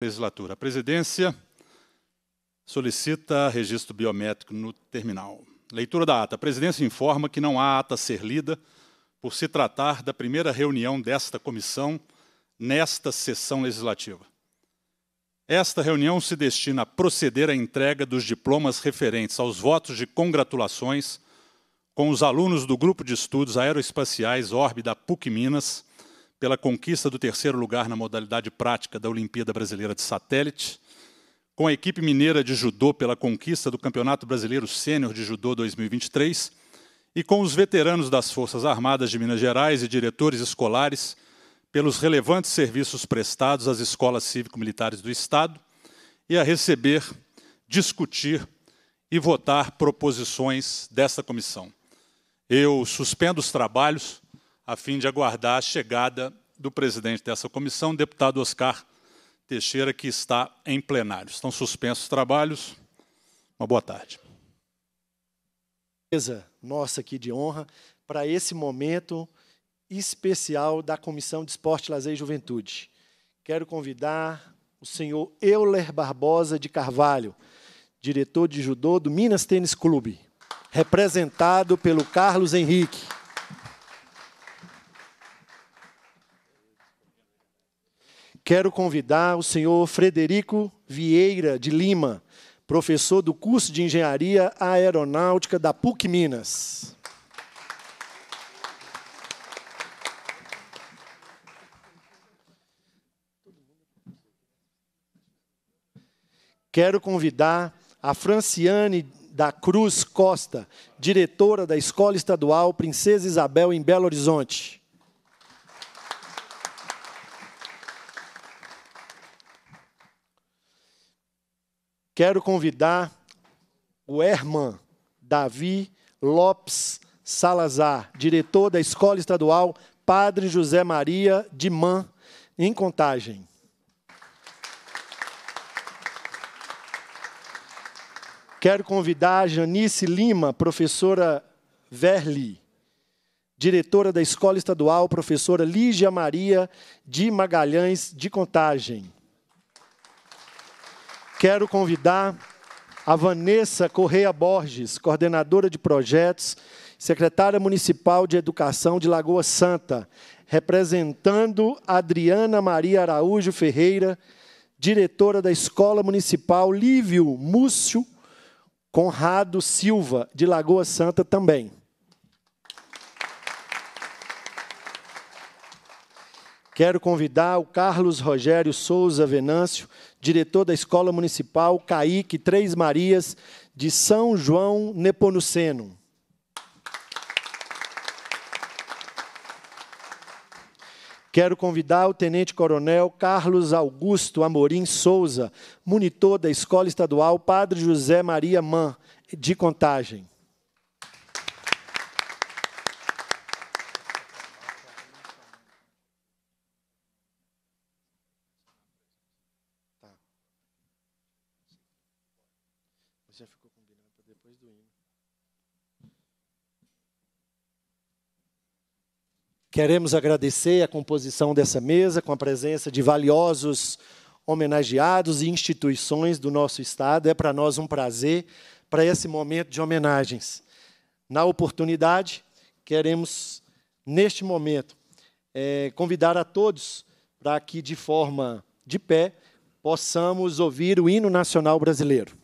legislatura. A presidência solicita registro biométrico no terminal. Leitura da ata. A presidência informa que não há ata a ser lida por se tratar da primeira reunião desta comissão nesta sessão legislativa. Esta reunião se destina a proceder à entrega dos diplomas referentes aos votos de congratulações com os alunos do Grupo de Estudos Aeroespaciais ORB da PUC Minas pela conquista do terceiro lugar na modalidade prática da Olimpíada Brasileira de Satélite, com a equipe mineira de judô pela conquista do Campeonato Brasileiro Sênior de Judô 2023 e com os veteranos das Forças Armadas de Minas Gerais e diretores escolares pelos relevantes serviços prestados às escolas cívico-militares do Estado e a receber, discutir e votar proposições desta comissão. Eu suspendo os trabalhos a fim de aguardar a chegada do presidente dessa comissão, deputado Oscar Teixeira, que está em plenário. Estão suspensos os trabalhos. Uma boa tarde. Nossa aqui de honra para esse momento especial da Comissão de Esporte, Lazer e Juventude. Quero convidar o senhor Euler Barbosa de Carvalho, diretor de judô do Minas Tênis Clube, representado pelo Carlos Henrique. quero convidar o senhor Frederico Vieira de Lima, professor do curso de Engenharia Aeronáutica da PUC Minas. Quero convidar a Franciane da Cruz Costa, diretora da Escola Estadual Princesa Isabel em Belo Horizonte. Quero convidar o Herman Davi Lopes Salazar, diretor da Escola Estadual Padre José Maria de Mã, em Contagem. Quero convidar a Janice Lima, professora Verli, diretora da Escola Estadual, professora Lígia Maria de Magalhães de Contagem. Quero convidar a Vanessa Correia Borges, coordenadora de projetos, secretária municipal de Educação de Lagoa Santa, representando Adriana Maria Araújo Ferreira, diretora da Escola Municipal Lívio Múcio Conrado Silva, de Lagoa Santa também. Quero convidar o Carlos Rogério Souza Venâncio, diretor da Escola Municipal Caíque Três Marias de São João Nepomuceno. Quero convidar o Tenente Coronel Carlos Augusto Amorim Souza, monitor da Escola Estadual Padre José Maria Mã, de Contagem. Queremos agradecer a composição dessa mesa, com a presença de valiosos homenageados e instituições do nosso Estado. É para nós um prazer para esse momento de homenagens. Na oportunidade, queremos, neste momento, é, convidar a todos para que, de forma de pé, possamos ouvir o hino nacional brasileiro.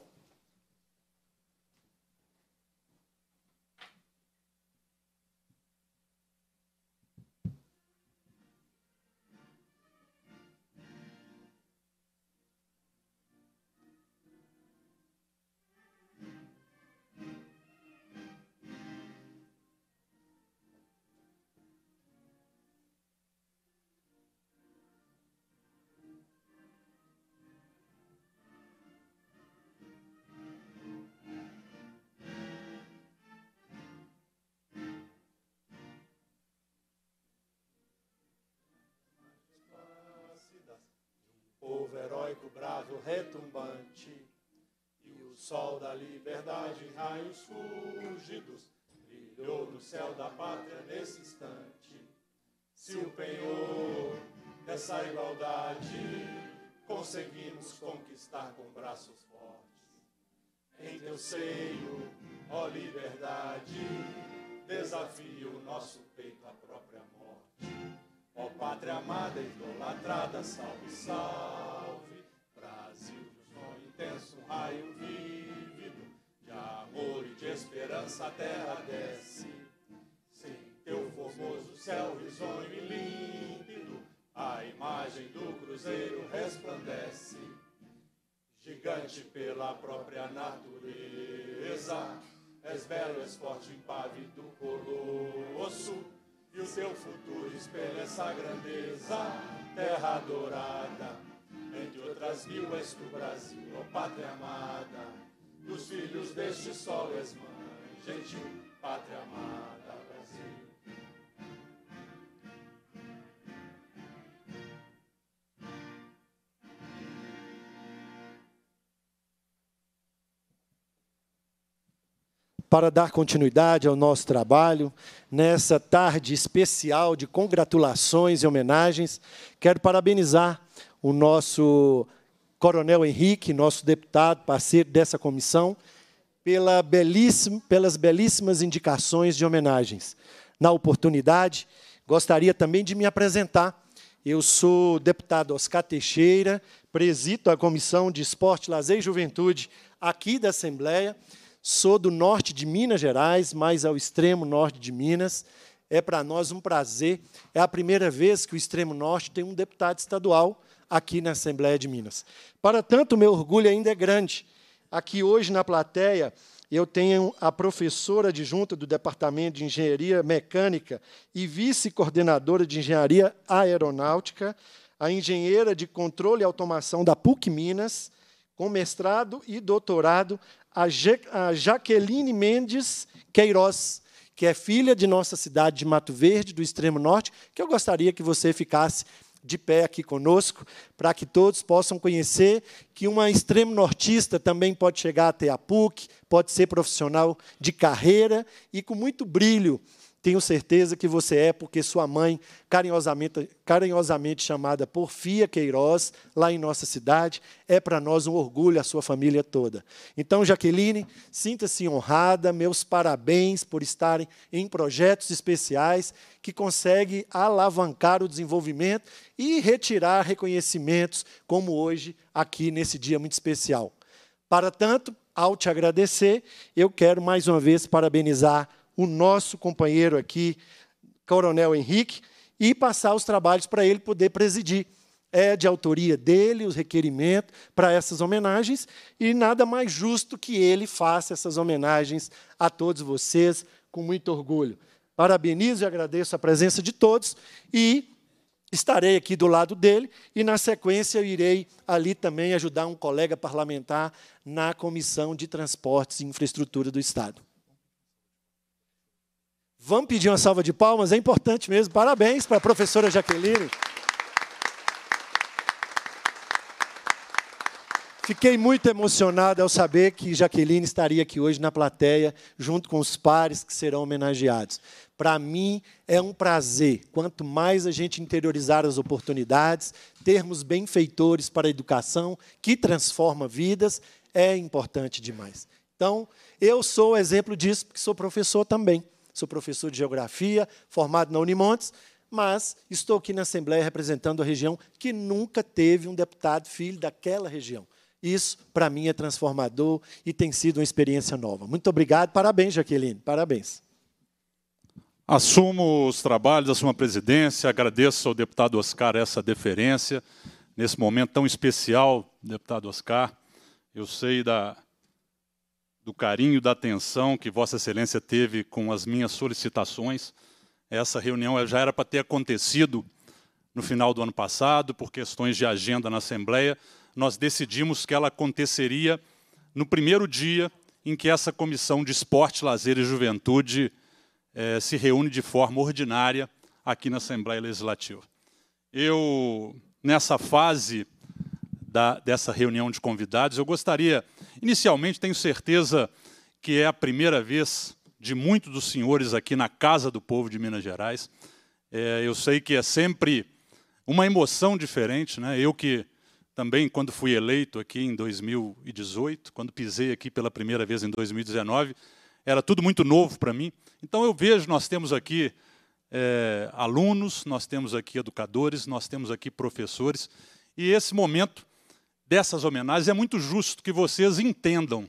povo heróico bravo retumbante. E o sol da liberdade, raios fúlgidos, brilhou no céu da pátria nesse instante. Se o penhor dessa igualdade conseguimos conquistar com braços fortes, em teu seio, ó liberdade, desafio nosso Ó pátria amada, idolatrada, salve, salve. Brasil de um sonho intenso, um raio vívido, de amor e de esperança a terra desce. Sim, teu formoso céu risonho e límpido, a imagem do cruzeiro resplandece. Gigante pela própria natureza, és belo, és forte, impávido, colosso, e o teu futuro espera dessa grandeza, terra dourada, entre outras mil és tu Brasil, ó pátria amada, dos filhos deste sol és mãe, gente, pátria amada, Brasil. para dar continuidade ao nosso trabalho. Nessa tarde especial de congratulações e homenagens, quero parabenizar o nosso Coronel Henrique, nosso deputado, parceiro dessa comissão, pela belíssima, pelas belíssimas indicações de homenagens. Na oportunidade, gostaria também de me apresentar. Eu sou deputado Oscar Teixeira, presido a Comissão de Esporte, Lazer e Juventude aqui da Assembleia. Sou do norte de Minas Gerais, mais ao extremo norte de Minas. É para nós um prazer. É a primeira vez que o extremo norte tem um deputado estadual aqui na Assembleia de Minas. Para tanto, meu orgulho ainda é grande. Aqui hoje na plateia, eu tenho a professora adjunta do Departamento de Engenharia Mecânica e vice-coordenadora de Engenharia Aeronáutica, a engenheira de controle e automação da PUC Minas, com mestrado e doutorado, a, Je a Jaqueline Mendes Queiroz, que é filha de nossa cidade de Mato Verde, do extremo norte, que eu gostaria que você ficasse de pé aqui conosco, para que todos possam conhecer que uma extremo nortista também pode chegar até a PUC, pode ser profissional de carreira e com muito brilho tenho certeza que você é, porque sua mãe, carinhosamente, carinhosamente chamada Porfia Queiroz, lá em nossa cidade, é para nós um orgulho, a sua família toda. Então, Jaqueline, sinta-se honrada, meus parabéns por estarem em projetos especiais que conseguem alavancar o desenvolvimento e retirar reconhecimentos, como hoje, aqui nesse dia muito especial. Para tanto, ao te agradecer, eu quero mais uma vez parabenizar o nosso companheiro aqui, Coronel Henrique, e passar os trabalhos para ele poder presidir. É de autoria dele os requerimentos para essas homenagens, e nada mais justo que ele faça essas homenagens a todos vocês com muito orgulho. Parabenizo e agradeço a presença de todos e estarei aqui do lado dele e, na sequência, eu irei ali também ajudar um colega parlamentar na Comissão de Transportes e Infraestrutura do Estado. Vamos pedir uma salva de palmas, é importante mesmo. Parabéns para a professora Jaqueline. Fiquei muito emocionado ao saber que Jaqueline estaria aqui hoje na plateia, junto com os pares que serão homenageados. Para mim é um prazer, quanto mais a gente interiorizar as oportunidades, termos benfeitores para a educação que transforma vidas, é importante demais. Então, eu sou exemplo disso, porque sou professor também sou professor de geografia, formado na Unimontes, mas estou aqui na Assembleia representando a região que nunca teve um deputado filho daquela região. Isso, para mim, é transformador e tem sido uma experiência nova. Muito obrigado, parabéns, Jaqueline, parabéns. Assumo os trabalhos, assumo a presidência, agradeço ao deputado Oscar essa deferência, nesse momento tão especial, deputado Oscar. Eu sei da do carinho, da atenção que Vossa Excelência teve com as minhas solicitações. Essa reunião já era para ter acontecido no final do ano passado, por questões de agenda na Assembleia. Nós decidimos que ela aconteceria no primeiro dia em que essa comissão de esporte, lazer e juventude eh, se reúne de forma ordinária aqui na Assembleia Legislativa. Eu, nessa fase da, dessa reunião de convidados, eu gostaria Inicialmente, tenho certeza que é a primeira vez de muitos dos senhores aqui na Casa do Povo de Minas Gerais. É, eu sei que é sempre uma emoção diferente, né? Eu que também, quando fui eleito aqui em 2018, quando pisei aqui pela primeira vez em 2019, era tudo muito novo para mim. Então eu vejo, nós temos aqui é, alunos, nós temos aqui educadores, nós temos aqui professores, e esse momento dessas homenagens, é muito justo que vocês entendam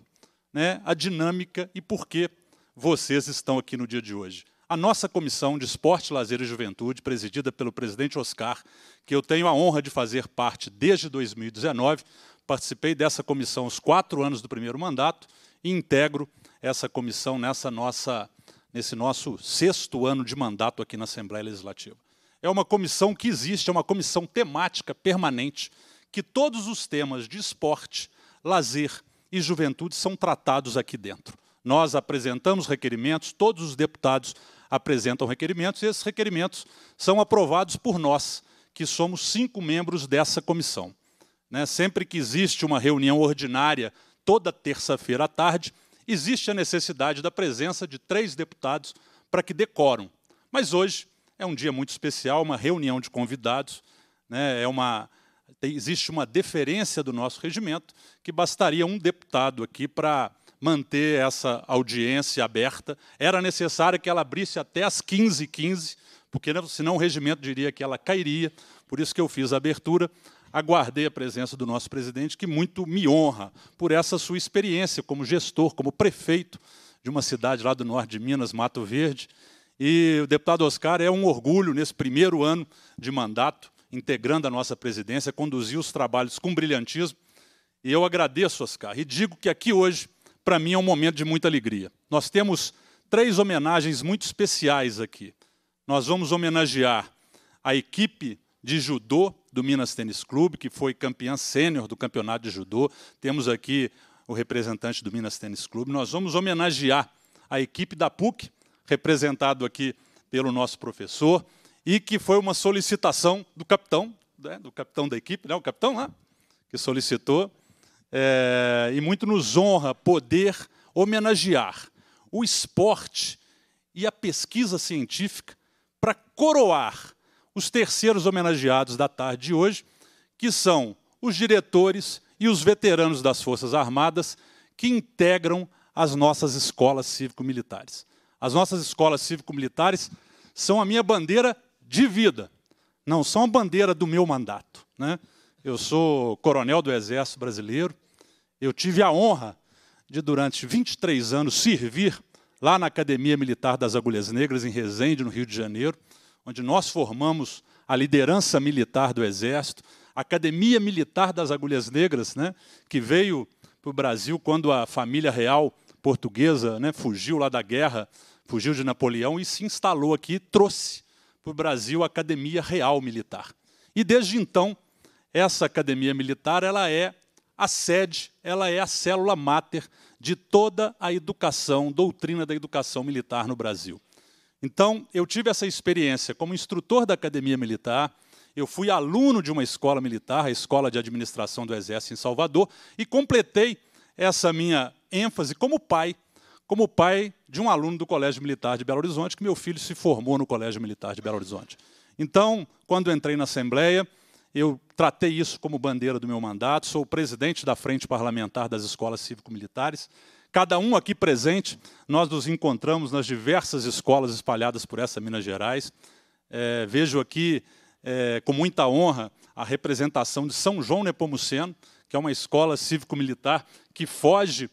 né, a dinâmica e por que vocês estão aqui no dia de hoje. A nossa comissão de Esporte, Lazer e Juventude, presidida pelo presidente Oscar, que eu tenho a honra de fazer parte desde 2019, participei dessa comissão os quatro anos do primeiro mandato e integro essa comissão nessa nossa, nesse nosso sexto ano de mandato aqui na Assembleia Legislativa. É uma comissão que existe, é uma comissão temática permanente que todos os temas de esporte, lazer e juventude são tratados aqui dentro. Nós apresentamos requerimentos, todos os deputados apresentam requerimentos e esses requerimentos são aprovados por nós, que somos cinco membros dessa comissão. Né? Sempre que existe uma reunião ordinária, toda terça-feira à tarde, existe a necessidade da presença de três deputados para que decoram. Mas hoje é um dia muito especial, uma reunião de convidados, né? é uma existe uma deferência do nosso regimento que bastaria um deputado aqui para manter essa audiência aberta. Era necessário que ela abrisse até às 15h15, 15, porque né, senão o regimento diria que ela cairia. Por isso que eu fiz a abertura. Aguardei a presença do nosso presidente, que muito me honra por essa sua experiência como gestor, como prefeito de uma cidade lá do norte de Minas, Mato Verde. E o deputado Oscar é um orgulho nesse primeiro ano de mandato integrando a nossa presidência, conduziu os trabalhos com brilhantismo. E eu agradeço, Oscar, e digo que aqui hoje, para mim, é um momento de muita alegria. Nós temos três homenagens muito especiais aqui. Nós vamos homenagear a equipe de judô do Minas Tênis Clube, que foi campeã sênior do campeonato de judô. Temos aqui o representante do Minas Tênis Clube. Nós vamos homenagear a equipe da PUC, representado aqui pelo nosso professor e que foi uma solicitação do capitão, né, do capitão da equipe, né, o capitão lá, que solicitou, é, e muito nos honra poder homenagear o esporte e a pesquisa científica para coroar os terceiros homenageados da tarde de hoje, que são os diretores e os veteranos das Forças Armadas que integram as nossas escolas cívico-militares. As nossas escolas cívico-militares são a minha bandeira de vida, não são a bandeira do meu mandato. Né? Eu sou coronel do Exército Brasileiro, eu tive a honra de, durante 23 anos, servir lá na Academia Militar das Agulhas Negras, em Resende, no Rio de Janeiro, onde nós formamos a liderança militar do Exército, a Academia Militar das Agulhas Negras, né, que veio para o Brasil quando a família real portuguesa né, fugiu lá da guerra, fugiu de Napoleão e se instalou aqui, trouxe para o Brasil a Academia Real Militar. E desde então, essa Academia Militar ela é a sede, ela é a célula máter de toda a educação, doutrina da educação militar no Brasil. Então, eu tive essa experiência como instrutor da Academia Militar, eu fui aluno de uma escola militar, a Escola de Administração do Exército em Salvador, e completei essa minha ênfase como pai como pai de um aluno do Colégio Militar de Belo Horizonte, que meu filho se formou no Colégio Militar de Belo Horizonte. Então, quando entrei na Assembleia, eu tratei isso como bandeira do meu mandato, sou presidente da Frente Parlamentar das Escolas Cívico-Militares. Cada um aqui presente, nós nos encontramos nas diversas escolas espalhadas por essa Minas Gerais. É, vejo aqui, é, com muita honra, a representação de São João Nepomuceno, que é uma escola cívico-militar que foge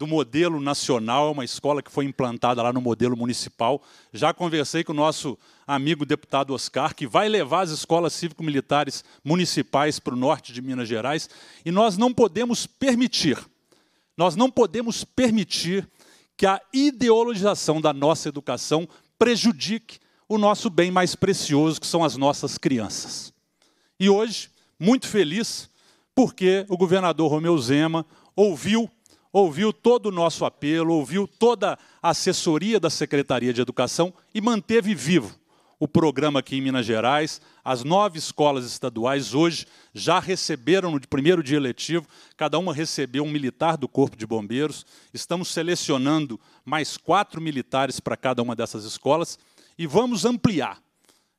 do modelo nacional, uma escola que foi implantada lá no modelo municipal. Já conversei com o nosso amigo deputado Oscar, que vai levar as escolas cívico-militares municipais para o norte de Minas Gerais, e nós não podemos permitir, nós não podemos permitir que a ideologização da nossa educação prejudique o nosso bem mais precioso, que são as nossas crianças. E hoje, muito feliz, porque o governador Romeu Zema ouviu ouviu todo o nosso apelo, ouviu toda a assessoria da Secretaria de Educação e manteve vivo o programa aqui em Minas Gerais. As nove escolas estaduais hoje já receberam, no primeiro dia letivo, cada uma recebeu um militar do Corpo de Bombeiros. Estamos selecionando mais quatro militares para cada uma dessas escolas e vamos ampliar.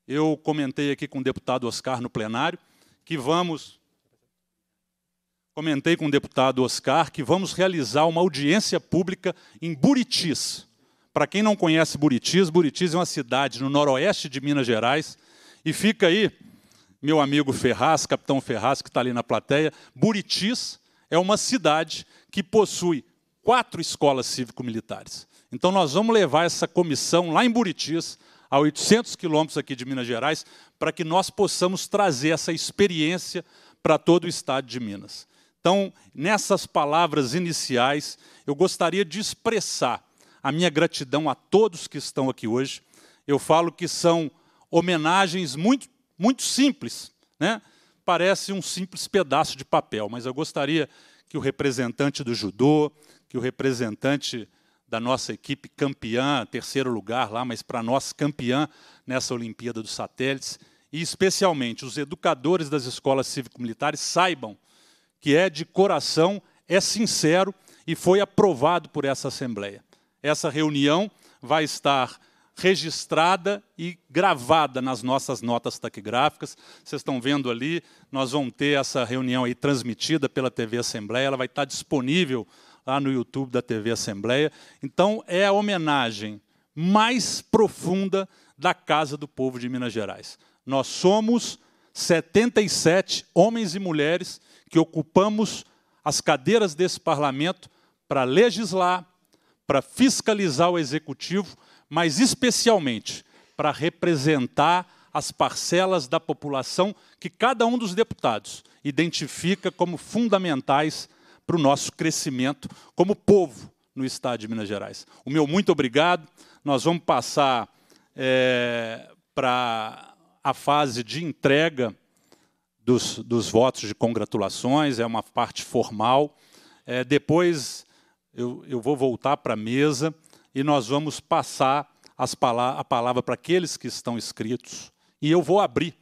Eu comentei aqui com o deputado Oscar no plenário que vamos comentei com o deputado Oscar que vamos realizar uma audiência pública em Buritis. Para quem não conhece Buritis, Buritis é uma cidade no noroeste de Minas Gerais e fica aí, meu amigo Ferraz, capitão Ferraz, que está ali na plateia. Buritis é uma cidade que possui quatro escolas cívico-militares. Então, nós vamos levar essa comissão lá em Buritis, a 800 quilômetros aqui de Minas Gerais, para que nós possamos trazer essa experiência para todo o estado de Minas. Então, nessas palavras iniciais, eu gostaria de expressar a minha gratidão a todos que estão aqui hoje. Eu falo que são homenagens muito, muito simples, né? Parece um simples pedaço de papel, mas eu gostaria que o representante do judô, que o representante da nossa equipe campeã, terceiro lugar lá, mas para nós campeã nessa Olimpíada dos Satélites, e especialmente os educadores das escolas cívico-militares saibam que é de coração, é sincero e foi aprovado por essa Assembleia. Essa reunião vai estar registrada e gravada nas nossas notas taquigráficas. Vocês estão vendo ali, nós vamos ter essa reunião aí transmitida pela TV Assembleia, ela vai estar disponível lá no YouTube da TV Assembleia. Então, é a homenagem mais profunda da Casa do Povo de Minas Gerais. Nós somos 77 homens e mulheres que ocupamos as cadeiras desse parlamento para legislar, para fiscalizar o executivo, mas especialmente para representar as parcelas da população que cada um dos deputados identifica como fundamentais para o nosso crescimento como povo no Estado de Minas Gerais. O meu muito obrigado. Nós vamos passar é, para a fase de entrega dos, dos votos de congratulações, é uma parte formal. É, depois eu, eu vou voltar para a mesa e nós vamos passar as pala a palavra para aqueles que estão inscritos E eu vou abrir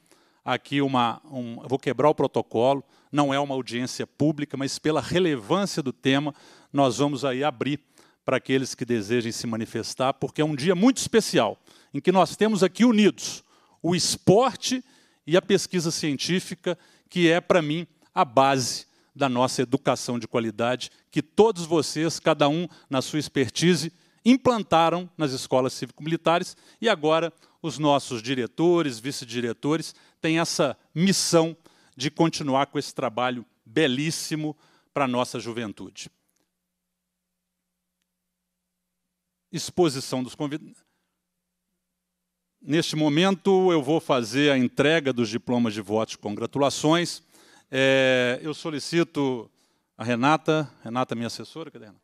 aqui uma. Um, vou quebrar o protocolo, não é uma audiência pública, mas pela relevância do tema, nós vamos aí abrir para aqueles que desejem se manifestar, porque é um dia muito especial, em que nós temos aqui unidos o esporte e a pesquisa científica, que é, para mim, a base da nossa educação de qualidade, que todos vocês, cada um na sua expertise, implantaram nas escolas cívico-militares e agora os nossos diretores, vice-diretores, têm essa missão de continuar com esse trabalho belíssimo para a nossa juventude. Exposição dos convidados. Neste momento, eu vou fazer a entrega dos diplomas de e congratulações. É, eu solicito a Renata, Renata, é minha assessora, cadê Renata?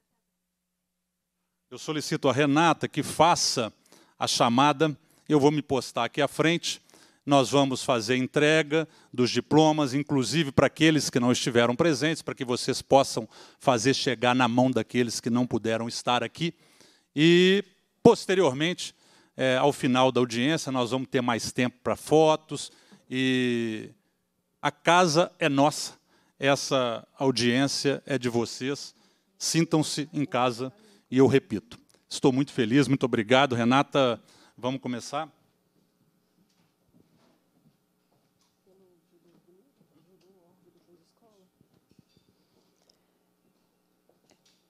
Eu solicito a Renata que faça a chamada. Eu vou me postar aqui à frente. Nós vamos fazer entrega dos diplomas, inclusive para aqueles que não estiveram presentes, para que vocês possam fazer chegar na mão daqueles que não puderam estar aqui. E, posteriormente, é, ao final da audiência, nós vamos ter mais tempo para fotos e a casa é nossa. Essa audiência é de vocês. Sintam-se em casa e eu repito. Estou muito feliz, muito obrigado, Renata. Vamos começar?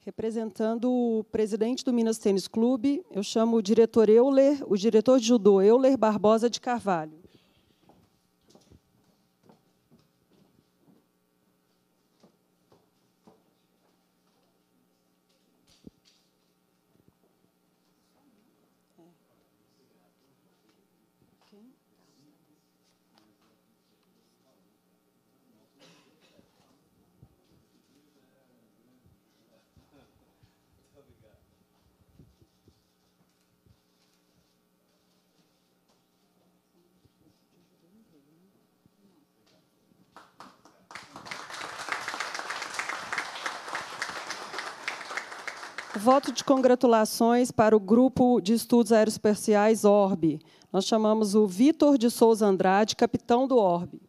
Representando o presidente do Minas Tênis Clube, eu chamo o diretor Euler, o diretor de judô Euler Barbosa de Carvalho. voto de congratulações para o Grupo de Estudos Aeroespaciais ORB. Nós chamamos o Vitor de Souza Andrade, capitão do ORB.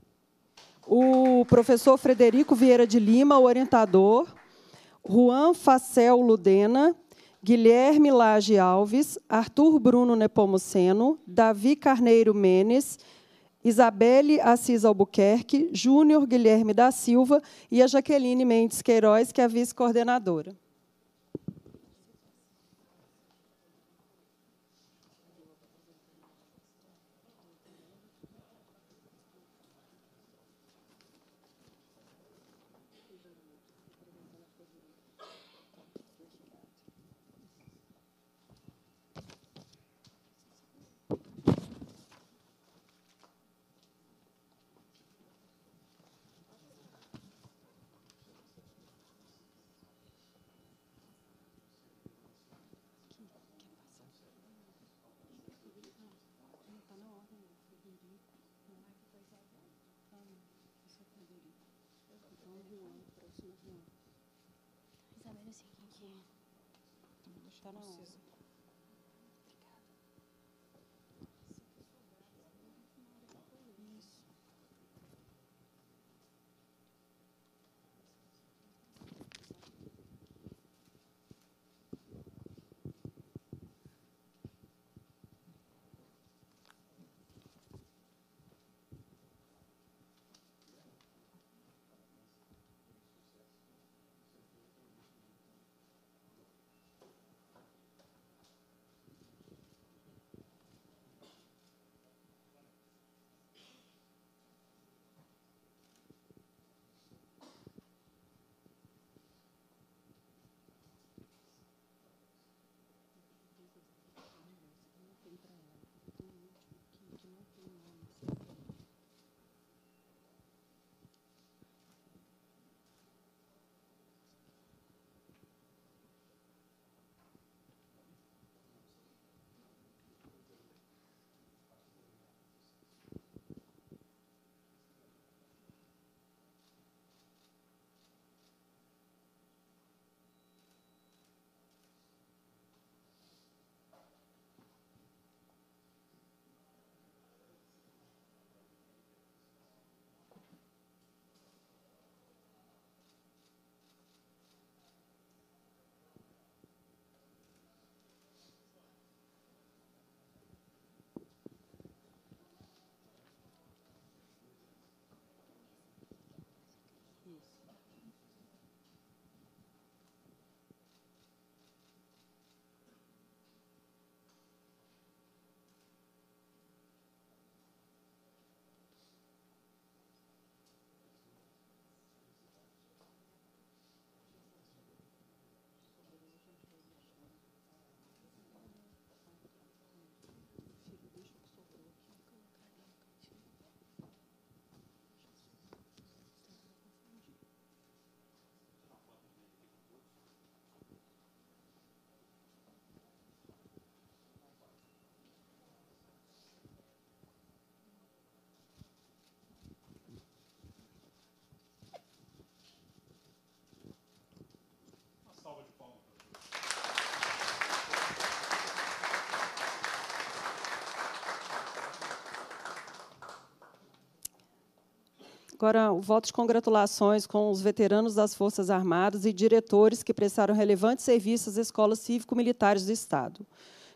O professor Frederico Vieira de Lima, o orientador. Juan Facel Ludena, Guilherme Lage Alves, Arthur Bruno Nepomuceno, Davi Carneiro Menes, Isabelle Assis Albuquerque, Júnior Guilherme da Silva e a Jaqueline Mendes Queiroz, que é a vice-coordenadora. Agora, o voto de congratulações com os veteranos das Forças Armadas e diretores que prestaram relevantes serviços às escolas cívico-militares do Estado.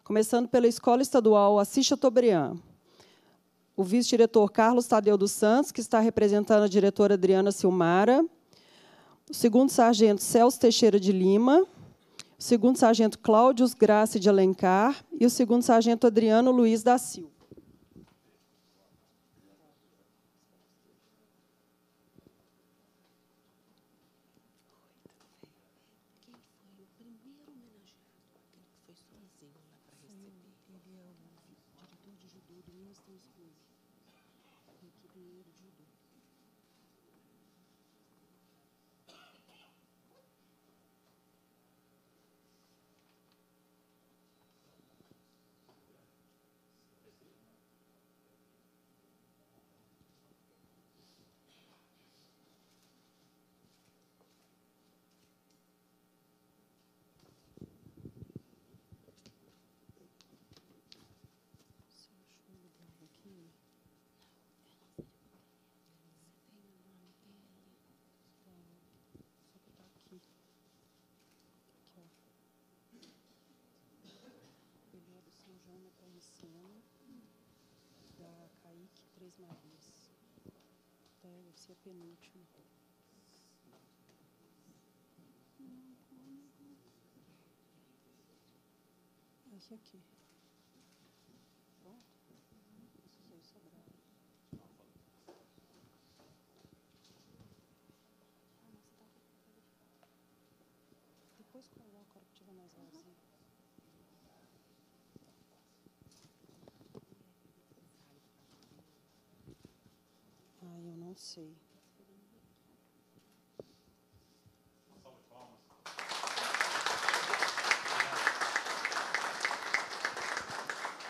Começando pela Escola Estadual Assis Chateaubriand, o vice-diretor Carlos Tadeu dos Santos, que está representando a diretora Adriana Silmara, o segundo sargento Celso Teixeira de Lima, o segundo sargento Cláudio Grace de Alencar e o segundo sargento Adriano Luiz da Silva. Três Marias. Tá, então, esse é penúltimo. Esse aqui.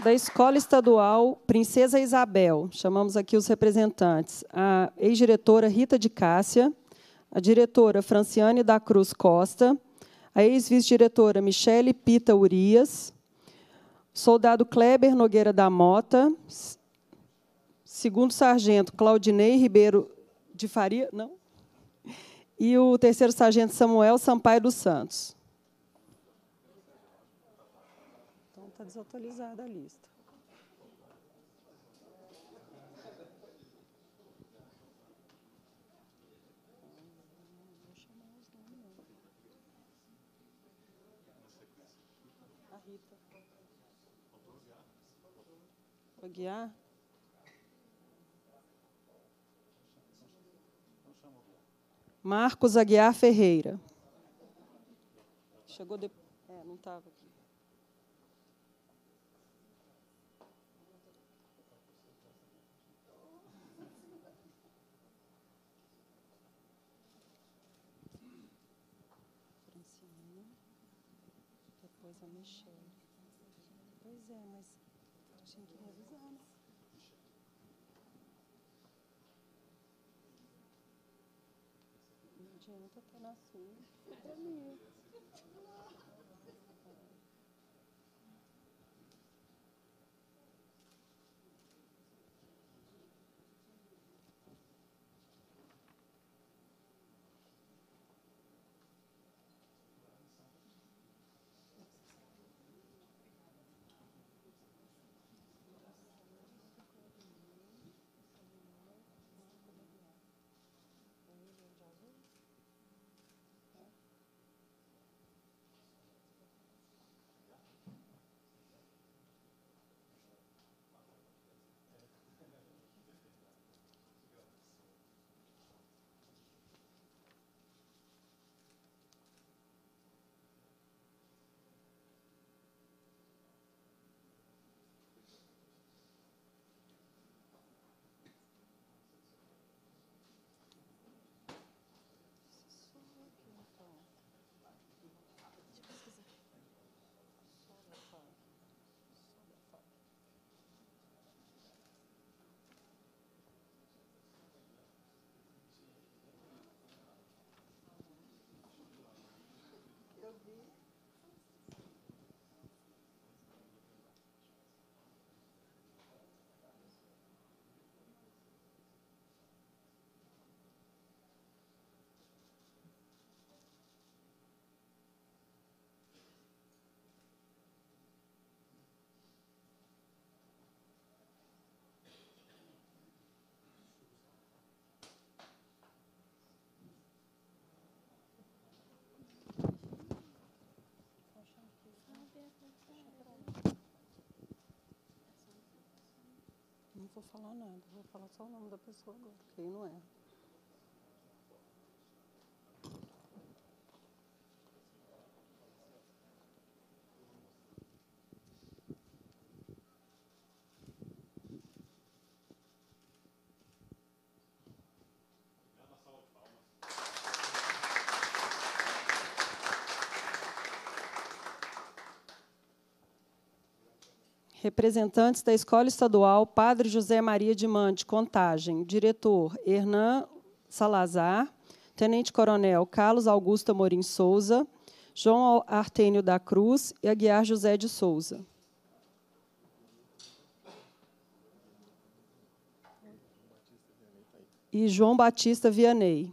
Da Escola Estadual Princesa Isabel, chamamos aqui os representantes, a ex-diretora Rita de Cássia, a diretora Franciane da Cruz Costa, a ex-vice-diretora Michele Pita Urias, soldado Kleber Nogueira da Mota, segundo sargento Claudinei Ribeiro de Faria, não? E o terceiro sargento Samuel Sampaio dos Santos. Então está desatualizada a lista. Guiar? Marcos Aguiar Ferreira. Chegou depois. É, não estava. junto para e para mim. vou falar nada, vou falar só o nome da pessoa agora, quem não é. representantes da Escola Estadual Padre José Maria de Mante, Contagem, diretor Hernan Salazar, tenente-coronel Carlos Augusto Amorim Souza, João Artênio da Cruz e Aguiar José de Souza. E João Batista Vianney.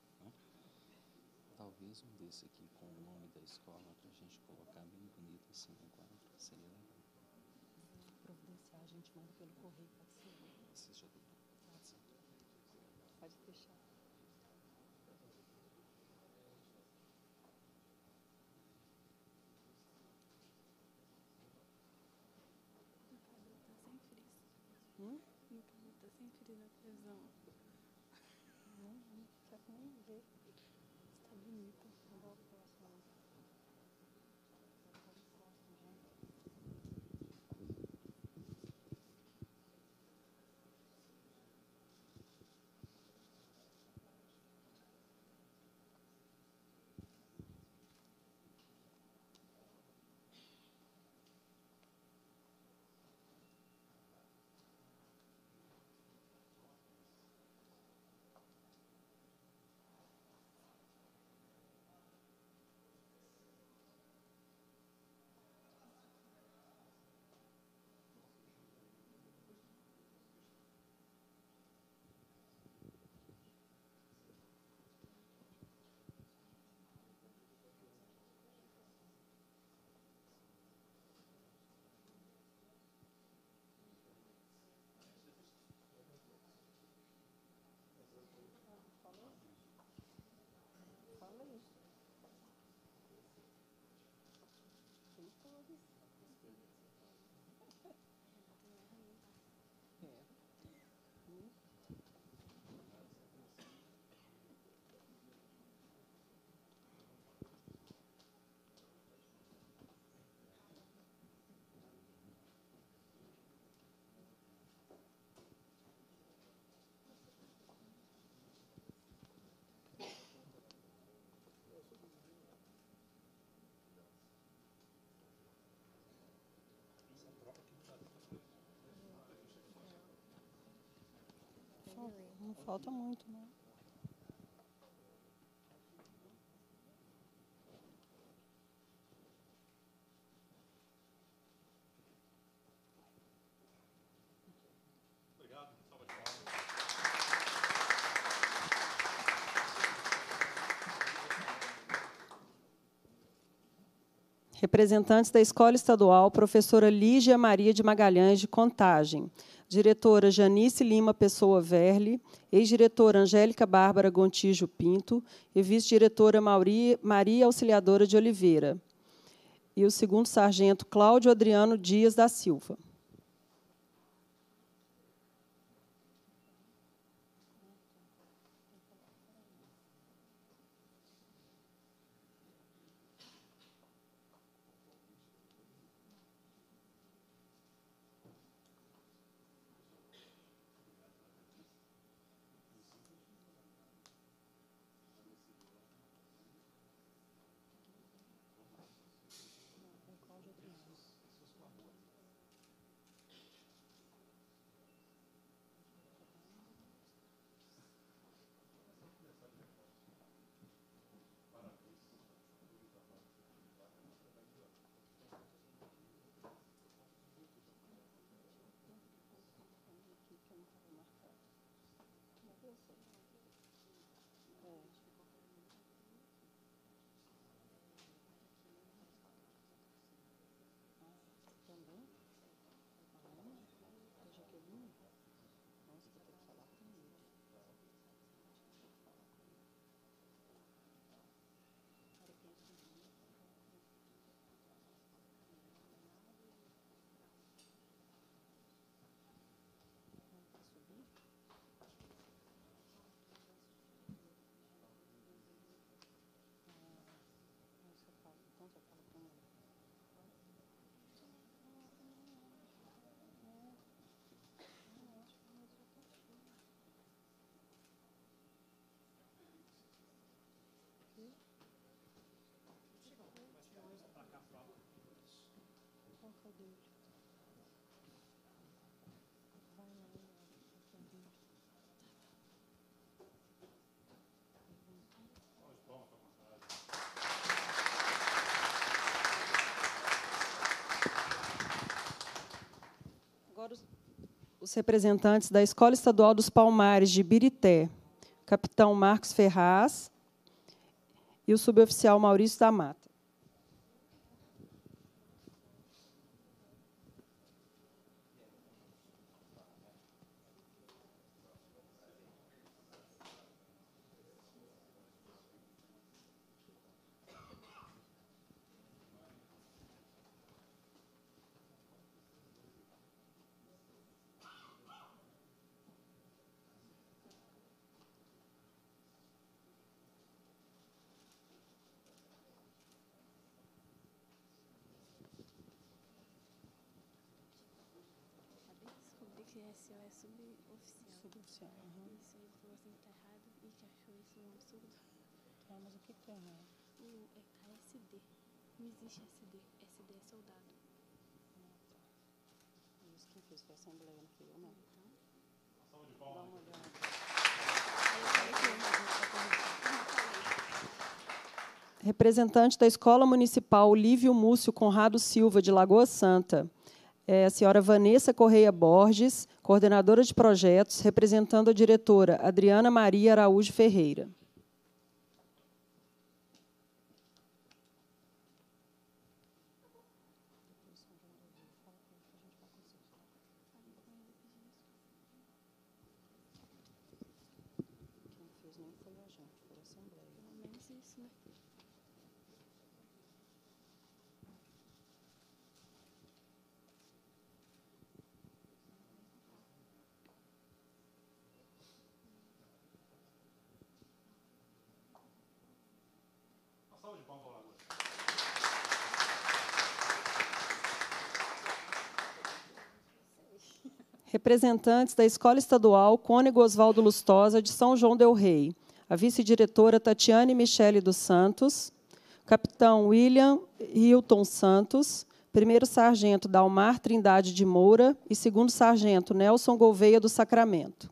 mesmo um desse aqui com o nome da escola para a gente colocar bem bonito assim no quadro. Seria legal. Providenciar, a gente manda pelo correio, pode ser? Você já Pode, ser. pode deixar. Tá hum? Meu cabelo tá na prisão? Não, não quero tá nem ver. 嗯。não falta muito, né? representantes da Escola Estadual, professora Lígia Maria de Magalhães de Contagem, diretora Janice Lima Pessoa Verle, ex-diretora Angélica Bárbara Gontijo Pinto e vice-diretora Maria Auxiliadora de Oliveira, e o segundo sargento Cláudio Adriano Dias da Silva. os representantes da Escola Estadual dos Palmares de Birité, capitão Marcos Ferraz e o suboficial Maurício da Mata. senhora. Uhum. Isso aí falou assim que tá errado e que achou isso um absurdo. Tá, mas o que tem, é, né? O é KSD. É não existe SD. SD é soldado. Não, tá. Isso quem fez foi a Assembleia, não fui eu, não. Né? Então. Salve de palmas. Representante da Escola Municipal Lívio Múcio Conrado Silva, de Lagoa Santa. É a senhora Vanessa Correia Borges, coordenadora de projetos, representando a diretora Adriana Maria Araújo Ferreira. representantes da Escola Estadual Cônego Oswaldo Lustosa de São João del Rei, a vice-diretora Tatiane Michele dos Santos, capitão William Hilton Santos, primeiro sargento Dalmar Trindade de Moura e segundo sargento Nelson Gouveia do Sacramento.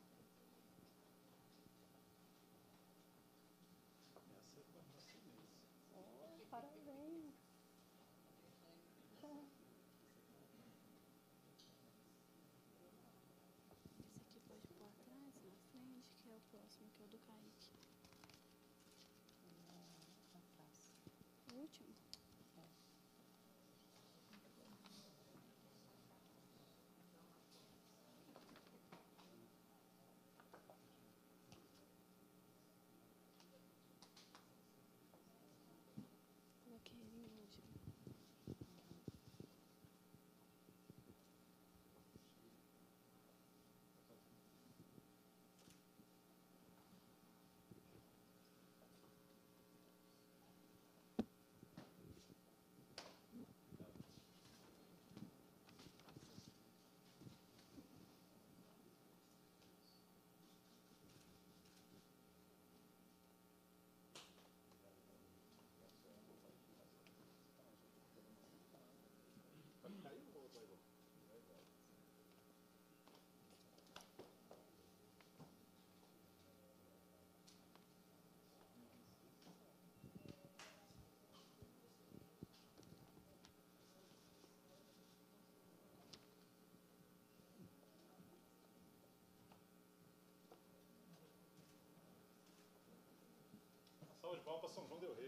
para São João Del Rey.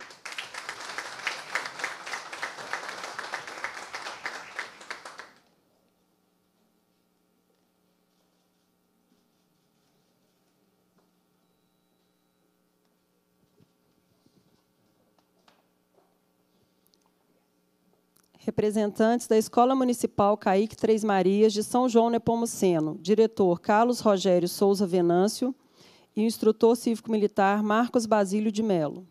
representantes da Escola Municipal Caíque Três Marias de São João Nepomuceno, diretor Carlos Rogério Souza Venâncio e instrutor cívico-militar Marcos Basílio de Melo.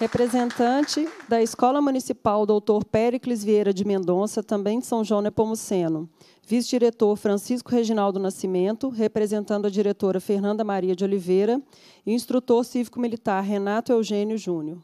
representante da Escola Municipal Doutor Péricles Vieira de Mendonça, também de São João Nepomuceno, vice-diretor Francisco Reginaldo Nascimento, representando a diretora Fernanda Maria de Oliveira, e instrutor cívico-militar Renato Eugênio Júnior.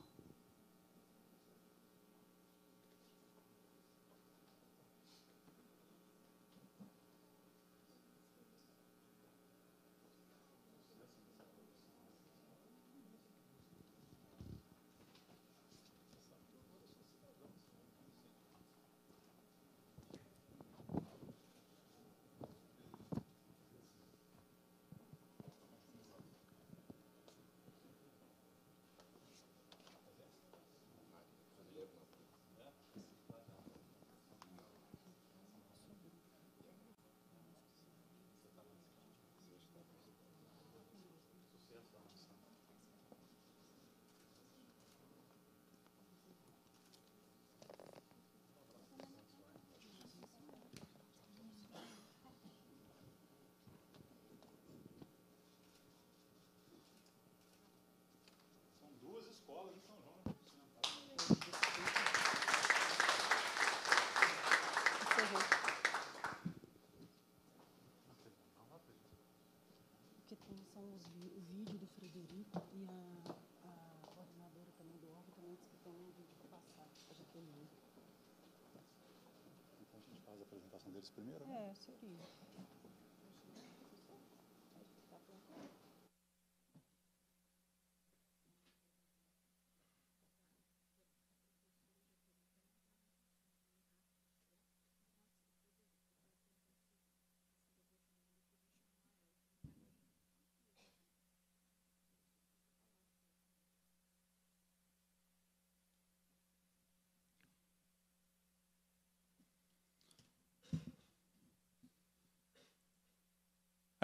os, o vídeo do Frederico e a, a coordenadora também do órgão também disse que tem um vídeo para passar, a GTI. Então a gente faz a apresentação deles primeiro? Né? É, seria.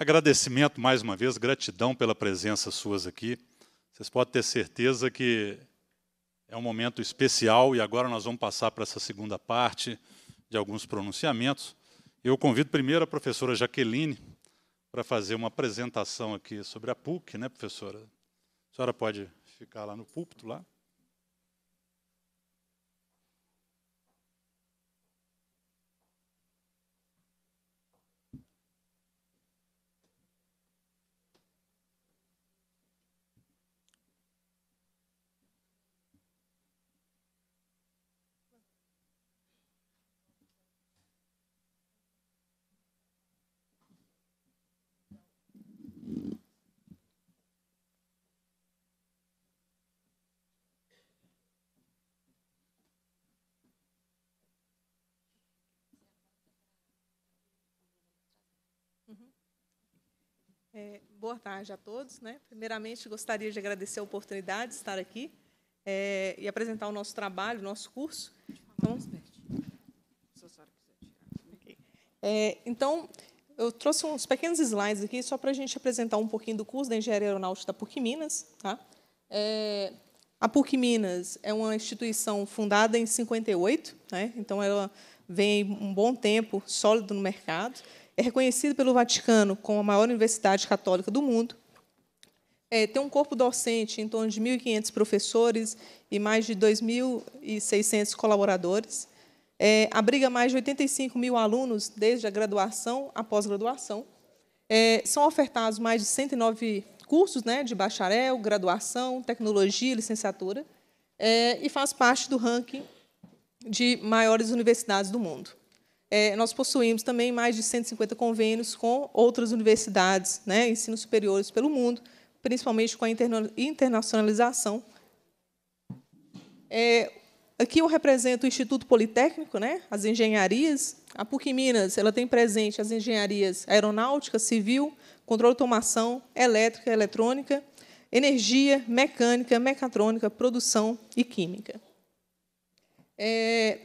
Agradecimento mais uma vez, gratidão pela presença suas aqui. Vocês podem ter certeza que é um momento especial e agora nós vamos passar para essa segunda parte de alguns pronunciamentos. Eu convido primeiro a professora Jaqueline para fazer uma apresentação aqui sobre a PUC, né, professora? A senhora pode ficar lá no púlpito lá. É, boa tarde a todos. Né? Primeiramente, gostaria de agradecer a oportunidade de estar aqui é, e apresentar o nosso trabalho, o nosso curso. Então, é, então, eu trouxe uns pequenos slides aqui só para a gente apresentar um pouquinho do curso da Engenharia Aeronáutica da PUC Minas. Tá? É, a PUC Minas é uma instituição fundada em 58, né? então ela vem um bom tempo sólido no mercado é reconhecido pelo Vaticano como a maior universidade católica do mundo, é, tem um corpo docente em torno de 1.500 professores e mais de 2.600 colaboradores, é, abriga mais de 85 mil alunos desde a graduação à pós-graduação, é, são ofertados mais de 109 cursos né, de bacharel, graduação, tecnologia, licenciatura, é, e faz parte do ranking de maiores universidades do mundo é, nós possuímos também mais de 150 convênios com outras universidades, né, ensinos superiores pelo mundo, principalmente com a interna internacionalização. É, aqui eu represento o Instituto Politécnico, né, as engenharias. A PUC Minas ela tem presente as engenharias aeronáutica, civil, controle de automação, elétrica, eletrônica, energia, mecânica, mecatrônica, produção e química. É,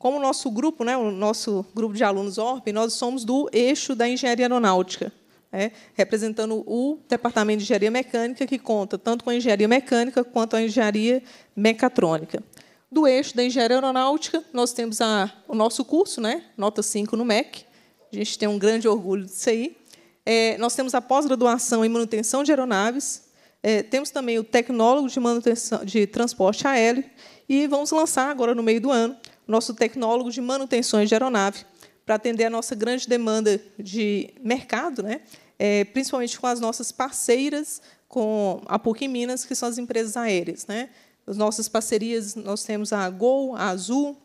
como o nosso grupo, né, o nosso grupo de alunos ORP, nós somos do eixo da engenharia aeronáutica, né, representando o departamento de engenharia mecânica, que conta tanto com a engenharia mecânica quanto a engenharia mecatrônica. Do eixo da engenharia aeronáutica, nós temos a, o nosso curso, né, nota 5 no MEC, a gente tem um grande orgulho disso aí. É, nós temos a pós-graduação em manutenção de aeronaves, é, temos também o tecnólogo de manutenção de transporte aéreo e vamos lançar agora no meio do ano nosso tecnólogo de manutenções de aeronave, para atender a nossa grande demanda de mercado, né? É, principalmente com as nossas parceiras, com a PUC Minas, que são as empresas aéreas. Né? As nossas parcerias, nós temos a Gol, a Azul,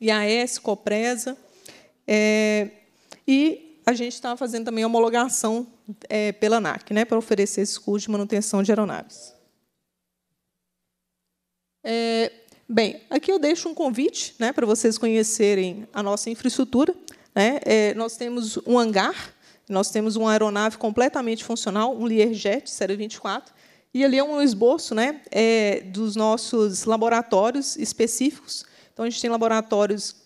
e a S, Copresa. É, e a gente está fazendo também a homologação é, pela ANAC, né, para oferecer esse curso de manutenção de aeronaves. É, Bem, aqui eu deixo um convite né, para vocês conhecerem a nossa infraestrutura. Né? É, nós temos um hangar, nós temos uma aeronave completamente funcional, um Learjet 024, e ali é um esboço né, é, dos nossos laboratórios específicos. Então, a gente tem laboratórios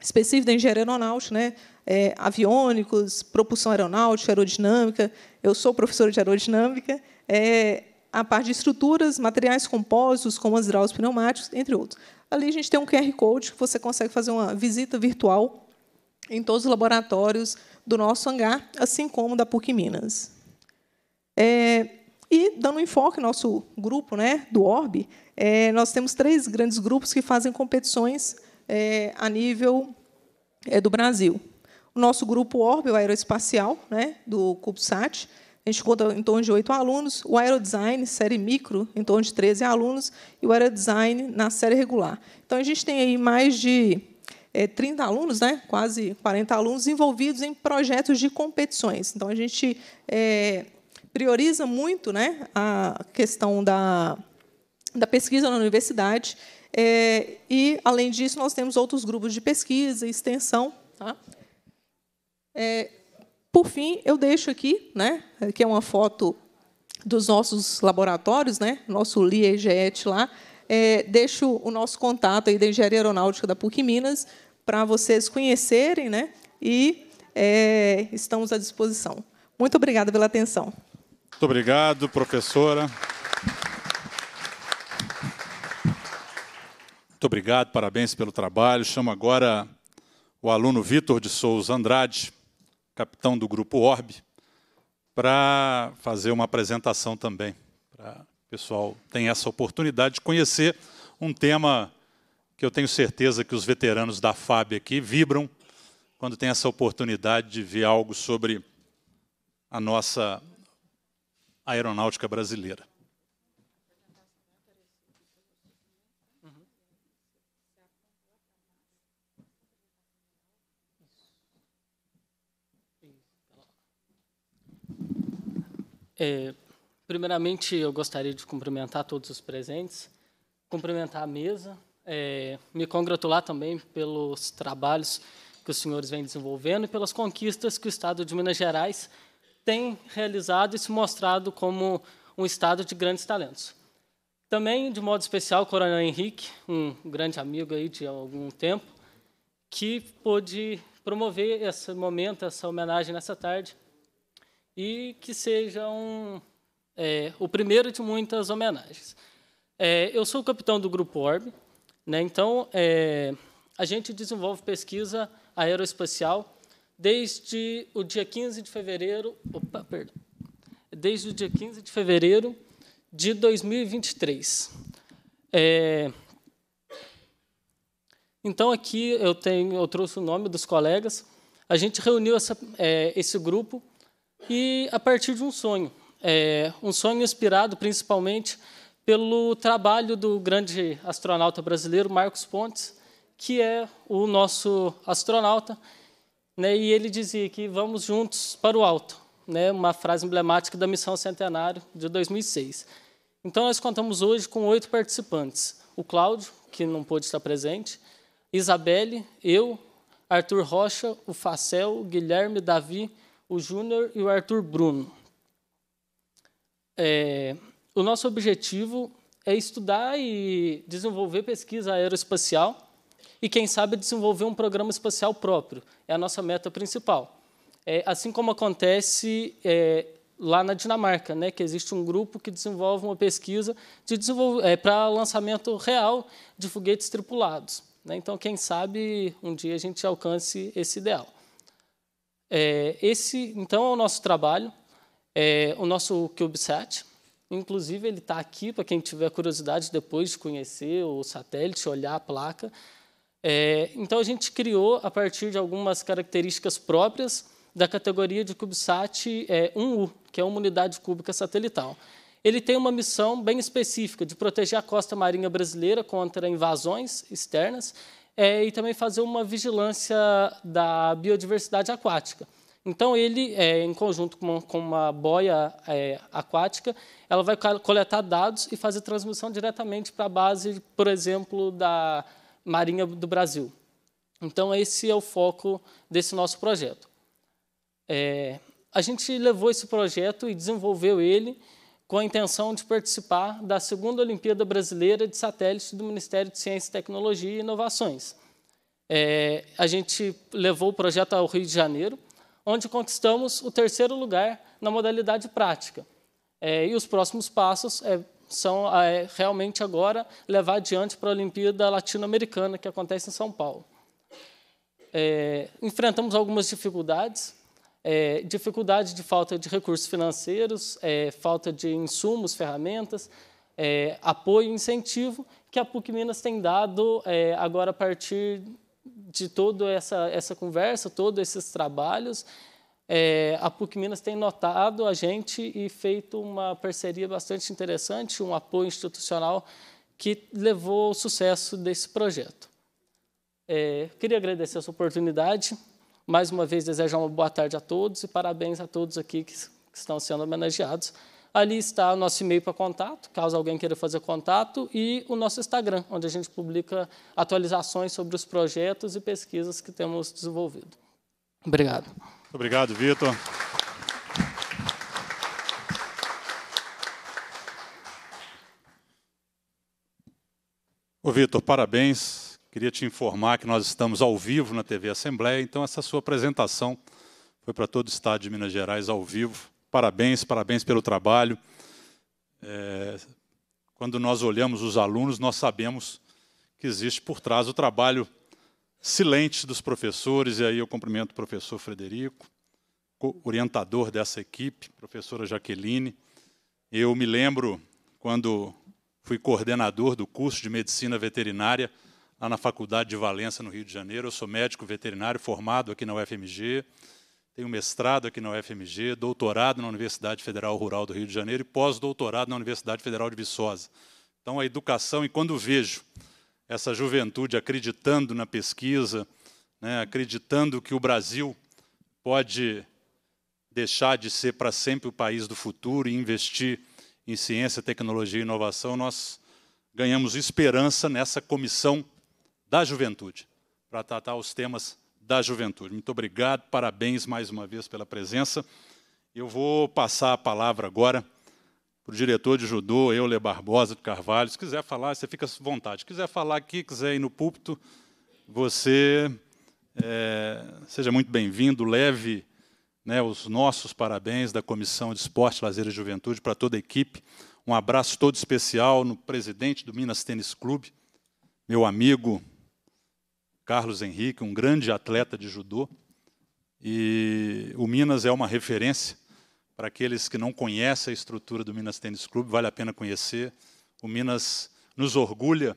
específicos da engenharia aeronáutica, né, é, aviônicos, propulsão aeronáutica, aerodinâmica. Eu sou professora de aerodinâmica. É, a parte de estruturas, materiais compostos, como as hidráulicos pneumáticos, entre outros. Ali a gente tem um QR Code que você consegue fazer uma visita virtual em todos os laboratórios do nosso hangar, assim como da PUC Minas. É, e, dando um enfoque nosso grupo né, do ORB, é, nós temos três grandes grupos que fazem competições é, a nível é, do Brasil. O nosso grupo ORB, é o aeroespacial, né, do CubeSat, a gente conta em torno de oito alunos, o Aerodesign, série micro, em torno de 13 alunos, e o Aerodesign na série regular. Então, a gente tem aí mais de é, eh, 30 alunos, né? quase 40 alunos, envolvidos em projetos de competições. Então, a gente é, prioriza muito né, a questão da, da pesquisa na universidade. É, e, além disso, nós temos outros grupos de pesquisa e extensão. Tá? É, por fim, eu deixo aqui, né, que é uma foto dos nossos laboratórios, né, nosso LIEGET lá, é, deixo o nosso contato aí da Engenharia Aeronáutica da PUC Minas para vocês conhecerem, né, e é, estamos à disposição. Muito obrigada pela atenção. Muito obrigado, professora. Muito obrigado, parabéns pelo trabalho. Chamo agora o aluno Vitor de Souza Andrade capitão do grupo Orb, para fazer uma apresentação também. para o pessoal ter essa oportunidade de conhecer um tema que eu tenho certeza que os veteranos da FAB aqui vibram quando tem essa oportunidade de ver algo sobre a nossa aeronáutica brasileira. É, primeiramente, eu gostaria de cumprimentar todos os presentes, cumprimentar a mesa, é, me congratular também pelos trabalhos que os senhores vêm desenvolvendo e pelas conquistas que o Estado de Minas Gerais tem realizado e se mostrado como um Estado de grandes talentos. Também, de modo especial, o Coronel Henrique, um grande amigo aí de algum tempo, que pôde promover esse momento, essa homenagem nessa tarde, e que seja um, é, o primeiro de muitas homenagens. É, eu sou o capitão do Grupo Orb, né, então é, a gente desenvolve pesquisa aeroespacial desde o dia 15 de fevereiro. Opa, perdão. Desde o dia 15 de fevereiro de 2023. É, então aqui eu tenho, eu trouxe o nome dos colegas. A gente reuniu essa, é, esse grupo e a partir de um sonho. É, um sonho inspirado principalmente pelo trabalho do grande astronauta brasileiro Marcos Pontes, que é o nosso astronauta, né, e ele dizia que vamos juntos para o alto, né, uma frase emblemática da missão centenário de 2006. Então, nós contamos hoje com oito participantes: o Cláudio, que não pôde estar presente, Isabelle, eu, Arthur Rocha, o Facel, Guilherme, Davi, o Júnior e o Arthur Bruno. É, o nosso objetivo é estudar e desenvolver pesquisa aeroespacial e, quem sabe, desenvolver um programa espacial próprio. É a nossa meta principal. É, assim como acontece é, lá na Dinamarca, né, que existe um grupo que desenvolve uma pesquisa de é, para lançamento real de foguetes tripulados. Né? Então, quem sabe um dia a gente alcance esse ideal. É, esse, então, é o nosso trabalho, é, o nosso CubeSat. Inclusive, ele está aqui para quem tiver curiosidade depois de conhecer o satélite, olhar a placa. É, então, a gente criou, a partir de algumas características próprias, da categoria de CubeSat é, 1U, que é uma unidade cúbica satelital. Ele tem uma missão bem específica de proteger a costa marinha brasileira contra invasões externas é, e também fazer uma vigilância da biodiversidade aquática. Então, ele, é, em conjunto com uma, com uma boia é, aquática, ela vai coletar dados e fazer transmissão diretamente para a base, por exemplo, da Marinha do Brasil. Então, esse é o foco desse nosso projeto. É, a gente levou esse projeto e desenvolveu ele com a intenção de participar da segunda Olimpíada Brasileira de Satélite do Ministério de Ciência, Tecnologia e Inovações. É, a gente levou o projeto ao Rio de Janeiro, onde conquistamos o terceiro lugar na modalidade prática. É, e os próximos passos é, são é, realmente agora levar adiante para a Olimpíada Latino-Americana, que acontece em São Paulo. É, enfrentamos algumas dificuldades, é, dificuldade de falta de recursos financeiros, é, falta de insumos, ferramentas, é, apoio e incentivo que a PUC Minas tem dado é, agora a partir de toda essa, essa conversa, todos esses trabalhos. É, a PUC Minas tem notado a gente e feito uma parceria bastante interessante, um apoio institucional que levou ao sucesso desse projeto. É, queria agradecer essa oportunidade. Mais uma vez, desejo uma boa tarde a todos e parabéns a todos aqui que, estão sendo homenageados. Ali está o nosso e-mail para contato, caso alguém queira fazer contato, e o nosso Instagram, onde a gente publica atualizações sobre os projetos e pesquisas que temos desenvolvido. Obrigado. obrigado, Vitor. Ô, Vitor, parabéns. Queria te informar que nós estamos ao vivo na TV Assembleia, então essa sua apresentação foi para todo o estado de Minas Gerais ao vivo. Parabéns, parabéns pelo trabalho. É, quando nós olhamos os alunos, nós sabemos que existe por trás o trabalho silente dos professores, e aí eu cumprimento o professor Frederico, orientador dessa equipe, professora Jaqueline. Eu me lembro quando fui coordenador do curso de medicina veterinária lá na Faculdade de Valença, no Rio de Janeiro. Eu sou médico veterinário formado aqui na UFMG, tenho mestrado aqui na UFMG, doutorado na Universidade Federal Rural do Rio de Janeiro e pós-doutorado na Universidade Federal de Viçosa. Então, a educação, e quando vejo essa juventude acreditando na pesquisa, né, acreditando que o Brasil pode deixar de ser para sempre o país do futuro e investir em ciência, tecnologia e inovação, nós ganhamos esperança nessa comissão da juventude, para tratar os temas da juventude. Muito obrigado, parabéns mais uma vez pela presença. Eu vou passar a palavra agora para o diretor de judô, Euler Barbosa de Carvalho. Se quiser falar, você fica à vontade. Se quiser falar aqui, quiser ir no púlpito, você é, seja muito bem-vindo, leve né, os nossos parabéns da Comissão de Esporte, Lazer e Juventude para toda a equipe. Um abraço todo especial no presidente do Minas Tênis Clube, meu amigo, Carlos Henrique, um grande atleta de judô. E o Minas é uma referência para aqueles que não conhecem a estrutura do Minas Tênis Clube, vale a pena conhecer. O Minas nos orgulha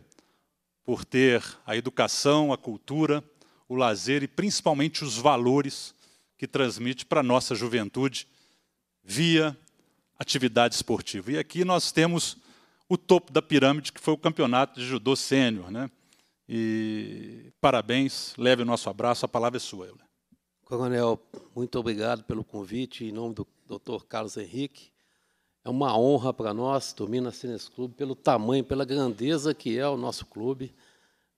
por ter a educação, a cultura, o lazer e principalmente os valores que transmite para a nossa juventude via atividade esportiva. E aqui nós temos o topo da pirâmide, que foi o campeonato de judô sênior. Né? E parabéns, leve o nosso abraço, a palavra é sua, Euler. Coronel, muito obrigado pelo convite em nome do Dr. Carlos Henrique. É uma honra para nós dormir na Cines Clube pelo tamanho, pela grandeza que é o nosso clube.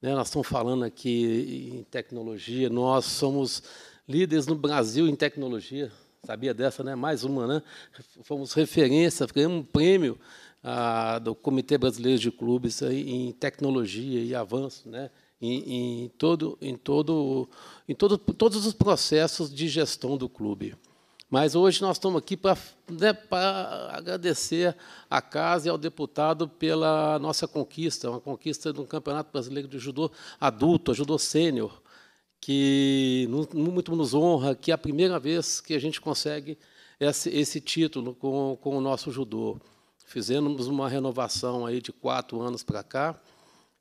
Né, nós estamos falando aqui em tecnologia, nós somos líderes no Brasil em tecnologia. Sabia dessa, né? Mais uma, né? Fomos referência, ganhamos um prêmio do Comitê Brasileiro de Clubes em tecnologia e avanço, né? Em, em, todo, em, todo, em todo, todos os processos de gestão do clube. Mas hoje nós estamos aqui para né, agradecer à casa e ao deputado pela nossa conquista, uma conquista do Campeonato Brasileiro de Judô Adulto, Judô Sênior, que muito nos honra, que é a primeira vez que a gente consegue esse, esse título com, com o nosso judô. Fizemos uma renovação aí de quatro anos para cá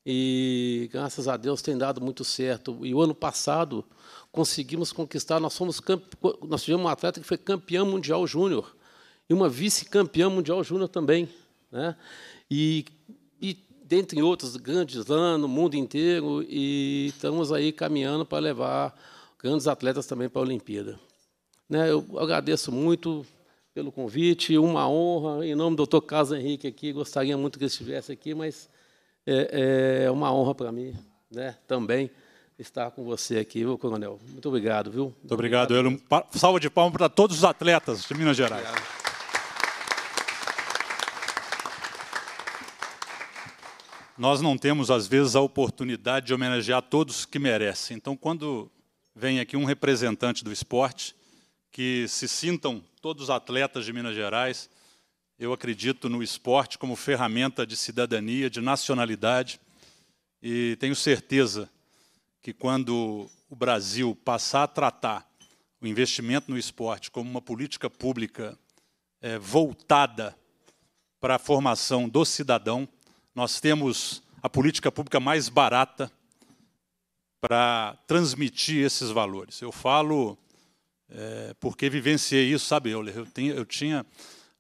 e, graças a Deus, tem dado muito certo. E o ano passado conseguimos conquistar, nós, fomos nós tivemos um atleta que foi campeão mundial júnior e uma vice-campeã mundial júnior também. Né? E, e, dentre outros, grandes lá no mundo inteiro, e estamos aí caminhando para levar grandes atletas também para a Olimpíada. Né? Eu agradeço muito pelo convite, uma honra. Em nome do Dr. Carlos Henrique aqui, gostaria muito que ele estivesse aqui, mas é, é uma honra para mim né, também estar com você aqui, viu, Coronel? Muito obrigado, viu? Muito obrigado, obrigado. salve Salva de palmas para todos os atletas de Minas Gerais. Obrigado. Nós não temos, às vezes, a oportunidade de homenagear todos que merecem. Então, quando vem aqui um representante do esporte, que se sintam todos os atletas de Minas Gerais. Eu acredito no esporte como ferramenta de cidadania, de nacionalidade, e tenho certeza que quando o Brasil passar a tratar o investimento no esporte como uma política pública é, voltada para a formação do cidadão, nós temos a política pública mais barata para transmitir esses valores. Eu falo é, porque vivenciei isso, sabe? Eu, eu, tinha, eu tinha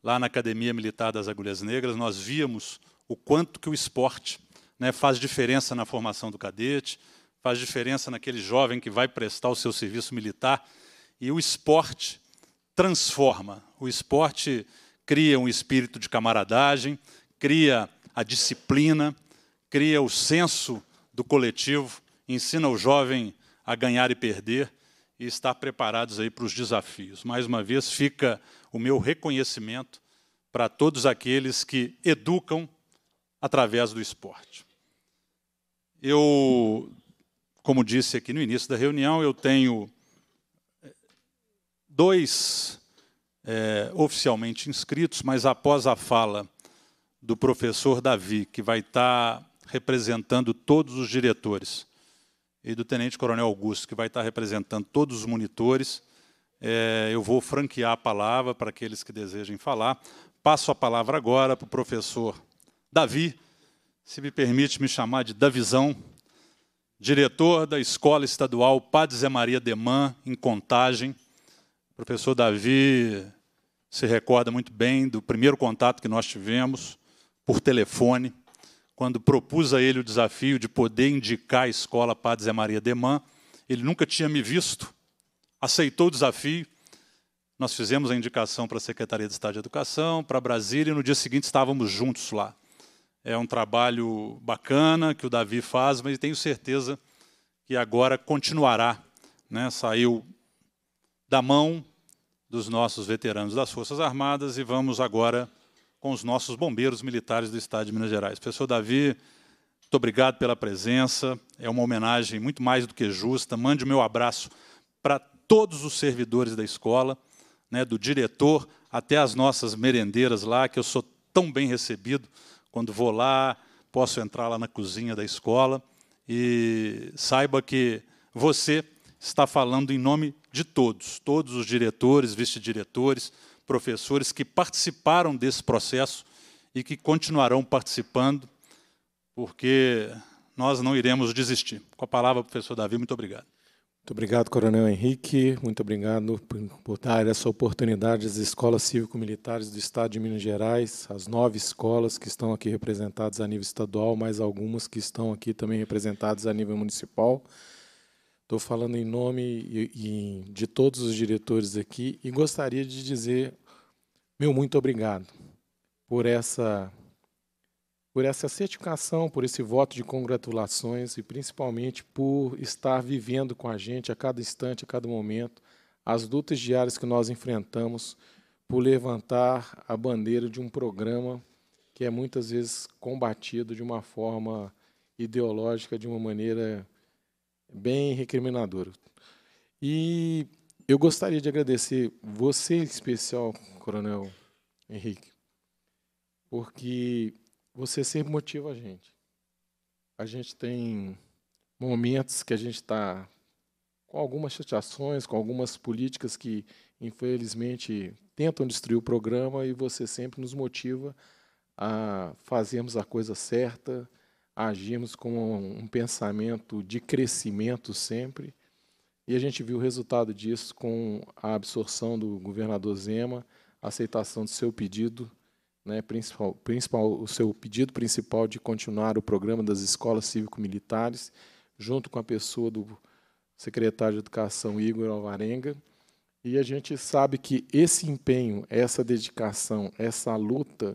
lá na Academia Militar das Agulhas Negras, nós víamos o quanto que o esporte né, faz diferença na formação do cadete, faz diferença naquele jovem que vai prestar o seu serviço militar. E o esporte transforma, o esporte cria um espírito de camaradagem, cria a disciplina, cria o senso do coletivo, ensina o jovem a ganhar e perder e estar preparados aí para os desafios. Mais uma vez, fica o meu reconhecimento para todos aqueles que educam através do esporte. Eu, como disse aqui no início da reunião, eu tenho eh, dois é, oficialmente inscritos, mas após a fala do professor Davi, que vai estar representando todos os diretores e do Tenente Coronel Augusto, que vai estar representando todos os monitores. É, eu vou franquear a palavra para aqueles que desejem falar. Passo a palavra agora para o professor Davi, se me permite me chamar de Davizão, diretor da Escola Estadual Padre Zé Maria Demã, em Contagem. O professor Davi se recorda muito bem do primeiro contato que nós tivemos por telefone quando propus a ele o desafio de poder indicar a escola Padre Zé Maria Demã, ele nunca tinha me visto, aceitou o desafio. Nós fizemos a indicação para a Secretaria de Estado de Educação, para Brasília, e no dia seguinte estávamos juntos lá. É um trabalho bacana que o Davi faz, mas tenho certeza que agora continuará. Né? Saiu da mão dos nossos veteranos das Forças Armadas e vamos agora com os nossos bombeiros militares do Estado de Minas Gerais. Professor Davi, muito obrigado pela presença. É uma homenagem muito mais do que justa. Mande o meu abraço para todos os servidores da escola, né, do diretor até as nossas merendeiras lá, que eu sou tão bem recebido quando vou lá, posso entrar lá na cozinha da escola. E saiba que você está falando em nome de todos, todos os diretores, vice-diretores, professores que participaram desse processo e que continuarão participando, porque nós não iremos desistir. Com a palavra, professor Davi, muito obrigado. Muito obrigado, Coronel Henrique. Muito obrigado por dar essa oportunidade às escolas cívico-militares do Estado de Minas Gerais, às nove escolas que estão aqui representadas a nível estadual, mais algumas que estão aqui também representadas a nível municipal. Estou falando em nome de todos os diretores aqui e gostaria de dizer meu muito obrigado por essa por essa certificação, por esse voto de congratulações e principalmente por estar vivendo com a gente a cada instante, a cada momento, as lutas diárias que nós enfrentamos por levantar a bandeira de um programa que é muitas vezes combatido de uma forma ideológica, de uma maneira bem recriminadora. E eu gostaria de agradecer você em especial, Coronel Henrique, porque você sempre motiva a gente. A gente tem momentos que a gente está com algumas chateações, com algumas políticas que, infelizmente, tentam destruir o programa e você sempre nos motiva a fazermos a coisa certa, a agirmos com um pensamento de crescimento sempre e a gente viu o resultado disso com a absorção do governador Zema, a aceitação do seu pedido, né, principal, principal, o seu pedido principal de continuar o programa das escolas cívico-militares, junto com a pessoa do secretário de Educação, Igor Alvarenga. E a gente sabe que esse empenho, essa dedicação, essa luta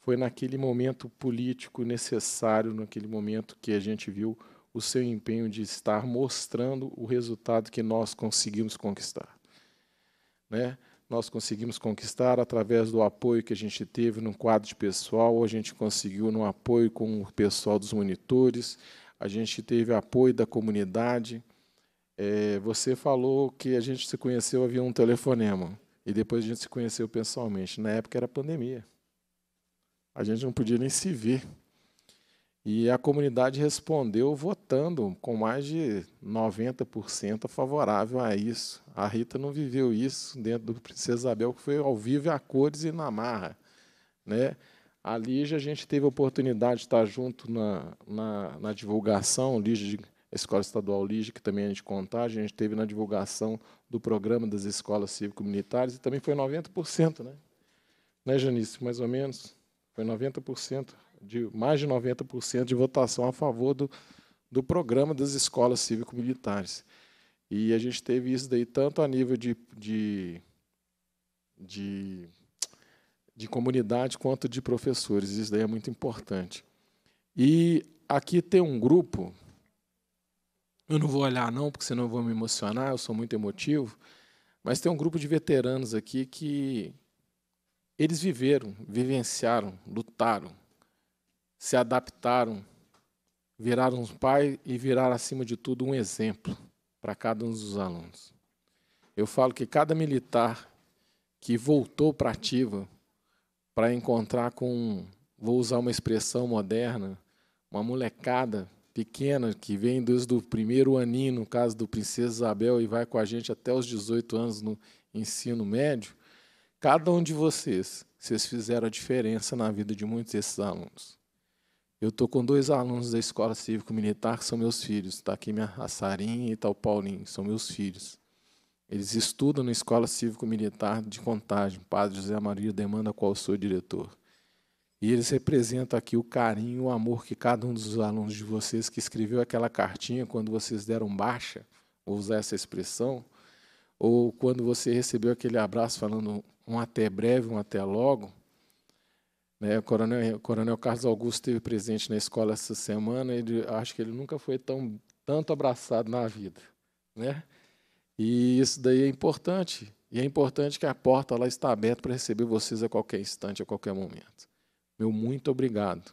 foi naquele momento político necessário, naquele momento que a gente viu o seu empenho de estar mostrando o resultado que nós conseguimos conquistar. Né? Nós conseguimos conquistar através do apoio que a gente teve no quadro de pessoal, a gente conseguiu no apoio com o pessoal dos monitores, a gente teve apoio da comunidade. É, você falou que a gente se conheceu havia um telefonema e depois a gente se conheceu pessoalmente. Na época era pandemia. A gente não podia nem se ver. E a comunidade respondeu votando com mais de 90% favorável a isso. A Rita não viveu isso dentro do Princesa Isabel, que foi ao vivo a cores e na marra. Né? A Lígia, a gente teve a oportunidade de estar junto na, na, na divulgação, Lígia de, Escola Estadual Lígia, que também a é gente contar, a gente teve na divulgação do programa das escolas cívico-militares, e também foi 90%, né? Né, Janice? Mais ou menos. Foi 90%, de, mais de 90% de votação a favor do, do programa das escolas cívico-militares. E a gente teve isso daí tanto a nível de, de, de, de comunidade quanto de professores. Isso daí é muito importante. E aqui tem um grupo, eu não vou olhar não, porque senão eu vou me emocionar, eu sou muito emotivo, mas tem um grupo de veteranos aqui que, eles viveram, vivenciaram, lutaram, se adaptaram, viraram um pai e viraram, acima de tudo, um exemplo para cada um dos alunos. Eu falo que cada militar que voltou para ativa para encontrar com, vou usar uma expressão moderna, uma molecada pequena que vem desde o primeiro aninho, no caso do Princesa Isabel, e vai com a gente até os 18 anos no ensino médio, cada um de vocês, vocês fizeram a diferença na vida de muitos desses alunos. Eu estou com dois alunos da Escola Cívico-Militar que são meus filhos. Está aqui minha, a Sarinha e está o Paulinho, são meus filhos. Eles estudam na Escola Cívico-Militar de Contagem. Padre José Maria demanda qual sou o diretor. E eles representam aqui o carinho, o amor que cada um dos alunos de vocês que escreveu aquela cartinha quando vocês deram baixa, vou usar essa expressão, ou quando você recebeu aquele abraço falando um até breve, um até logo. Né, o, coronel, o coronel Carlos Augusto esteve presente na escola essa semana. Ele, acho que ele nunca foi tão tanto abraçado na vida, né? E isso daí é importante. E é importante que a porta lá está aberta para receber vocês a qualquer instante, a qualquer momento. Meu muito obrigado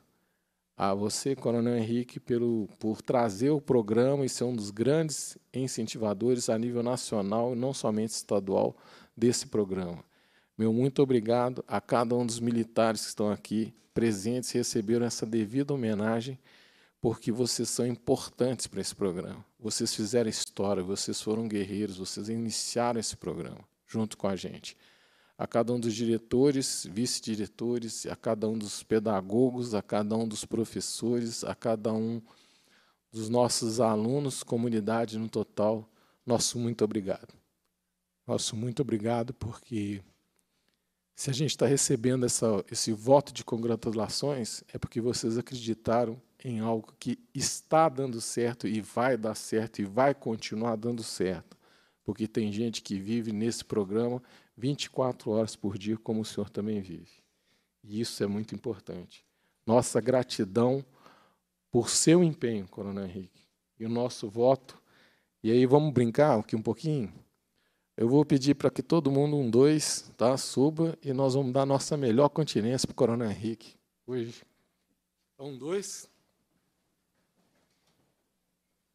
a você, Coronel Henrique, pelo, por trazer o programa e ser um dos grandes incentivadores a nível nacional, não somente estadual, desse programa. Meu muito obrigado a cada um dos militares que estão aqui presentes e receberam essa devida homenagem, porque vocês são importantes para esse programa. Vocês fizeram história, vocês foram guerreiros, vocês iniciaram esse programa junto com a gente. A cada um dos diretores, vice-diretores, a cada um dos pedagogos, a cada um dos professores, a cada um dos nossos alunos, comunidade no total, nosso muito obrigado. Nosso muito obrigado porque se a gente está recebendo essa, esse voto de congratulações, é porque vocês acreditaram em algo que está dando certo e vai dar certo e vai continuar dando certo. Porque tem gente que vive nesse programa 24 horas por dia, como o senhor também vive. E isso é muito importante. Nossa gratidão por seu empenho, Coronel Henrique, e o nosso voto. E aí vamos brincar aqui um pouquinho? Eu vou pedir para que todo mundo, um, dois, tá, suba e nós vamos dar nossa melhor continência para o Coronel Henrique hoje. Então, um, dois.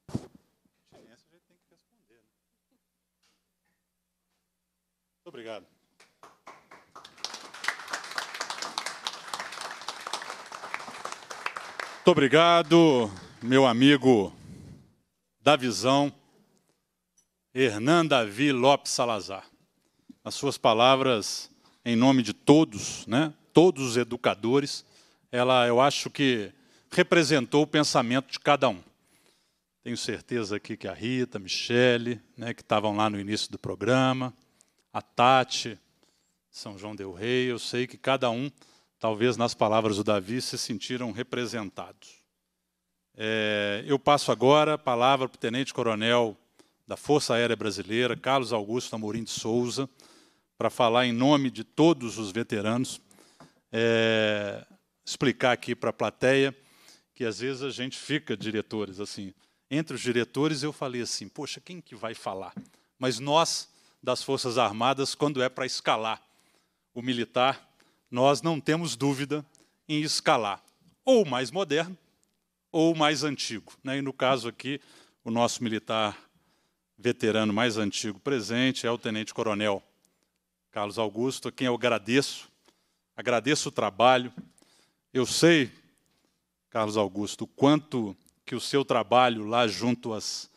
Continência a gente tem que responder. Muito obrigado. Muito obrigado, meu amigo da visão. Hernan Davi Lopes Salazar. As suas palavras, em nome de todos, né, todos os educadores, ela, eu acho que representou o pensamento de cada um. Tenho certeza aqui que a Rita, a Michele, né, que estavam lá no início do programa, a Tati, São João Del Rei, eu sei que cada um, talvez nas palavras do Davi, se sentiram representados. É, eu passo agora a palavra para o Tenente Coronel da Força Aérea Brasileira, Carlos Augusto Amorim de Souza, para falar em nome de todos os veteranos, é, explicar aqui para a plateia que às vezes a gente fica diretores assim. Entre os diretores eu falei assim, poxa, quem que vai falar? Mas nós das Forças Armadas, quando é para escalar o militar, nós não temos dúvida em escalar ou mais moderno ou mais antigo. Né? E no caso aqui, o nosso militar veterano mais antigo presente é o tenente-coronel Carlos Augusto, a quem eu agradeço, agradeço o trabalho. Eu sei, Carlos Augusto, o quanto que o seu trabalho lá junto às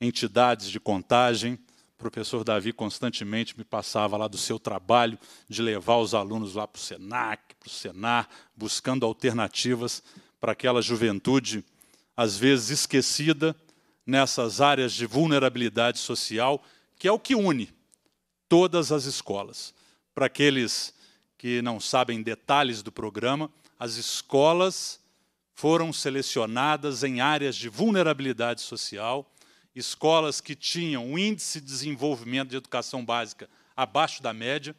entidades de contagem, o professor Davi constantemente me passava lá do seu trabalho de levar os alunos lá para o SENAC, para o SENAR, buscando alternativas para aquela juventude, às vezes esquecida, nessas áreas de vulnerabilidade social, que é o que une todas as escolas. Para aqueles que não sabem detalhes do programa, as escolas foram selecionadas em áreas de vulnerabilidade social, escolas que tinham um índice de desenvolvimento de educação básica abaixo da média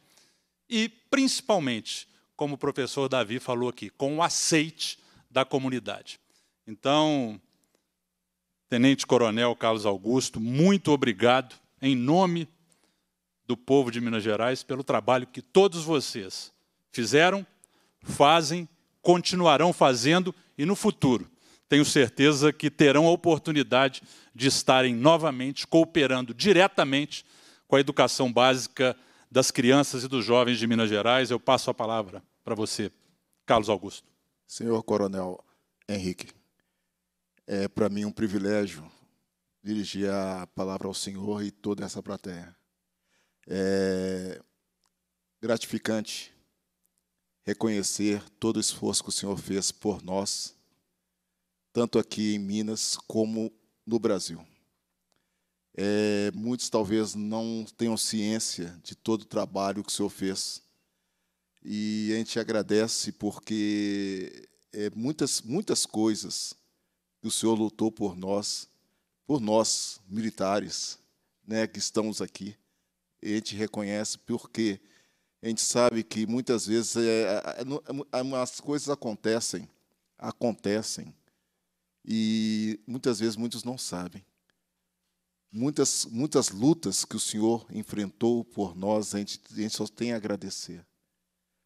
e, principalmente, como o professor Davi falou aqui, com o aceite da comunidade. Então, Tenente Coronel Carlos Augusto, muito obrigado, em nome do povo de Minas Gerais, pelo trabalho que todos vocês fizeram, fazem, continuarão fazendo e no futuro. Tenho certeza que terão a oportunidade de estarem novamente cooperando diretamente com a educação básica das crianças e dos jovens de Minas Gerais. Eu passo a palavra para você, Carlos Augusto. Senhor Coronel Henrique. É para mim um privilégio dirigir a palavra ao Senhor e toda essa plateia. É gratificante reconhecer todo o esforço que o Senhor fez por nós, tanto aqui em Minas como no Brasil. É, muitos talvez não tenham ciência de todo o trabalho que o Senhor fez. E a gente agradece porque é, muitas, muitas coisas que o Senhor lutou por nós, por nós, militares, né, que estamos aqui. E a gente reconhece porque a gente sabe que muitas vezes é, é, é, as coisas acontecem, acontecem, e muitas vezes muitos não sabem. Muitas, muitas lutas que o Senhor enfrentou por nós, a gente, a gente só tem a agradecer.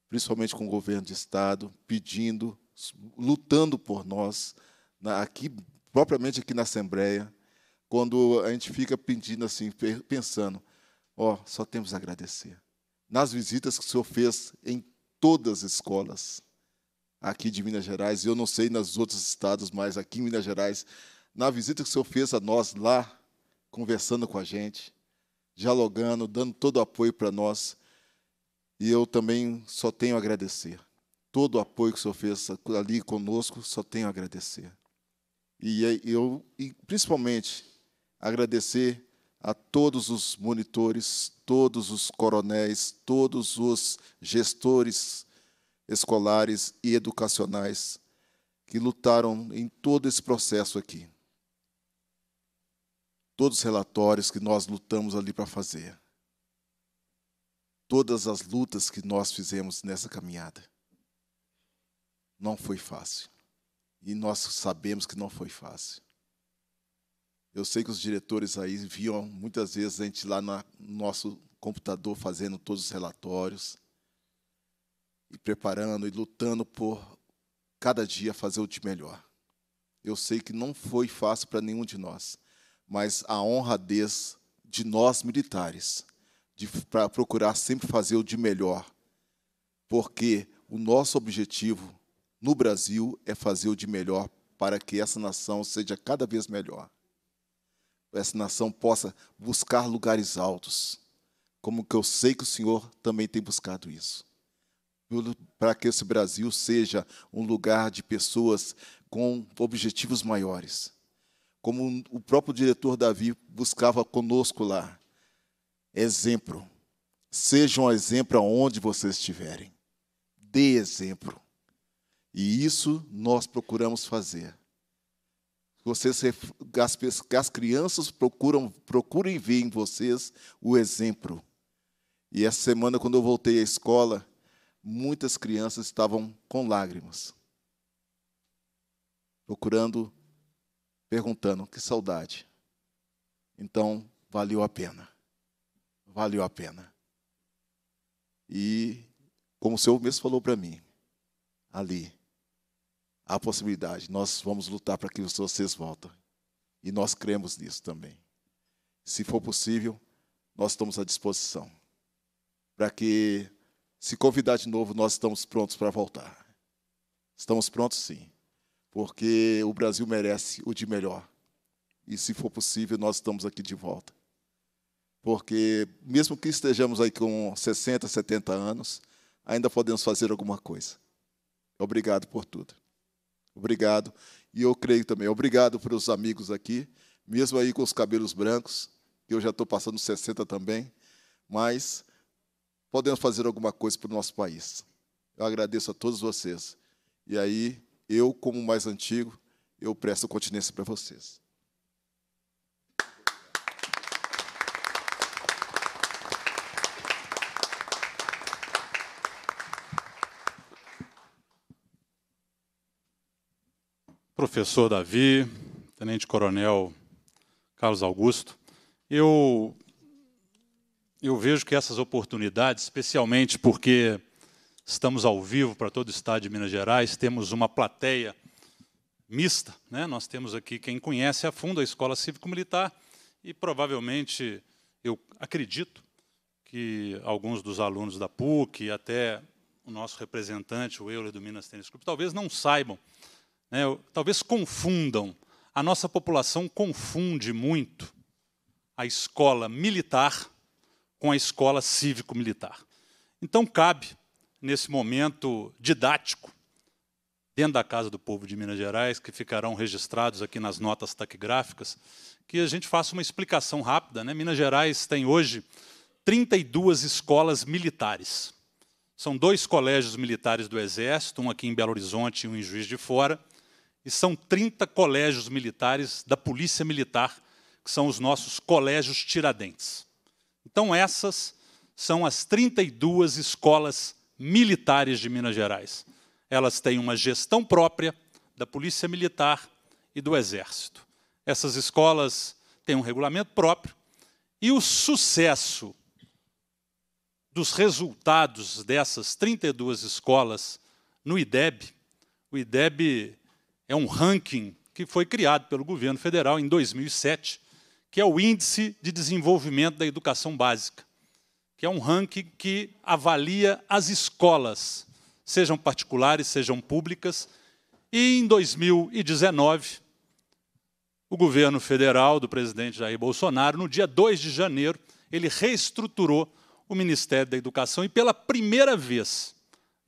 Principalmente com o governo de Estado, pedindo, lutando por nós, aqui, propriamente aqui na Assembleia, quando a gente fica pedindo assim, pensando, ó, oh, só temos a agradecer. Nas visitas que o senhor fez em todas as escolas aqui de Minas Gerais, eu não sei nos outros estados, mas aqui em Minas Gerais, na visita que o senhor fez a nós lá, conversando com a gente, dialogando, dando todo o apoio para nós. E eu também só tenho a agradecer. Todo o apoio que o senhor fez ali conosco, só tenho a agradecer. E é, eu, e principalmente, agradecer a todos os monitores, todos os coronéis, todos os gestores escolares e educacionais que lutaram em todo esse processo aqui. Todos os relatórios que nós lutamos ali para fazer. Todas as lutas que nós fizemos nessa caminhada. Não foi fácil. E nós sabemos que não foi fácil. Eu sei que os diretores aí viam muitas vezes a gente lá no nosso computador fazendo todos os relatórios, e preparando e lutando por cada dia fazer o de melhor. Eu sei que não foi fácil para nenhum de nós, mas a honradez de nós militares de para procurar sempre fazer o de melhor, porque o nosso objetivo no Brasil é fazer o de melhor para que essa nação seja cada vez melhor. Essa nação possa buscar lugares altos, como que eu sei que o Senhor também tem buscado isso. Para que esse Brasil seja um lugar de pessoas com objetivos maiores. Como o próprio diretor Davi buscava conosco lá. Exemplo. Sejam um exemplo aonde vocês estiverem. Dê exemplo e isso nós procuramos fazer. Vocês, as, as crianças procuram, procurem ver em vocês o exemplo. E essa semana, quando eu voltei à escola, muitas crianças estavam com lágrimas, procurando, perguntando: que saudade. Então, valeu a pena. Valeu a pena. E, como o Senhor mesmo falou para mim, ali, a possibilidade. Nós vamos lutar para que vocês voltem. E nós cremos nisso também. Se for possível, nós estamos à disposição. Para que, se convidar de novo, nós estamos prontos para voltar. Estamos prontos, sim. Porque o Brasil merece o de melhor. E, se for possível, nós estamos aqui de volta. Porque, mesmo que estejamos aí com 60, 70 anos, ainda podemos fazer alguma coisa. Obrigado por tudo. Obrigado. E eu creio também, obrigado para os amigos aqui, mesmo aí com os cabelos brancos, que eu já estou passando 60 também, mas podemos fazer alguma coisa para o nosso país. Eu agradeço a todos vocês. E aí, eu, como mais antigo, eu presto continência para vocês. professor Davi, tenente coronel Carlos Augusto, eu eu vejo que essas oportunidades, especialmente porque estamos ao vivo para todo o estado de Minas Gerais, temos uma plateia mista, né? Nós temos aqui quem conhece a fundo a Escola Cívico-Militar e provavelmente eu acredito que alguns dos alunos da PUC, até o nosso representante, o Euler do Minas Tênis Clube, talvez não saibam né, talvez confundam, a nossa população confunde muito a escola militar com a escola cívico-militar. Então, cabe, nesse momento didático, dentro da Casa do Povo de Minas Gerais, que ficarão registrados aqui nas notas taquigráficas, que a gente faça uma explicação rápida. Né? Minas Gerais tem hoje 32 escolas militares. São dois colégios militares do Exército, um aqui em Belo Horizonte e um em Juiz de Fora, e são 30 colégios militares da Polícia Militar, que são os nossos colégios Tiradentes. Então, essas são as 32 escolas militares de Minas Gerais. Elas têm uma gestão própria da Polícia Militar e do Exército. Essas escolas têm um regulamento próprio e o sucesso dos resultados dessas 32 escolas no IDEB, o IDEB é um ranking que foi criado pelo governo federal em 2007, que é o Índice de Desenvolvimento da Educação Básica, que é um ranking que avalia as escolas, sejam particulares, sejam públicas. E em 2019, o governo federal do presidente Jair Bolsonaro, no dia 2 de janeiro, ele reestruturou o Ministério da Educação e, pela primeira vez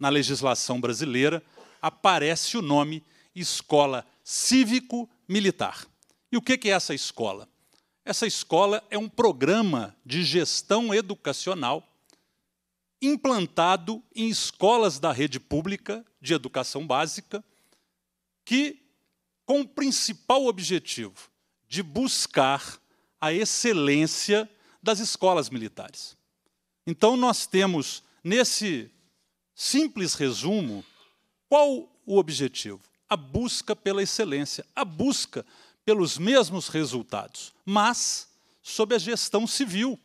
na legislação brasileira, aparece o nome escola cívico-militar. E o que é essa escola? Essa escola é um programa de gestão educacional implantado em escolas da rede pública de educação básica, que, com o principal objetivo de buscar a excelência das escolas militares. Então, nós temos, nesse simples resumo, qual o objetivo? a busca pela excelência, a busca pelos mesmos resultados, mas sob a gestão civil,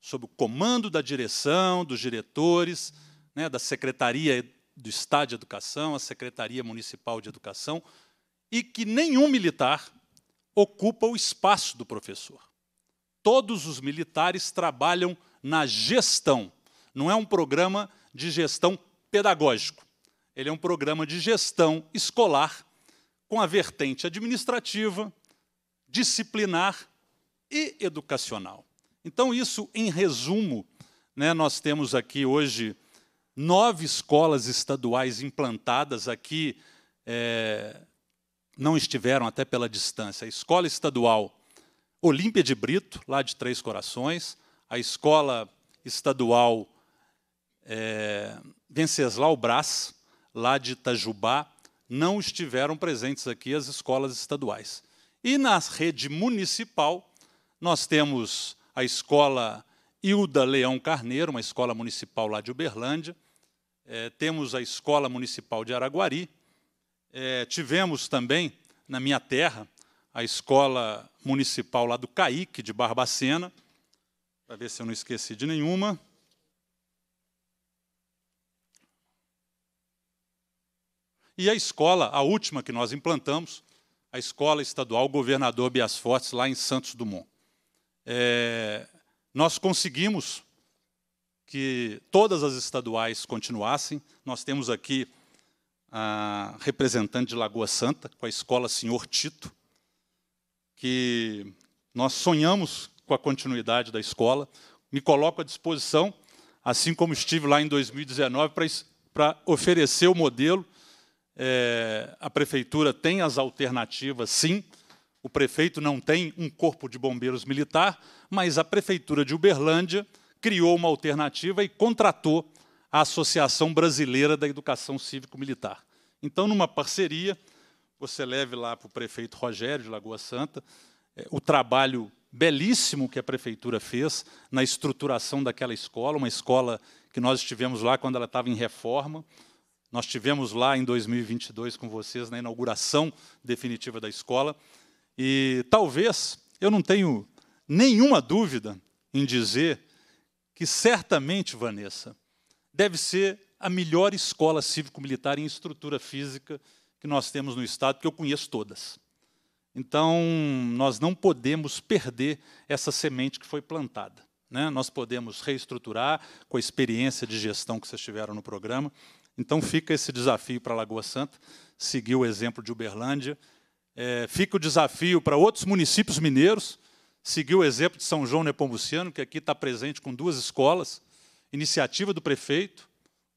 sob o comando da direção, dos diretores, né, da Secretaria do Estado de Educação, a Secretaria Municipal de Educação, e que nenhum militar ocupa o espaço do professor. Todos os militares trabalham na gestão, não é um programa de gestão pedagógico. Ele é um programa de gestão escolar com a vertente administrativa, disciplinar e educacional. Então, isso em resumo, né, nós temos aqui hoje nove escolas estaduais implantadas aqui, é, não estiveram até pela distância. A Escola Estadual Olímpia de Brito, lá de Três Corações, a Escola Estadual é, Venceslau Brás, lá de Itajubá, não estiveram presentes aqui as escolas estaduais. E na rede municipal, nós temos a escola Hilda Leão Carneiro, uma escola municipal lá de Uberlândia, é, temos a escola municipal de Araguari, é, tivemos também, na minha terra, a escola municipal lá do Caique, de Barbacena, para ver se eu não esqueci de nenhuma. E a escola, a última que nós implantamos, a Escola Estadual Governador Bias Fortes, lá em Santos Dumont. É, nós conseguimos que todas as estaduais continuassem. Nós temos aqui a representante de Lagoa Santa, com a Escola Senhor Tito, que nós sonhamos com a continuidade da escola. Me coloco à disposição, assim como estive lá em 2019, para oferecer o modelo é, a prefeitura tem as alternativas, sim. O prefeito não tem um corpo de bombeiros militar, mas a prefeitura de Uberlândia criou uma alternativa e contratou a Associação Brasileira da Educação Cívico-Militar. Então, numa parceria, você leve lá para o prefeito Rogério de Lagoa Santa é, o trabalho belíssimo que a prefeitura fez na estruturação daquela escola, uma escola que nós estivemos lá quando ela estava em reforma. Nós tivemos lá em 2022 com vocês na inauguração definitiva da escola e talvez eu não tenho nenhuma dúvida em dizer que certamente, Vanessa, deve ser a melhor escola cívico-militar em estrutura física que nós temos no estado, porque eu conheço todas. Então, nós não podemos perder essa semente que foi plantada. Né? Nós podemos reestruturar com a experiência de gestão que vocês tiveram no programa. Então fica esse desafio para Lagoa Santa, seguir o exemplo de Uberlândia. É, fica o desafio para outros municípios mineiros, seguir o exemplo de São João Nepomuceno, que aqui está presente com duas escolas, iniciativa do prefeito,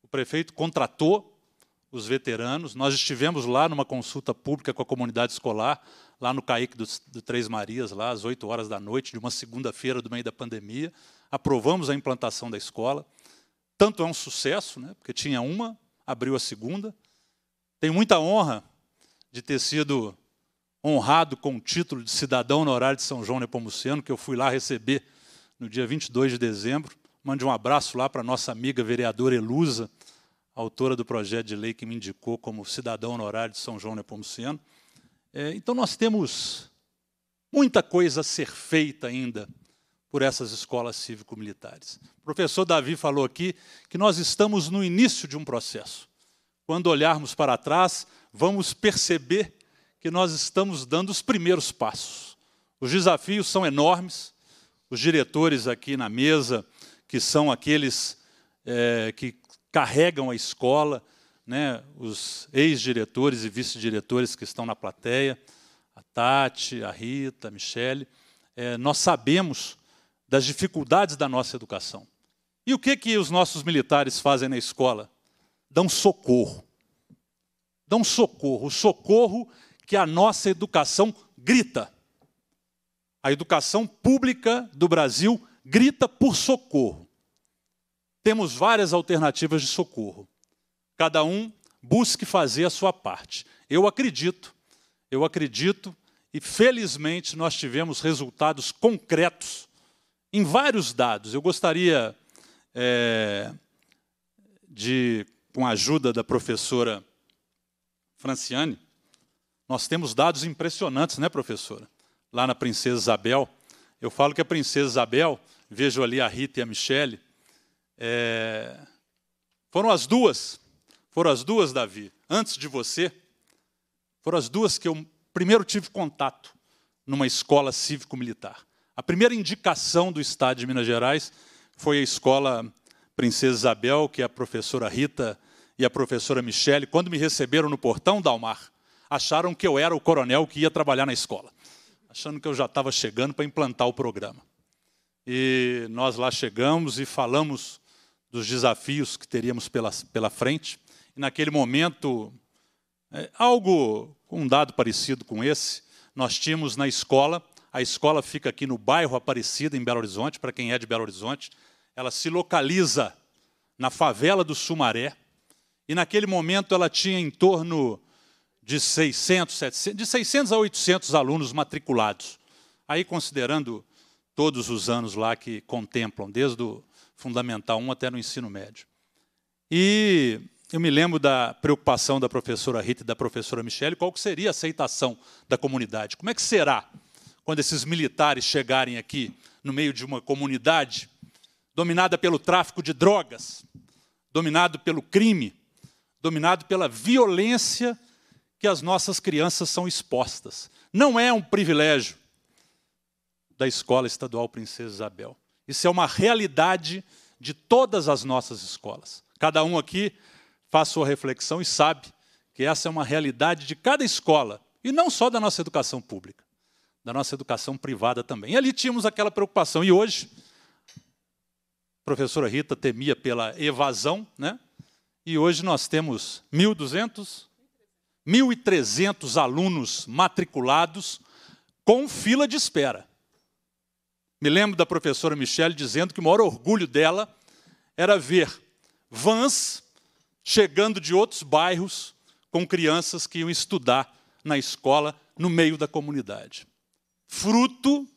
o prefeito contratou os veteranos, nós estivemos lá numa consulta pública com a comunidade escolar, lá no CAIC do, do Três Marias, lá às 8 horas da noite, de uma segunda-feira do meio da pandemia, aprovamos a implantação da escola, tanto é um sucesso, né, porque tinha uma abriu a segunda. Tenho muita honra de ter sido honrado com o título de cidadão honorário de São João Nepomuceno, que eu fui lá receber no dia 22 de dezembro. Mande um abraço lá para nossa amiga vereadora Elusa, autora do projeto de lei que me indicou como cidadão honorário de São João Nepomuceno. É, então nós temos muita coisa a ser feita ainda por essas escolas cívico-militares. O professor Davi falou aqui que nós estamos no início de um processo. Quando olharmos para trás, vamos perceber que nós estamos dando os primeiros passos. Os desafios são enormes. Os diretores aqui na mesa, que são aqueles é, que carregam a escola, né, os ex-diretores e vice-diretores que estão na plateia, a Tati, a Rita, a Michele, é, nós sabemos das dificuldades da nossa educação. E o que, que os nossos militares fazem na escola? Dão socorro. Dão socorro. O socorro que a nossa educação grita. A educação pública do Brasil grita por socorro. Temos várias alternativas de socorro. Cada um busque fazer a sua parte. Eu acredito, eu acredito, e felizmente nós tivemos resultados concretos em vários dados. Eu gostaria é, de, com a ajuda da professora Franciane, nós temos dados impressionantes, né, professora? Lá na Princesa Isabel. Eu falo que a Princesa Isabel, vejo ali a Rita e a Michele, é, foram as duas, foram as duas, Davi, antes de você, foram as duas que eu primeiro tive contato numa escola cívico-militar. A primeira indicação do Estado de Minas Gerais foi a escola Princesa Isabel, que é a professora Rita e a professora Michele, quando me receberam no portão da Almar, acharam que eu era o coronel que ia trabalhar na escola, achando que eu já estava chegando para implantar o programa. E nós lá chegamos e falamos dos desafios que teríamos pela, pela frente. E naquele momento, é, algo, um dado parecido com esse, nós tínhamos na escola, a escola fica aqui no bairro Aparecida, em Belo Horizonte, para quem é de Belo Horizonte, ela se localiza na favela do Sumaré, e naquele momento ela tinha em torno de 600, 700, de 600 a 800 alunos matriculados. Aí considerando todos os anos lá que contemplam, desde o fundamental 1 até no ensino médio. E eu me lembro da preocupação da professora Rita e da professora Michele, qual que seria a aceitação da comunidade? Como é que será quando esses militares chegarem aqui no meio de uma comunidade dominada pelo tráfico de drogas, dominado pelo crime, dominado pela violência que as nossas crianças são expostas. Não é um privilégio da Escola Estadual Princesa Isabel. Isso é uma realidade de todas as nossas escolas. Cada um aqui faz sua reflexão e sabe que essa é uma realidade de cada escola, e não só da nossa educação pública, da nossa educação privada também. E ali tínhamos aquela preocupação. E hoje, professora Rita temia pela evasão, né? e hoje nós temos 1.200, 1.300 alunos matriculados com fila de espera. Me lembro da professora Michelle dizendo que o maior orgulho dela era ver vans chegando de outros bairros com crianças que iam estudar na escola no meio da comunidade. Fruto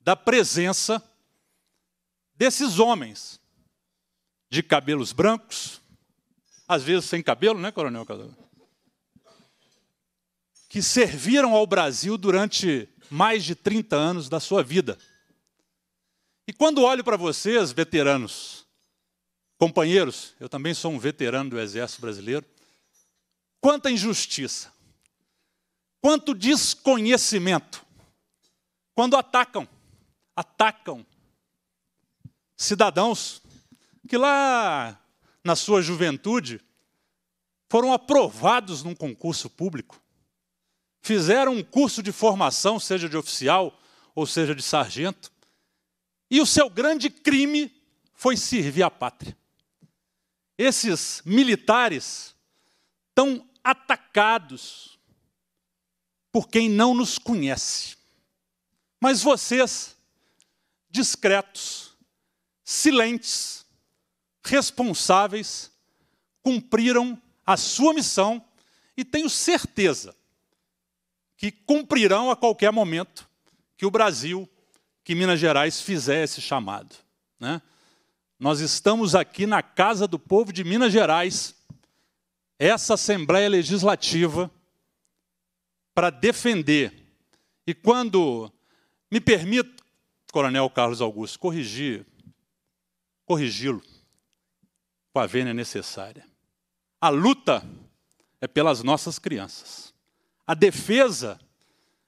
da presença desses homens de cabelos brancos, às vezes sem cabelo, né, Coronel Casanova? Que serviram ao Brasil durante mais de 30 anos da sua vida. E quando olho para vocês, veteranos, companheiros, eu também sou um veterano do Exército Brasileiro, quanta injustiça, quanto desconhecimento. Quando atacam, atacam cidadãos que lá na sua juventude foram aprovados num concurso público, fizeram um curso de formação, seja de oficial ou seja de sargento, e o seu grande crime foi servir a pátria. Esses militares tão atacados por quem não nos conhece. Mas vocês, discretos, silentes, responsáveis, cumpriram a sua missão e tenho certeza que cumprirão a qualquer momento que o Brasil, que Minas Gerais fizer esse chamado. Né? Nós estamos aqui na Casa do Povo de Minas Gerais, essa Assembleia Legislativa, para defender. E quando me permito, Coronel Carlos Augusto, corrigir corrigi-lo com a vênia necessária. A luta é pelas nossas crianças. A defesa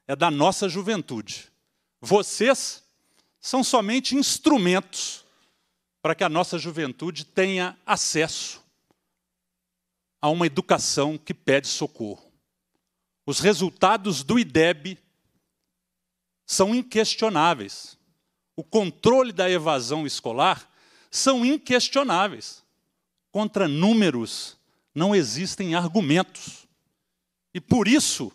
é da nossa juventude. Vocês são somente instrumentos para que a nossa juventude tenha acesso a uma educação que pede socorro. Os resultados do IDEB são inquestionáveis. O controle da evasão escolar são inquestionáveis. Contra números não existem argumentos. E por isso,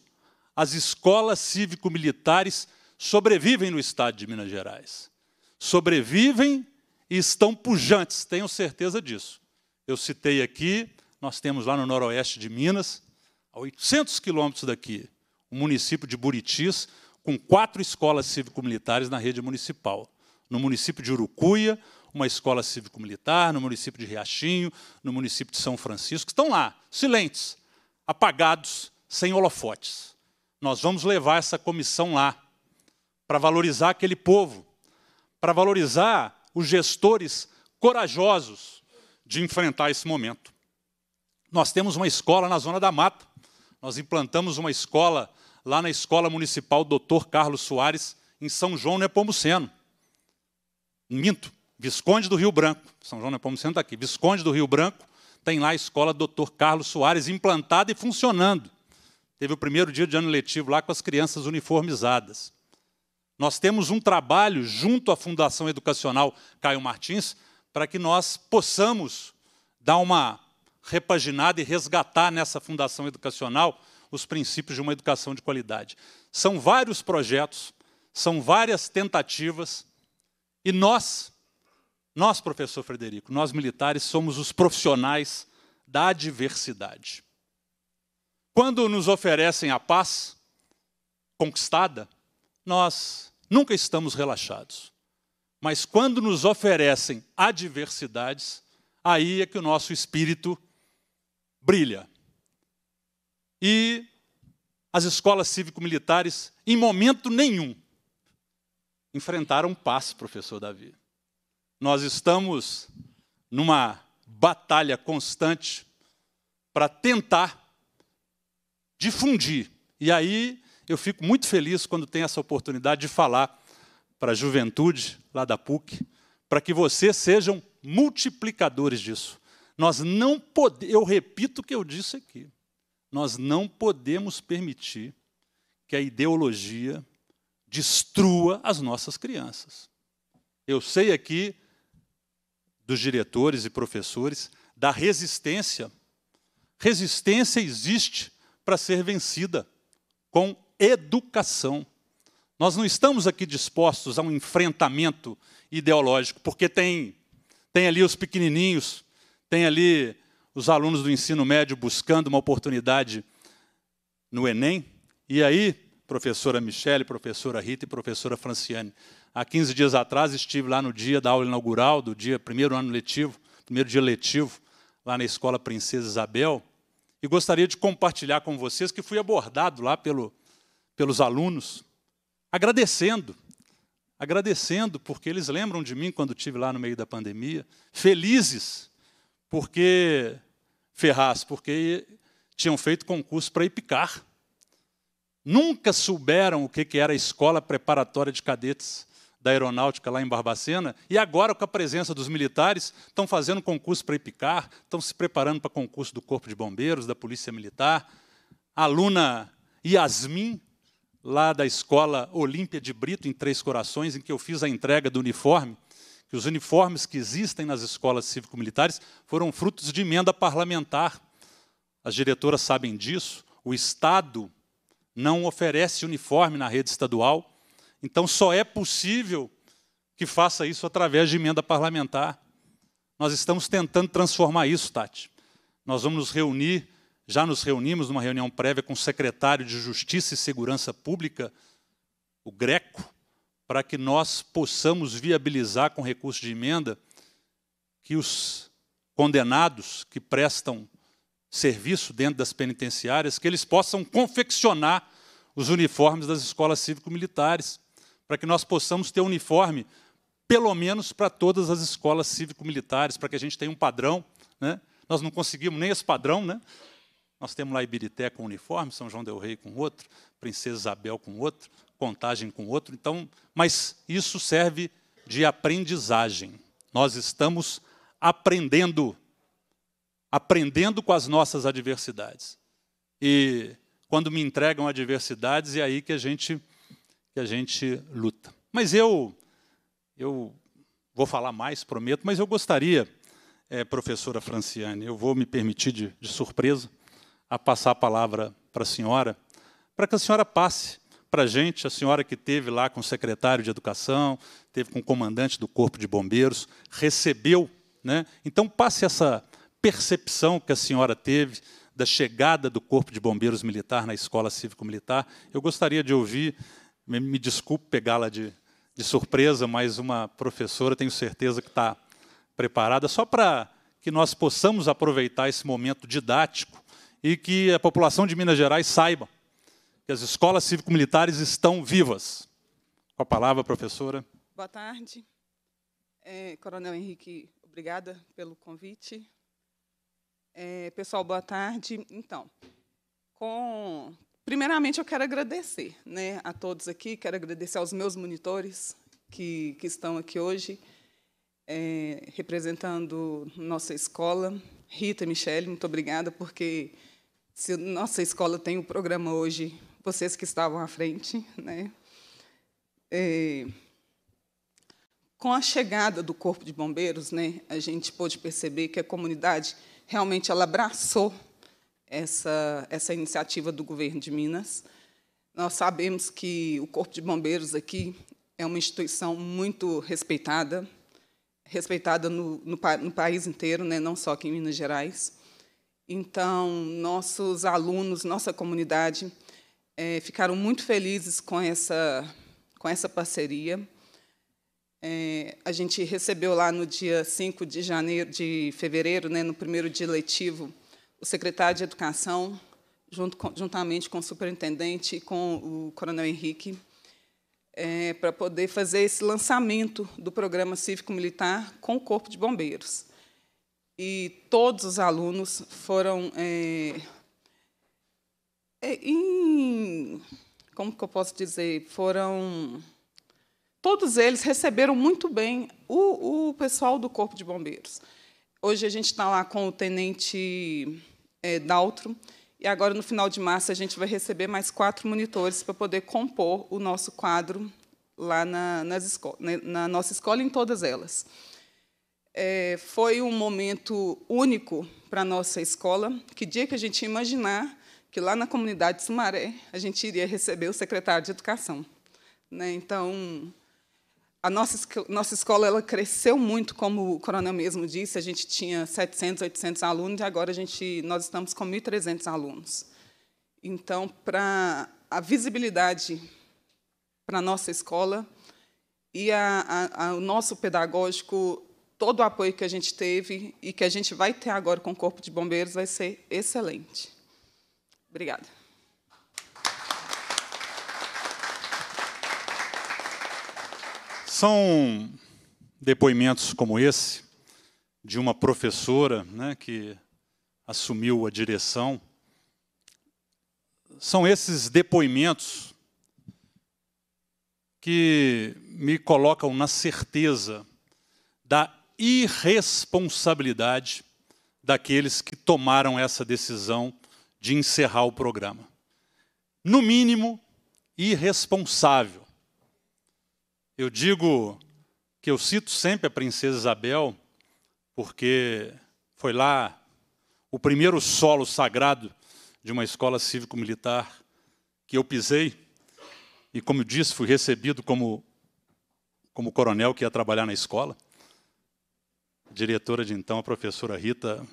as escolas cívico-militares sobrevivem no estado de Minas Gerais. Sobrevivem e estão pujantes, tenho certeza disso. Eu citei aqui, nós temos lá no noroeste de Minas, a 800 quilômetros daqui, o município de Buritis, com quatro escolas cívico-militares na rede municipal. No município de Urucuia, uma escola cívico-militar no município de Riachinho, no município de São Francisco, estão lá, silentes, apagados, sem holofotes. Nós vamos levar essa comissão lá para valorizar aquele povo, para valorizar os gestores corajosos de enfrentar esse momento. Nós temos uma escola na Zona da Mata, nós implantamos uma escola lá na Escola Municipal Dr. Carlos Soares, em São João Nepomuceno. minto. Visconde do Rio Branco, São João Nepomuceno está aqui, Visconde do Rio Branco, tem lá a escola Dr. Carlos Soares implantada e funcionando. Teve o primeiro dia de ano letivo lá com as crianças uniformizadas. Nós temos um trabalho junto à Fundação Educacional Caio Martins para que nós possamos dar uma repaginada e resgatar nessa Fundação Educacional os princípios de uma educação de qualidade. São vários projetos, são várias tentativas, e nós, nós, professor Frederico, nós militares somos os profissionais da adversidade. Quando nos oferecem a paz conquistada, nós nunca estamos relaxados. Mas quando nos oferecem adversidades, aí é que o nosso espírito brilha. E as escolas cívico-militares, em momento nenhum, enfrentaram paz, professor Davi nós estamos numa batalha constante para tentar difundir. E aí eu fico muito feliz quando tenho essa oportunidade de falar para a juventude lá da PUC, para que vocês sejam multiplicadores disso. Nós não podemos, eu repito o que eu disse aqui, nós não podemos permitir que a ideologia destrua as nossas crianças. Eu sei aqui dos diretores e professores da resistência. Resistência existe para ser vencida com educação. Nós não estamos aqui dispostos a um enfrentamento ideológico, porque tem, tem ali os pequenininhos, tem ali os alunos do ensino médio buscando uma oportunidade no Enem. E aí, professora Michele, professora Rita e professora Franciane, Há 15 dias atrás estive lá no dia da aula inaugural, do dia primeiro ano letivo, primeiro dia letivo, lá na Escola Princesa Isabel, e gostaria de compartilhar com vocês que fui abordado lá pelo, pelos alunos, agradecendo, agradecendo porque eles lembram de mim quando estive lá no meio da pandemia, felizes porque Ferraz, porque tinham feito concurso para IPCAR. Nunca souberam o que era a escola preparatória de cadetes da aeronáutica lá em Barbacena, e agora, com a presença dos militares, estão fazendo concurso para IPICAR, estão se preparando para concurso do Corpo de Bombeiros, da Polícia Militar. A aluna Yasmin, lá da Escola Olímpia de Brito, em Três Corações, em que eu fiz a entrega do uniforme, que os uniformes que existem nas escolas cívico-militares foram frutos de emenda parlamentar. As diretoras sabem disso. O Estado não oferece uniforme na rede estadual então só é possível que faça isso através de emenda parlamentar. Nós estamos tentando transformar isso, Tati. Nós vamos nos reunir, já nos reunimos numa reunião prévia com o secretário de Justiça e Segurança Pública, o Greco, para que nós possamos viabilizar com recurso de emenda que os condenados que prestam serviço dentro das penitenciárias, que eles possam confeccionar os uniformes das escolas cívico-militares para que nós possamos ter uniforme, pelo menos para todas as escolas cívico-militares, para que a gente tenha um padrão. Né? Nós não conseguimos nem esse padrão, né? Nós temos lá Ibirité com uniforme, São João del Rei com outro, Princesa Isabel com outro, Contagem com outro. Então, mas isso serve de aprendizagem. Nós estamos aprendendo, aprendendo com as nossas adversidades. E quando me entregam adversidades, é aí que a gente a gente luta. Mas eu, eu vou falar mais, prometo, mas eu gostaria, é, professora Franciane, eu vou me permitir de, de surpresa a passar a palavra para a senhora, para que a senhora passe para a gente, a senhora que teve lá com o secretário de Educação, teve com o comandante do Corpo de Bombeiros, recebeu. Né? Então, passe essa percepção que a senhora teve da chegada do Corpo de Bombeiros Militar na Escola Cívico-Militar. Eu gostaria de ouvir me, me desculpe pegá-la de, de surpresa, mas uma professora, tenho certeza que está preparada, só para que nós possamos aproveitar esse momento didático e que a população de Minas Gerais saiba que as escolas cívico-militares estão vivas. Com a palavra, professora. Boa tarde. É, Coronel Henrique, obrigada pelo convite. É, pessoal, boa tarde. Então, com Primeiramente, eu quero agradecer né, a todos aqui, quero agradecer aos meus monitores que, que estão aqui hoje, é, representando nossa escola. Rita, Michele, muito obrigada, porque se nossa escola tem o um programa hoje, vocês que estavam à frente. Né? É, com a chegada do Corpo de Bombeiros, né, a gente pôde perceber que a comunidade realmente ela abraçou essa, essa iniciativa do governo de Minas. Nós sabemos que o Corpo de Bombeiros aqui é uma instituição muito respeitada, respeitada no, no, no país inteiro, né, não só aqui em Minas Gerais. Então, nossos alunos, nossa comunidade, é, ficaram muito felizes com essa, com essa parceria. É, a gente recebeu lá no dia 5 de janeiro, de fevereiro, né, no primeiro dia letivo, o secretário de Educação, junto juntamente com o superintendente e com o coronel Henrique, é, para poder fazer esse lançamento do programa cívico-militar com o Corpo de Bombeiros. E todos os alunos foram. É, é em, como que eu posso dizer? Foram. Todos eles receberam muito bem o, o pessoal do Corpo de Bombeiros. Hoje a gente está lá com o tenente é, Daltro. E agora, no final de março, a gente vai receber mais quatro monitores para poder compor o nosso quadro lá na, né, na nossa escola, em todas elas. É, foi um momento único para a nossa escola. Que dia que a gente ia imaginar que lá na comunidade de Sumaré a gente iria receber o secretário de Educação. Né? Então, a nossa, nossa escola ela cresceu muito, como o coronel mesmo disse, a gente tinha 700, 800 alunos e agora a gente, nós estamos com 1.300 alunos. Então, para a visibilidade para a nossa escola e a, a, a, o nosso pedagógico, todo o apoio que a gente teve e que a gente vai ter agora com o Corpo de Bombeiros vai ser excelente. Obrigada. São depoimentos como esse, de uma professora né, que assumiu a direção, são esses depoimentos que me colocam na certeza da irresponsabilidade daqueles que tomaram essa decisão de encerrar o programa. No mínimo, irresponsável. Eu digo que eu cito sempre a princesa Isabel, porque foi lá o primeiro solo sagrado de uma escola cívico-militar que eu pisei, e como eu disse, fui recebido como, como coronel que ia trabalhar na escola. A diretora de então, a professora Rita,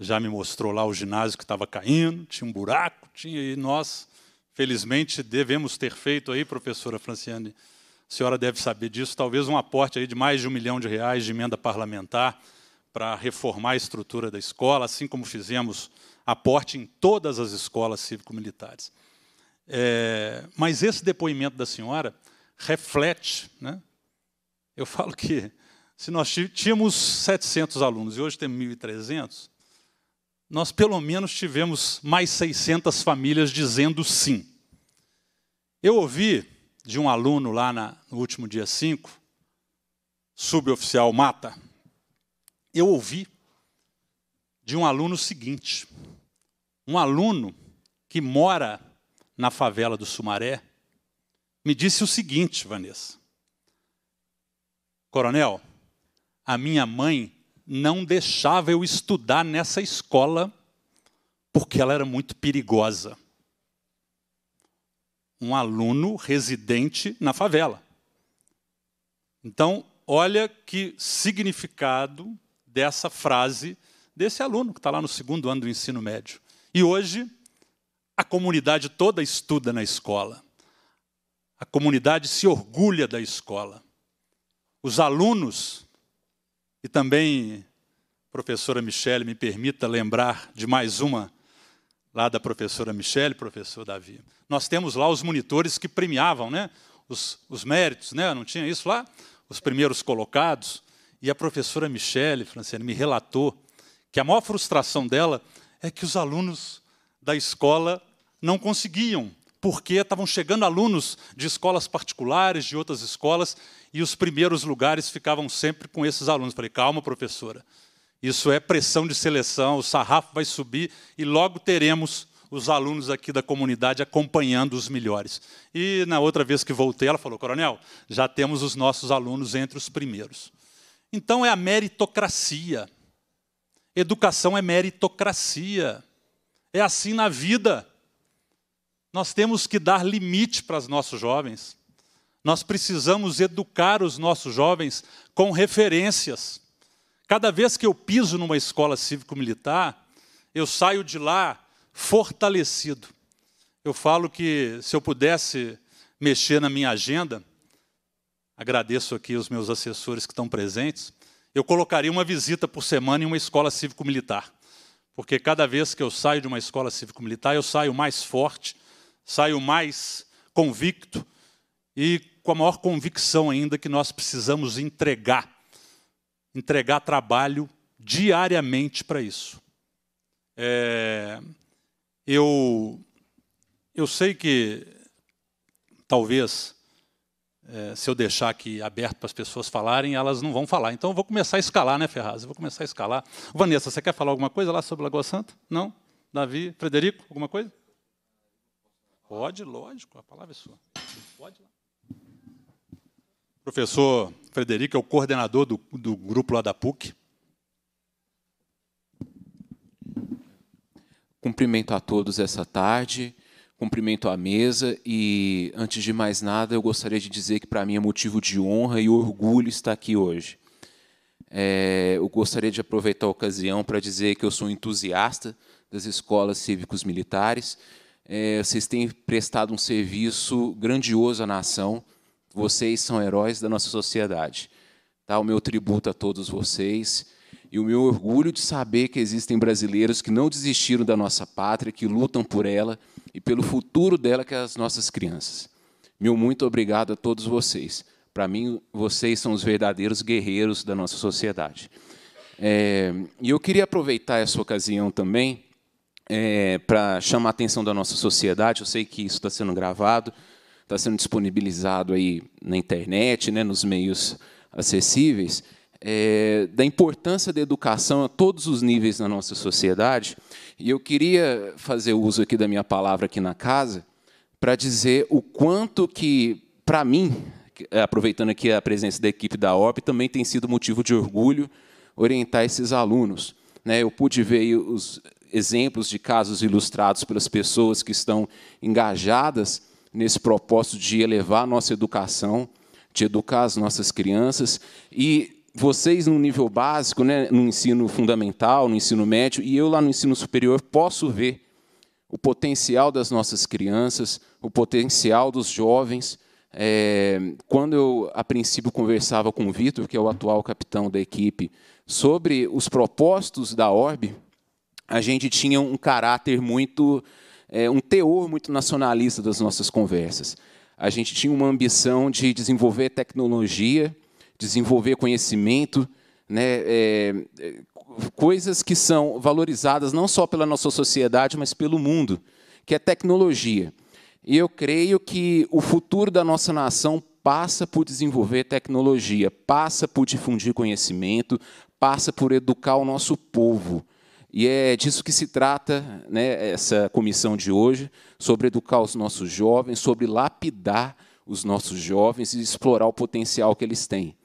já me mostrou lá o ginásio que estava caindo, tinha um buraco, tinha, e nós, felizmente, devemos ter feito aí, professora Franciane, a senhora deve saber disso, talvez um aporte aí de mais de um milhão de reais de emenda parlamentar para reformar a estrutura da escola, assim como fizemos aporte em todas as escolas cívico-militares. É, mas esse depoimento da senhora reflete, né? eu falo que se nós tínhamos 700 alunos e hoje temos 1.300, nós pelo menos tivemos mais 600 famílias dizendo sim. Eu ouvi de um aluno lá na, no último dia 5, suboficial Mata, eu ouvi de um aluno o seguinte: um aluno que mora na favela do Sumaré me disse o seguinte, Vanessa: Coronel, a minha mãe não deixava eu estudar nessa escola porque ela era muito perigosa um aluno residente na favela. Então, olha que significado dessa frase desse aluno que está lá no segundo ano do ensino médio. E hoje, a comunidade toda estuda na escola. A comunidade se orgulha da escola. Os alunos, e também, professora Michele, me permita lembrar de mais uma lá da professora Michele, professor Davi. Nós temos lá os monitores que premiavam né, os, os méritos, né? não tinha isso lá? Os primeiros colocados. E a professora Michele, Franciane, me relatou que a maior frustração dela é que os alunos da escola não conseguiam, porque estavam chegando alunos de escolas particulares, de outras escolas, e os primeiros lugares ficavam sempre com esses alunos. Falei, calma, professora, isso é pressão de seleção, o sarrafo vai subir e logo teremos os alunos aqui da comunidade acompanhando os melhores. E na outra vez que voltei, ela falou: Coronel, já temos os nossos alunos entre os primeiros. Então é a meritocracia. Educação é meritocracia. É assim na vida. Nós temos que dar limite para os nossos jovens. Nós precisamos educar os nossos jovens com referências. Cada vez que eu piso numa escola cívico-militar, eu saio de lá fortalecido. Eu falo que se eu pudesse mexer na minha agenda, agradeço aqui os meus assessores que estão presentes, eu colocaria uma visita por semana em uma escola cívico-militar. Porque cada vez que eu saio de uma escola cívico-militar, eu saio mais forte, saio mais convicto e com a maior convicção ainda que nós precisamos entregar entregar trabalho diariamente para isso. É, eu, eu sei que, talvez, é, se eu deixar aqui aberto para as pessoas falarem, elas não vão falar. Então, eu vou começar a escalar, né, Ferraz? Eu vou começar a escalar. Vanessa, você quer falar alguma coisa lá sobre Lagoa Santa? Não? Davi, Frederico, alguma coisa? Pode, lógico, a palavra é sua. Pode lá professor Frederico é o coordenador do, do grupo lá da PUC. Cumprimento a todos essa tarde, cumprimento a mesa e, antes de mais nada, eu gostaria de dizer que para mim é motivo de honra e orgulho estar aqui hoje. É, eu gostaria de aproveitar a ocasião para dizer que eu sou entusiasta das escolas cívicos militares. É, vocês têm prestado um serviço grandioso à nação. Vocês são heróis da nossa sociedade. Tá? O meu tributo a todos vocês e o meu orgulho de saber que existem brasileiros que não desistiram da nossa pátria, que lutam por ela e pelo futuro dela, que é as nossas crianças. Meu muito obrigado a todos vocês. Para mim, vocês são os verdadeiros guerreiros da nossa sociedade. É, e eu queria aproveitar essa ocasião também é, para chamar a atenção da nossa sociedade. Eu sei que isso está sendo gravado está sendo disponibilizado aí na internet, né, nos meios acessíveis, é, da importância da educação a todos os níveis na nossa sociedade. E eu queria fazer uso aqui da minha palavra aqui na casa para dizer o quanto que, para mim, é, aproveitando aqui a presença da equipe da OP, também tem sido motivo de orgulho orientar esses alunos. Né? Eu pude ver os exemplos de casos ilustrados pelas pessoas que estão engajadas nesse propósito de elevar a nossa educação, de educar as nossas crianças. E vocês, no nível básico, né, no ensino fundamental, no ensino médio, e eu lá no ensino superior, posso ver o potencial das nossas crianças, o potencial dos jovens. É, quando eu, a princípio, conversava com o Vitor, que é o atual capitão da equipe, sobre os propósitos da Orbe, a gente tinha um caráter muito é, um teor muito nacionalista das nossas conversas. A gente tinha uma ambição de desenvolver tecnologia, desenvolver conhecimento, né, é, é, coisas que são valorizadas não só pela nossa sociedade, mas pelo mundo, que é tecnologia. E eu creio que o futuro da nossa nação passa por desenvolver tecnologia, passa por difundir conhecimento, passa por educar o nosso povo. E é disso que se trata né, essa comissão de hoje, sobre educar os nossos jovens, sobre lapidar os nossos jovens e explorar o potencial que eles têm.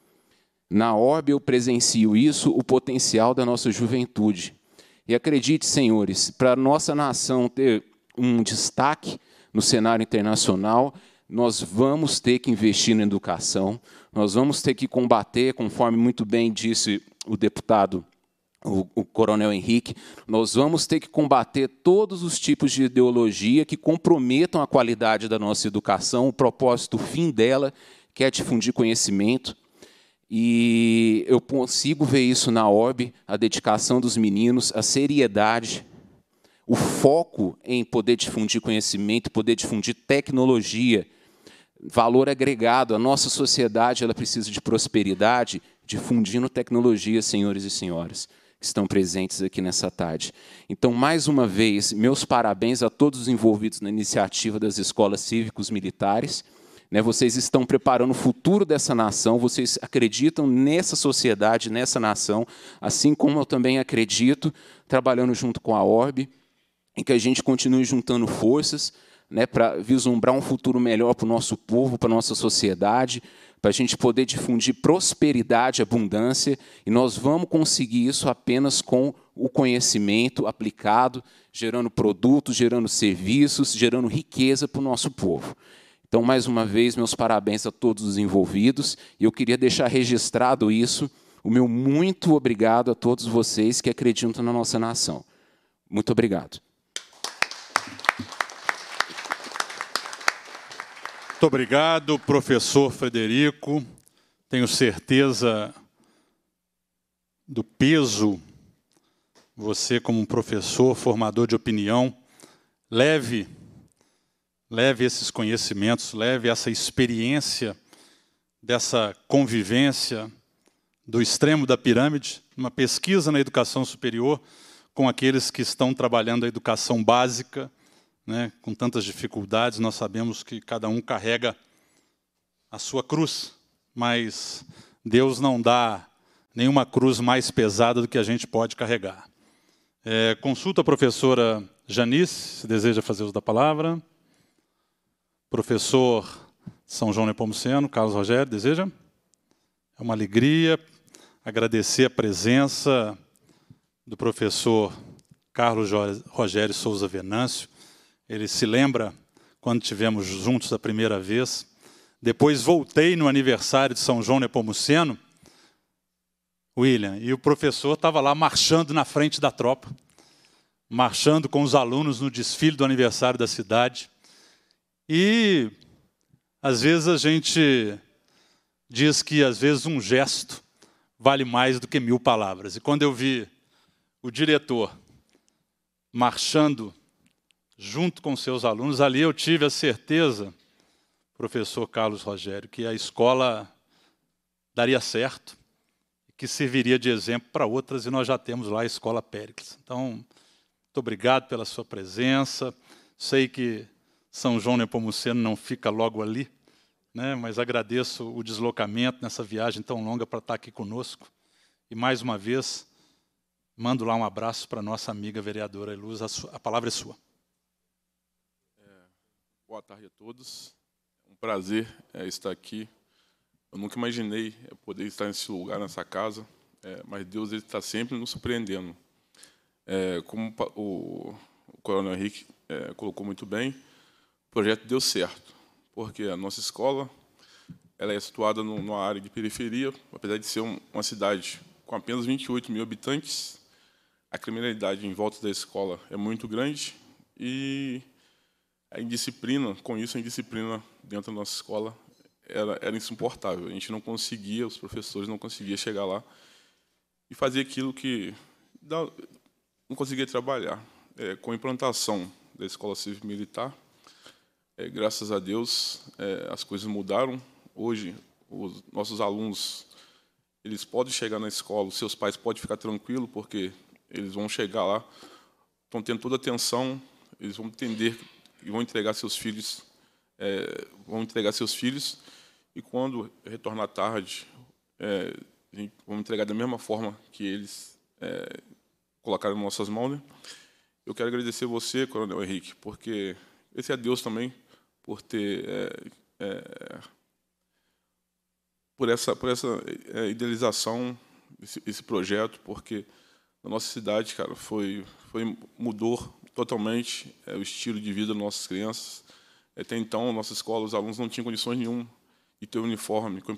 Na orbe eu presencio isso, o potencial da nossa juventude. E acredite, senhores, para a nossa nação ter um destaque no cenário internacional, nós vamos ter que investir na educação, nós vamos ter que combater, conforme muito bem disse o deputado o, o, coronel Henrique, nós vamos ter que combater todos os tipos de ideologia que comprometam a qualidade da nossa educação, o propósito, o fim dela, que é difundir conhecimento. E eu consigo ver isso na Orbe, a dedicação dos meninos, a seriedade, o foco em poder difundir conhecimento, poder difundir tecnologia, valor agregado. A nossa sociedade ela precisa de prosperidade, difundindo tecnologia, senhores e senhoras estão presentes aqui nessa tarde. Então, mais uma vez, meus parabéns a todos os envolvidos na iniciativa das escolas cívicos militares. Né? Vocês estão preparando o futuro dessa nação, vocês acreditam nessa sociedade, nessa nação, assim como eu também acredito, trabalhando junto com a Orb, em que a gente continue juntando forças né, para vislumbrar um futuro melhor para o nosso povo, para a nossa sociedade, para a gente poder difundir prosperidade, abundância, e nós vamos conseguir isso apenas com o conhecimento aplicado, gerando produtos, gerando serviços, gerando riqueza para o nosso povo. Então, mais uma vez, meus parabéns a todos os envolvidos, e eu queria deixar registrado isso, o meu muito obrigado a todos vocês que acreditam na nossa nação. Muito obrigado. Muito obrigado, professor Frederico. Tenho certeza do peso você como professor, formador de opinião, leve leve esses conhecimentos, leve essa experiência dessa convivência do extremo da pirâmide, uma pesquisa na educação superior com aqueles que estão trabalhando a educação básica né, com tantas dificuldades, nós sabemos que cada um carrega a sua cruz, mas Deus não dá nenhuma cruz mais pesada do que a gente pode carregar. É, consulta a professora Janice, se deseja fazer uso da palavra. Professor São João Nepomuceno, Carlos Rogério, deseja? É uma alegria agradecer a presença do professor Carlos Rogério Souza Venâncio, ele se lembra quando tivemos juntos a primeira vez. Depois voltei no aniversário de São João Nepomuceno, William, e o professor estava lá marchando na frente da tropa, marchando com os alunos no desfile do aniversário da cidade. E às vezes a gente diz que às vezes um gesto vale mais do que mil palavras. E quando eu vi o diretor marchando junto com seus alunos. Ali eu tive a certeza, professor Carlos Rogério, que a escola daria certo, que serviria de exemplo para outras, e nós já temos lá a Escola Péricles. Então, muito obrigado pela sua presença. Sei que São João Nepomuceno não fica logo ali, né, mas agradeço o deslocamento nessa viagem tão longa para estar aqui conosco. E mais uma vez, mando lá um abraço para nossa amiga vereadora Eluz, a, a palavra é sua. Boa tarde a todos. É um prazer é, estar aqui. Eu nunca imaginei é, poder estar nesse lugar, nessa casa, é, mas Deus ele está sempre nos surpreendendo. É, como o, o, Coronel Henrique é, colocou muito bem, o projeto deu certo, porque a nossa escola ela é situada no, numa área de periferia, apesar de ser um, uma cidade com apenas 28 mil habitantes, a criminalidade em volta da escola é muito grande e a indisciplina, com isso, a indisciplina dentro da nossa escola era, era insuportável. A gente não conseguia, os professores não conseguiam chegar lá e fazer aquilo que não conseguia trabalhar. É, com a implantação da escola civil-militar, é, graças a Deus, é, as coisas mudaram. Hoje, os nossos alunos eles podem chegar na escola, os seus pais podem ficar tranquilos, porque eles vão chegar lá, estão tendo toda a atenção, eles vão entender e vão entregar seus filhos, é, vão entregar seus filhos, e quando retornar tarde, é, vão entregar da mesma forma que eles é, colocaram em nossas mãos. Né? Eu quero agradecer você, Coronel Henrique, porque esse é Deus também por ter é, é, por essa por essa é, idealização esse, esse projeto, porque na nossa cidade, cara, foi, foi mudou totalmente é, o estilo de vida das nossas crianças. Até então, nossa escola, os alunos não tinham condições nenhuma de ter um uniforme com a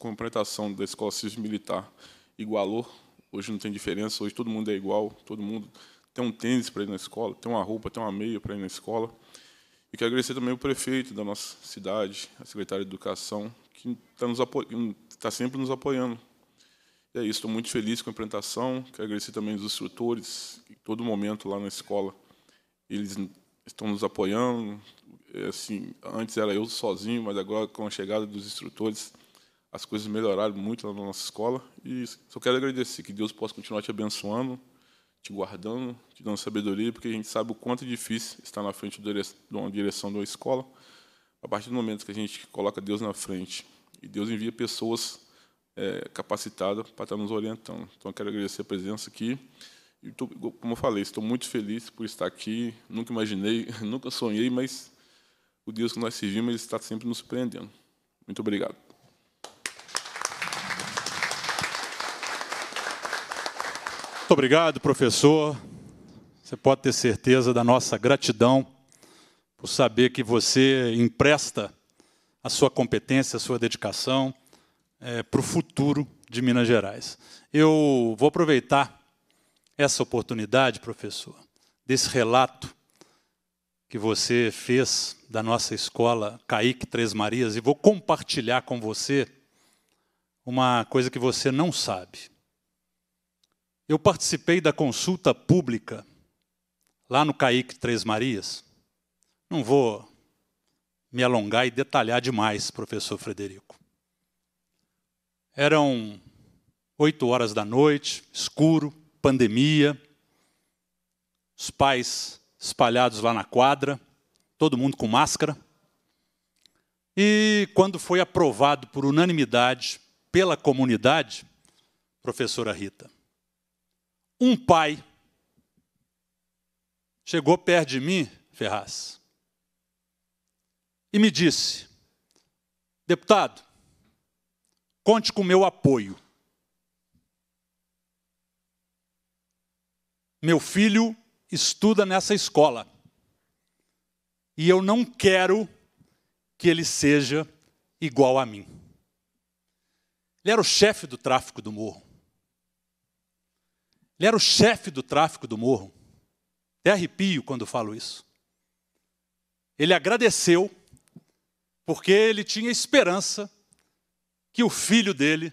com implementação da escola civil militar igualou. Hoje não tem diferença, hoje todo mundo é igual, todo mundo tem um tênis para ir na escola, tem uma roupa, tem uma meia para ir na escola. E quero agradecer também o prefeito da nossa cidade, a secretária de Educação, que está tá sempre nos apoiando. E é isso, estou muito feliz com a implementação. Quero agradecer também os instrutores, que todo momento lá na escola eles estão nos apoiando. É, assim, antes era eu sozinho, mas agora com a chegada dos instrutores as coisas melhoraram muito na nossa escola e só quero agradecer que Deus possa continuar te abençoando, te guardando, te dando sabedoria, porque a gente sabe o quanto é difícil estar na frente de uma direção de uma escola. A partir do momento que a gente coloca Deus na frente e Deus envia pessoas é, capacitadas para estar nos orientando. Então, eu quero agradecer a presença aqui tô, como eu falei, estou muito feliz por estar aqui. Nunca imaginei, nunca sonhei, mas o Deus que nós servimos está sempre nos surpreendendo. Muito obrigado. Muito obrigado, professor. Você pode ter certeza da nossa gratidão por saber que você empresta a sua competência, a sua dedicação é, para o futuro de Minas Gerais. Eu vou aproveitar essa oportunidade, professor, desse relato que você fez da nossa escola Caíque Três Marias e vou compartilhar com você uma coisa que você não sabe. Eu participei da consulta pública lá no Caíque Três Marias. Não vou me alongar e detalhar demais, professor Frederico. Eram oito horas da noite, escuro, pandemia, os pais espalhados lá na quadra, todo mundo com máscara. E quando foi aprovado por unanimidade pela comunidade, professora Rita, um pai chegou perto de mim, Ferraz, e me disse: deputado, conte com o meu apoio. meu filho estuda nessa escola e eu não quero que ele seja igual a mim. Ele era o chefe do tráfico do morro. Ele era o chefe do tráfico do morro. Até arrepio quando falo isso. Ele agradeceu porque ele tinha esperança que o filho dele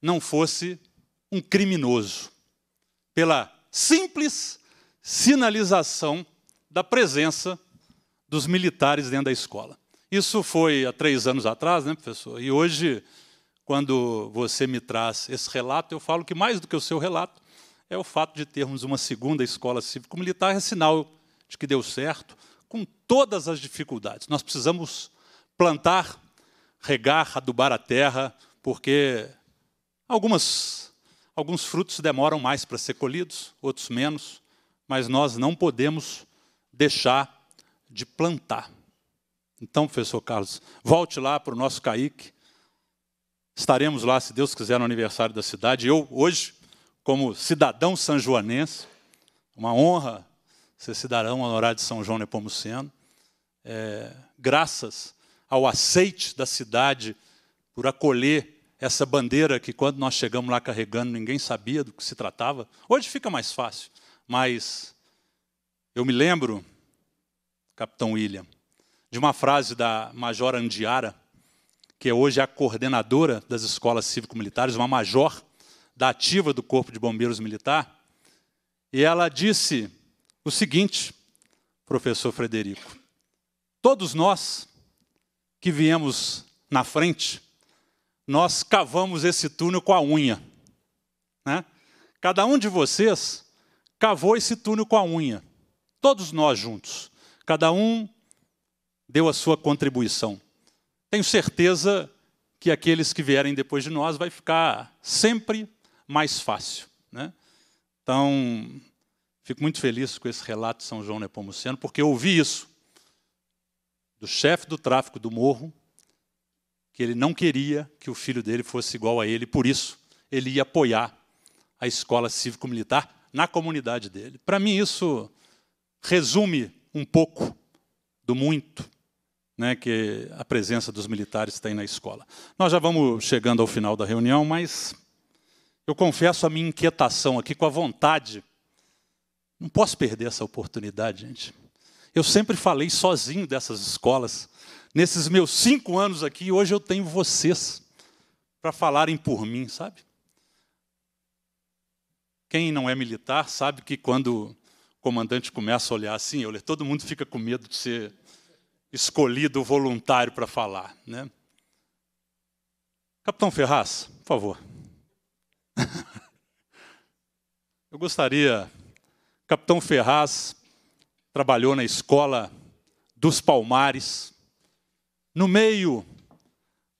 não fosse um criminoso pela simples sinalização da presença dos militares dentro da escola. Isso foi há três anos atrás, né, professor? E hoje, quando você me traz esse relato, eu falo que mais do que o seu relato é o fato de termos uma segunda escola cívico-militar, é sinal de que deu certo, com todas as dificuldades. Nós precisamos plantar, regar, adubar a terra, porque algumas Alguns frutos demoram mais para ser colhidos, outros menos, mas nós não podemos deixar de plantar. Então, professor Carlos, volte lá para o nosso caique. Estaremos lá, se Deus quiser, no aniversário da cidade. Eu, hoje, como cidadão sanjoanense, uma honra ser cidadão honorário de São João Nepomuceno, é, graças ao aceite da cidade por acolher essa bandeira que quando nós chegamos lá carregando ninguém sabia do que se tratava. Hoje fica mais fácil, mas eu me lembro, Capitão William, de uma frase da Major Andiara, que é hoje é a coordenadora das escolas cívico-militares, uma major da ativa do Corpo de Bombeiros Militar, e ela disse o seguinte, professor Frederico: todos nós que viemos na frente nós cavamos esse túnel com a unha. Né? Cada um de vocês cavou esse túnel com a unha. Todos nós juntos. Cada um deu a sua contribuição. Tenho certeza que aqueles que vierem depois de nós vai ficar sempre mais fácil. Né? Então, fico muito feliz com esse relato de São João Nepomuceno, porque eu ouvi isso do chefe do tráfico do morro, que ele não queria que o filho dele fosse igual a ele, por isso ele ia apoiar a escola cívico-militar na comunidade dele. Para mim, isso resume um pouco do muito né, que a presença dos militares tem na escola. Nós já vamos chegando ao final da reunião, mas eu confesso a minha inquietação aqui com a vontade. Não posso perder essa oportunidade, gente. Eu sempre falei sozinho dessas escolas nesses meus cinco anos aqui, hoje eu tenho vocês para falarem por mim, sabe? Quem não é militar sabe que quando o comandante começa a olhar assim, todo mundo fica com medo de ser escolhido voluntário para falar. Né? Capitão Ferraz, por favor. eu gostaria. Capitão Ferraz trabalhou na escola dos Palmares no meio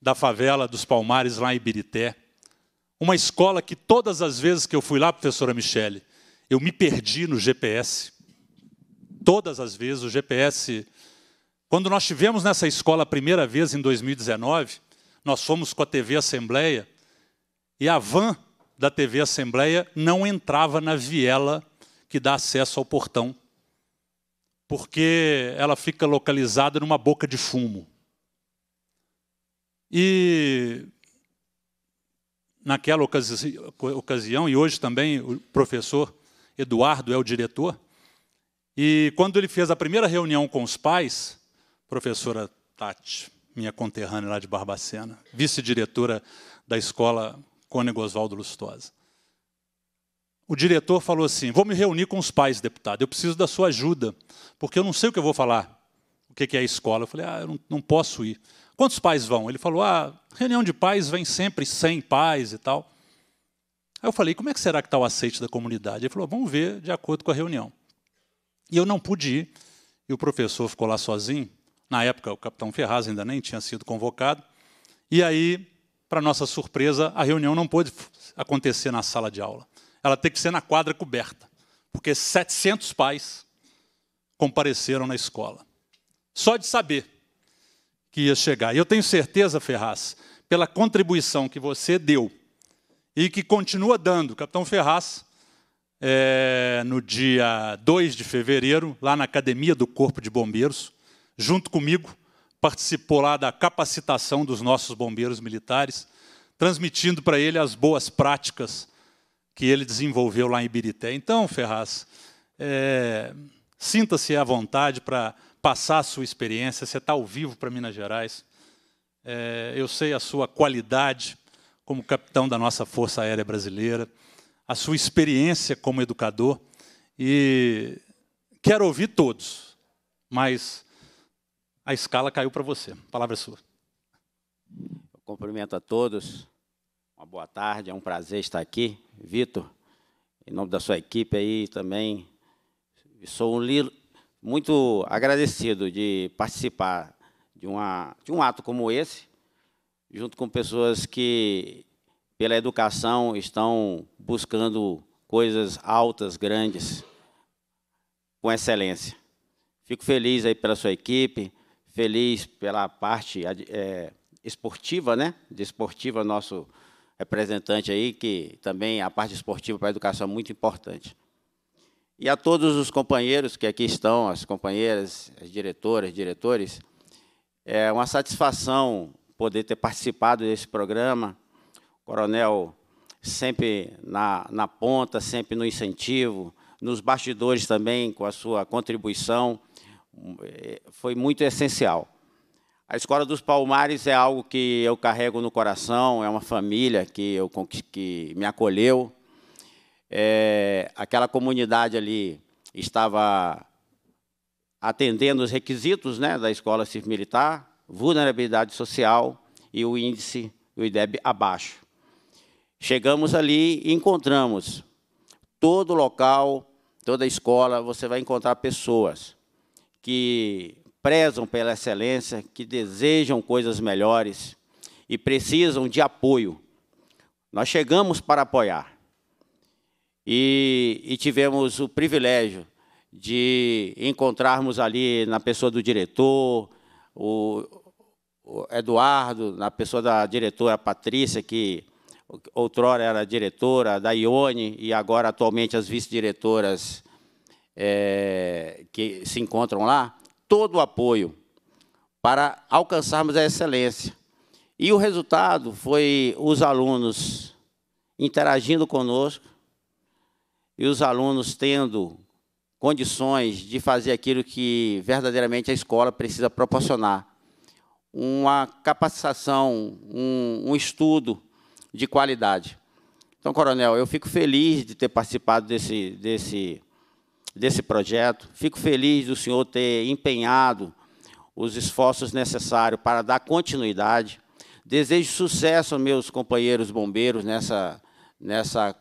da favela dos Palmares, lá em Ibirité, uma escola que todas as vezes que eu fui lá, professora Michele, eu me perdi no GPS. Todas as vezes o GPS. Quando nós tivemos nessa escola a primeira vez em 2019, nós fomos com a TV Assembleia e a van da TV Assembleia não entrava na viela que dá acesso ao portão, porque ela fica localizada numa boca de fumo. E naquela ocasi ocasião, e hoje também o professor Eduardo é o diretor, e quando ele fez a primeira reunião com os pais, professora Tati, minha conterrânea lá de Barbacena, vice-diretora da escola Cônego Oswaldo Lustosa, o diretor falou assim: Vou me reunir com os pais, deputado, eu preciso da sua ajuda, porque eu não sei o que eu vou falar, o que é a escola. Eu falei: Ah, eu não, não posso ir. Quantos pais vão? Ele falou: ah, reunião de pais vem sempre 100 pais e tal. Aí eu falei: como é que será que está o aceite da comunidade? Ele falou: vamos ver de acordo com a reunião. E eu não pude ir, e o professor ficou lá sozinho. Na época, o capitão Ferraz ainda nem tinha sido convocado. E aí, para nossa surpresa, a reunião não pôde acontecer na sala de aula. Ela tem que ser na quadra coberta, porque 700 pais compareceram na escola. Só de saber que ia chegar. E eu tenho certeza, Ferraz, pela contribuição que você deu e que continua dando. Capitão Ferraz, é, no dia 2 de fevereiro, lá na Academia do Corpo de Bombeiros, junto comigo, participou lá da capacitação dos nossos bombeiros militares, transmitindo para ele as boas práticas que ele desenvolveu lá em Ibirité. Então, Ferraz, é, sinta-se à vontade para passar a sua experiência. Você está ao vivo para Minas Gerais. É, eu sei a sua qualidade como capitão da nossa Força Aérea Brasileira, a sua experiência como educador. E quero ouvir todos, mas a escala caiu para você. A palavra é sua. Eu cumprimento a todos. Uma boa tarde, é um prazer estar aqui. Vitor, em nome da sua equipe aí também, sou um muito agradecido de participar de, uma, de um ato como esse, junto com pessoas que, pela educação, estão buscando coisas altas, grandes, com excelência. Fico feliz aí pela sua equipe, feliz pela parte é, esportiva, né? Desportiva, de nosso representante aí, que também a parte esportiva para a educação é muito importante. E a todos os companheiros que aqui estão, as companheiras, as diretoras, diretores, é uma satisfação poder ter participado desse programa. O coronel sempre na, na ponta, sempre no incentivo, nos bastidores também com a sua contribuição, é, foi muito essencial. A Escola dos Palmares é algo que eu carrego no coração, é uma família que, eu, que me acolheu, é, aquela comunidade ali estava atendendo os requisitos né, da escola civil militar, vulnerabilidade social e o índice do IDEB abaixo. Chegamos ali e encontramos todo local, toda escola, você vai encontrar pessoas que prezam pela excelência, que desejam coisas melhores e precisam de apoio. Nós chegamos para apoiar e, e tivemos o privilégio de encontrarmos ali na pessoa do diretor, o, o Eduardo, na pessoa da diretora Patrícia, que outrora era diretora da Ione e agora atualmente as vice-diretoras é, que se encontram lá, todo o apoio para alcançarmos a excelência. E o resultado foi os alunos interagindo conosco, e os alunos tendo condições de fazer aquilo que verdadeiramente a escola precisa proporcionar. Uma capacitação, um, um estudo de qualidade. Então, Coronel, eu fico feliz de ter participado desse, desse, desse projeto, fico feliz do senhor ter empenhado os esforços necessários para dar continuidade. Desejo sucesso aos meus companheiros bombeiros nessa, nessa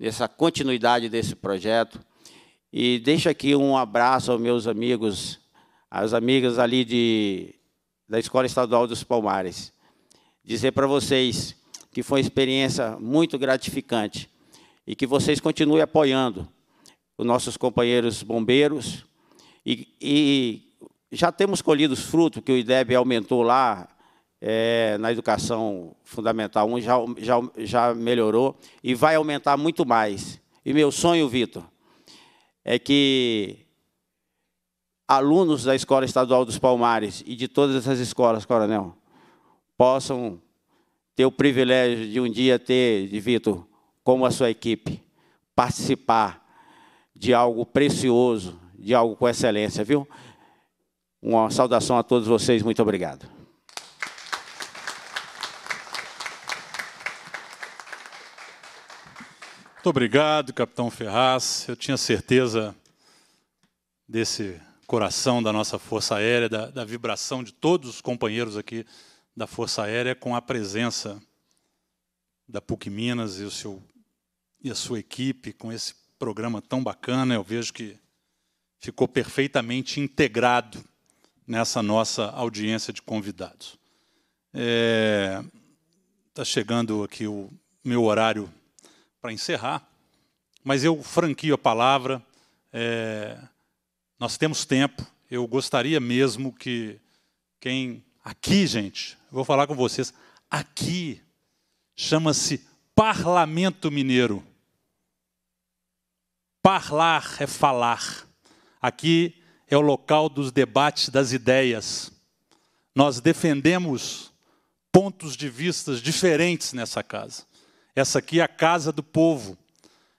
dessa continuidade desse projeto. E deixo aqui um abraço aos meus amigos, às amigas ali de, da Escola Estadual dos Palmares. Dizer para vocês que foi uma experiência muito gratificante e que vocês continuem apoiando os nossos companheiros bombeiros. E, e já temos colhido os frutos que o IDEB aumentou lá é, na educação fundamental 1 já, já, já melhorou e vai aumentar muito mais. E meu sonho, Vitor, é que alunos da Escola Estadual dos Palmares e de todas essas escolas, Coronel, possam ter o privilégio de um dia ter, de Vitor, como a sua equipe, participar de algo precioso, de algo com excelência, viu? Uma saudação a todos vocês, muito obrigado. Muito obrigado, capitão Ferraz. Eu tinha certeza desse coração da nossa Força Aérea, da, da, vibração de todos os companheiros aqui da Força Aérea com a presença da PUC Minas e, o seu, e a sua equipe, com esse programa tão bacana. Eu vejo que ficou perfeitamente integrado nessa nossa audiência de convidados. Está é, tá chegando aqui o meu horário para encerrar, mas eu franquio a palavra. É, nós temos tempo. Eu gostaria mesmo que quem aqui, gente, vou falar com vocês, aqui chama-se Parlamento Mineiro. Parlar é falar. Aqui é o local dos debates das ideias. Nós defendemos pontos de vistas diferentes nessa casa. Essa aqui é a casa do povo.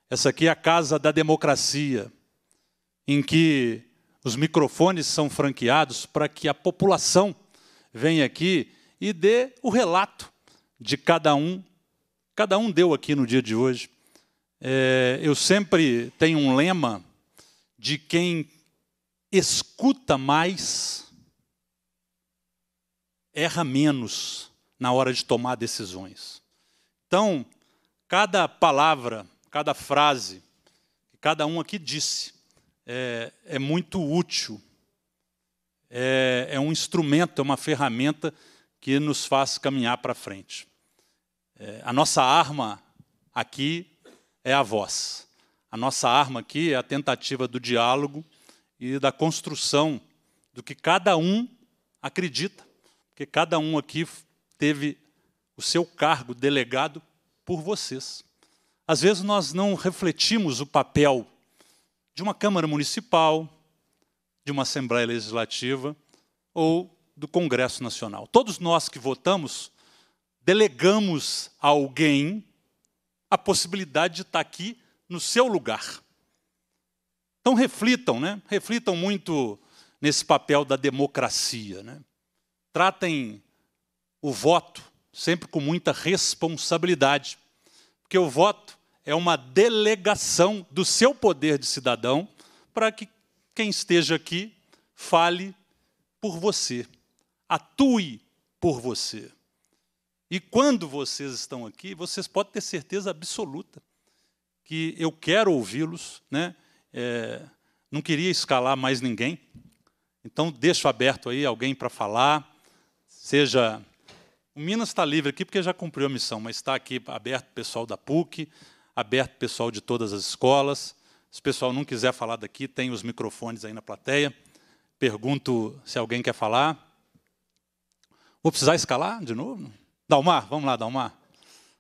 Essa aqui é a casa da democracia, em que os microfones são franqueados para que a população venha aqui e dê o relato de cada um. Cada um deu aqui no dia de hoje. É, eu sempre tenho um lema de quem escuta mais erra menos na hora de tomar decisões. Então, Cada palavra, cada frase que cada um aqui disse é, é muito útil, é, é, um instrumento, é uma ferramenta que nos faz caminhar para frente. É, a nossa arma aqui é a voz. A nossa arma aqui é a tentativa do diálogo e da construção do que cada um acredita, porque cada um aqui teve o seu cargo delegado por vocês. Às vezes nós não refletimos o papel de uma Câmara Municipal, de uma Assembleia Legislativa ou do Congresso Nacional. Todos nós que votamos delegamos a alguém a possibilidade de estar aqui no seu lugar. Então reflitam, né? Reflitam muito nesse papel da democracia, né? Tratem o voto sempre com muita responsabilidade. Porque o voto é uma delegação do seu poder de cidadão para que quem esteja aqui fale por você, atue por você. E quando vocês estão aqui, vocês podem ter certeza absoluta que eu quero ouvi-los, né? É, não queria escalar mais ninguém, então deixo aberto aí alguém para falar, seja o Minas está livre aqui porque já cumpriu a missão, mas está aqui aberto o pessoal da PUC, aberto o pessoal de todas as escolas. Se o pessoal não quiser falar daqui, tem os microfones aí na plateia. Pergunto se alguém quer falar. Vou precisar escalar de novo? Dalmar, vamos lá, Dalmar.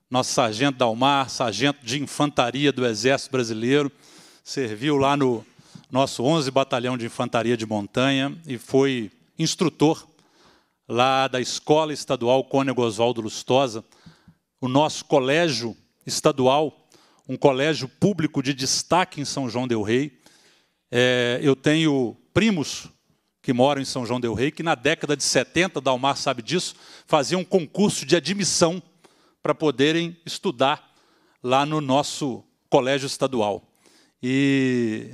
Nosso sargento Dalmar, sargento de infantaria do Exército Brasileiro, serviu lá no nosso 11 Batalhão de Infantaria de Montanha e foi instrutor lá da Escola Estadual Cônego Oswaldo Lustosa, o nosso colégio estadual, um colégio público de destaque em São João del Rei. É, eu tenho primos que moram em São João del Rei, que na década de 70, Dalmar sabe disso, faziam um concurso de admissão para poderem estudar lá no nosso colégio estadual. E,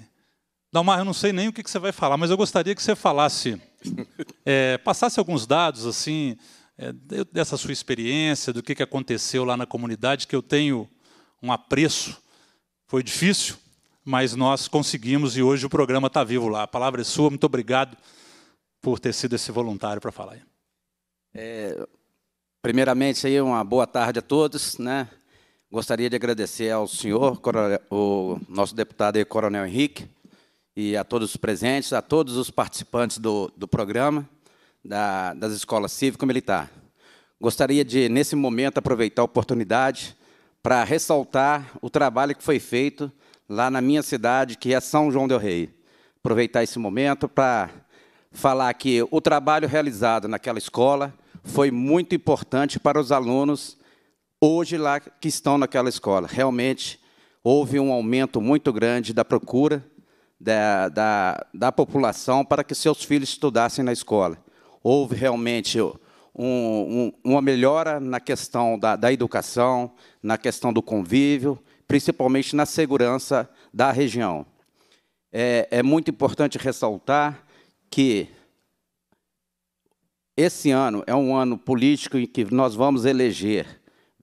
Dalmar, eu não sei nem o que você vai falar, mas eu gostaria que você falasse é, passasse alguns dados assim é, dessa sua experiência, do que, que aconteceu lá na comunidade, que eu tenho um apreço. Foi difícil, mas nós conseguimos e hoje o programa está vivo lá. A palavra é sua, muito obrigado por ter sido esse voluntário para falar. É, primeiramente, aí, uma boa tarde a todos. Né? Gostaria de agradecer ao senhor, o nosso deputado aí, Coronel Henrique, e a todos os presentes, a todos os participantes do, do programa da, das escolas cívico-militar. Gostaria de, nesse momento, aproveitar a oportunidade para ressaltar o trabalho que foi feito lá na minha cidade, que é São João del Rei. Aproveitar esse momento para falar que o trabalho realizado naquela escola foi muito importante para os alunos hoje lá que estão naquela escola. Realmente houve um aumento muito grande da procura da, da, da população para que seus filhos estudassem na escola houve realmente um, um, uma melhora na questão da, da educação, na questão do convívio, principalmente na segurança da região. É, é, muito importante ressaltar que esse ano é um ano político em que nós vamos eleger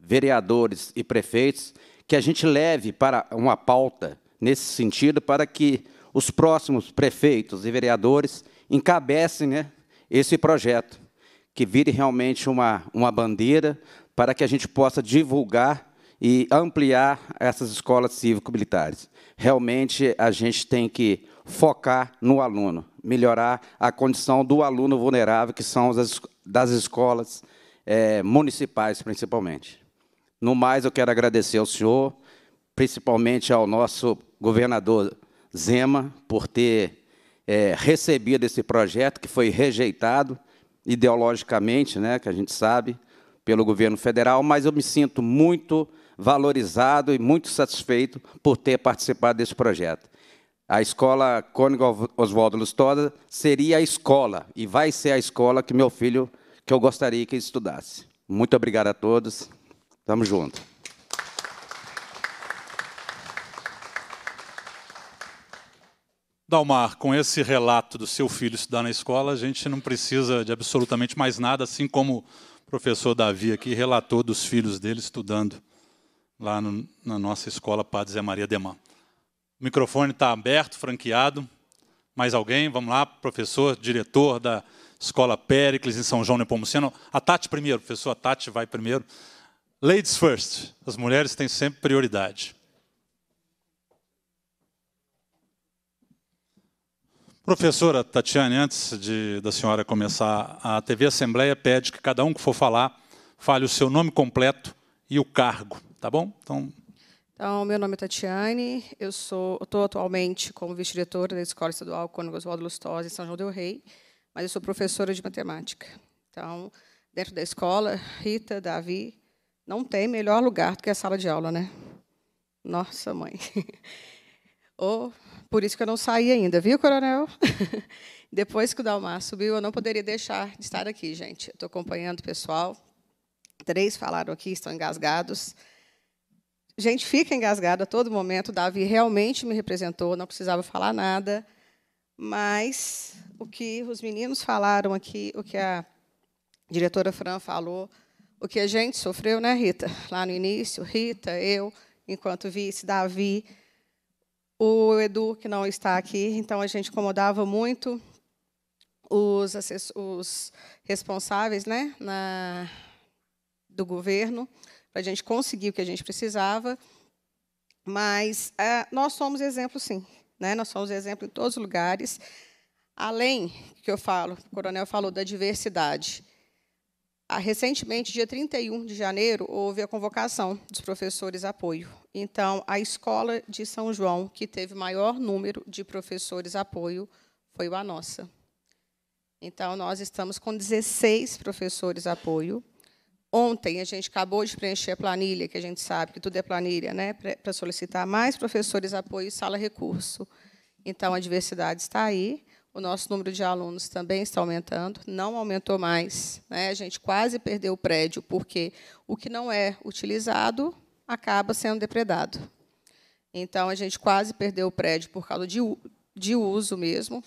vereadores e prefeitos que a gente leve para uma pauta nesse sentido, para que os próximos prefeitos e vereadores encabecem né, esse projeto, que vire realmente uma, uma bandeira para que a gente possa divulgar e ampliar essas escolas cívico-militares. Realmente, a gente tem que focar no aluno, melhorar a condição do aluno vulnerável, que são as, das escolas é, municipais, principalmente. No mais, eu quero agradecer ao senhor, principalmente ao nosso governador Zema, por ter é, recebia desse projeto, que foi rejeitado ideologicamente, né, que a gente sabe, pelo governo federal, mas eu me sinto muito valorizado e muito satisfeito por ter participado desse projeto. A escola Cônigo Oswaldo Lustosa seria a escola, e vai ser a escola que meu filho, que eu gostaria que estudasse. Muito obrigado a todos. Tamo junto. Dalmar, com esse relato do seu filho estudar na escola, a gente não precisa de absolutamente mais nada, assim como o professor Davi aqui relatou dos filhos dele estudando lá no, na nossa escola Padre Zé Maria Demã. O microfone está aberto, franqueado. Mais alguém? Vamos lá, professor, diretor da Escola Péricles em São João Nepomuceno. A Tati primeiro, professor, a Tati vai primeiro. Ladies first, as mulheres têm sempre prioridade. Professora Tatiane, antes de, da senhora começar, a TV Assembleia pede que cada um que for falar fale o seu nome completo e o cargo, tá bom? Então, então meu nome é Tatiane, eu sou, estou atualmente como vice-diretora da Escola Estadual Cônigo Oswaldo Lustosa em São João del Rei, mas eu sou professora de matemática. Então, dentro da escola, Rita, Davi, não tem melhor lugar do que a sala de aula, né? Nossa mãe. Ou Por isso que eu não saí ainda, viu, coronel? Depois que o Dalmar subiu, eu não poderia deixar de estar aqui, gente. Estou acompanhando o pessoal. Três falaram aqui, estão engasgados. Gente, fica engasgada a todo momento. O Davi realmente me representou, não precisava falar nada. Mas o que os meninos falaram aqui, o que a diretora Fran falou, o que a gente sofreu, né, Rita? Lá no início, Rita, eu, enquanto vice, Davi o Edu, que não está aqui, então a gente incomodava muito os, os responsáveis né, na, do governo para a gente conseguir o que a gente precisava. Mas é, nós somos exemplo, sim. Né? Nós somos exemplo em todos os lugares. Além que eu falo, o coronel falou da diversidade. Ah, recentemente, dia 31 de janeiro, houve a convocação dos professores apoio. Então, a escola de São João, que teve maior número de professores apoio, foi a nossa. Então, nós estamos com 16 professores apoio. Ontem, a gente acabou de preencher a planilha, que a gente sabe que tudo é planilha, né? para solicitar mais professores apoio e sala recurso. Então, a diversidade está aí. O nosso número de alunos também está aumentando, não aumentou mais. Né? A gente quase perdeu o prédio, porque o que não é utilizado acaba sendo depredado. Então, a gente quase perdeu o prédio por causa de, de uso mesmo,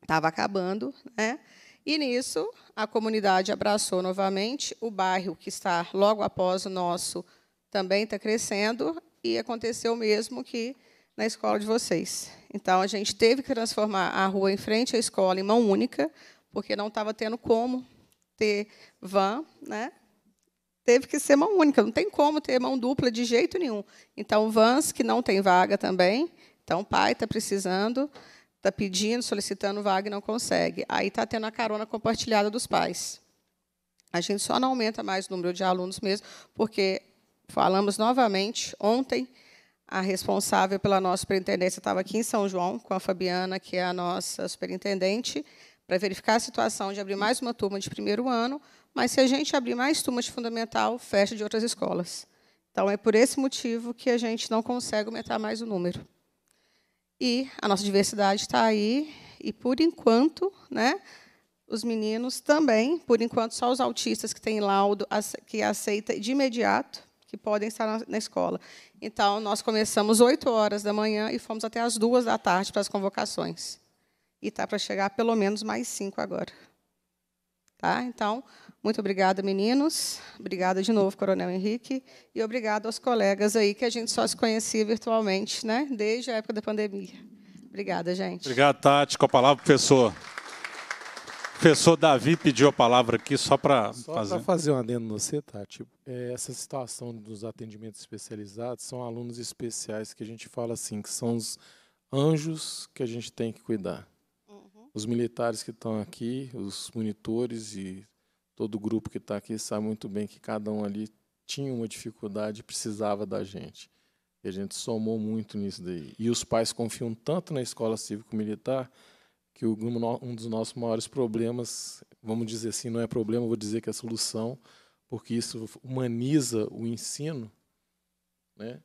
estava acabando. Né? E nisso, a comunidade abraçou novamente, o bairro que está logo após o nosso também está crescendo, e aconteceu mesmo que na escola de vocês. Então, a gente teve que transformar a rua em frente à escola em mão única, porque não estava tendo como ter van, né? Teve que ser mão única, não tem como ter mão dupla de jeito nenhum. Então, vans que não tem vaga também, então o pai está precisando, está pedindo, solicitando vaga e não consegue. Aí está tendo a carona compartilhada dos pais. A gente só não aumenta mais o número de alunos mesmo, porque falamos novamente ontem a responsável pela nossa superintendência estava aqui em São João, com a Fabiana, que é a nossa superintendente, para verificar a situação de abrir mais uma turma de primeiro ano, mas se a gente abrir mais turmas de fundamental, fecha de outras escolas. Então, é por esse motivo que a gente não consegue aumentar mais o número. E a nossa diversidade está aí, e por enquanto, né, os meninos também, por enquanto, só os autistas que têm laudo que aceita de imediato, que podem estar na, na escola. Então, nós começamos 8 horas da manhã e fomos até as duas da tarde para as convocações. E está para chegar pelo menos mais cinco agora. Tá? Então, muito obrigada, meninos. Obrigada de novo, Coronel Henrique. E obrigado aos colegas aí, que a gente só se conhecia virtualmente, né? desde a época da pandemia. Obrigada, gente. Obrigado, Tati. Com a palavra, professor. Professor Davi pediu a palavra aqui só para fazer. Só fazer um adendo no você, Tati. Tá? Tipo, é, essa situação dos atendimentos especializados são alunos especiais que a gente fala assim, que são os anjos que a gente tem que cuidar. Uhum. Os militares que estão aqui, os monitores e todo o grupo que está aqui sabe muito bem que cada um ali tinha uma dificuldade e precisava da gente. E a gente somou muito nisso daí. E os pais confiam tanto na escola cívico-militar que um dos nossos maiores problemas, vamos dizer assim, não é problema, vou dizer que é solução, porque isso humaniza o ensino. Né?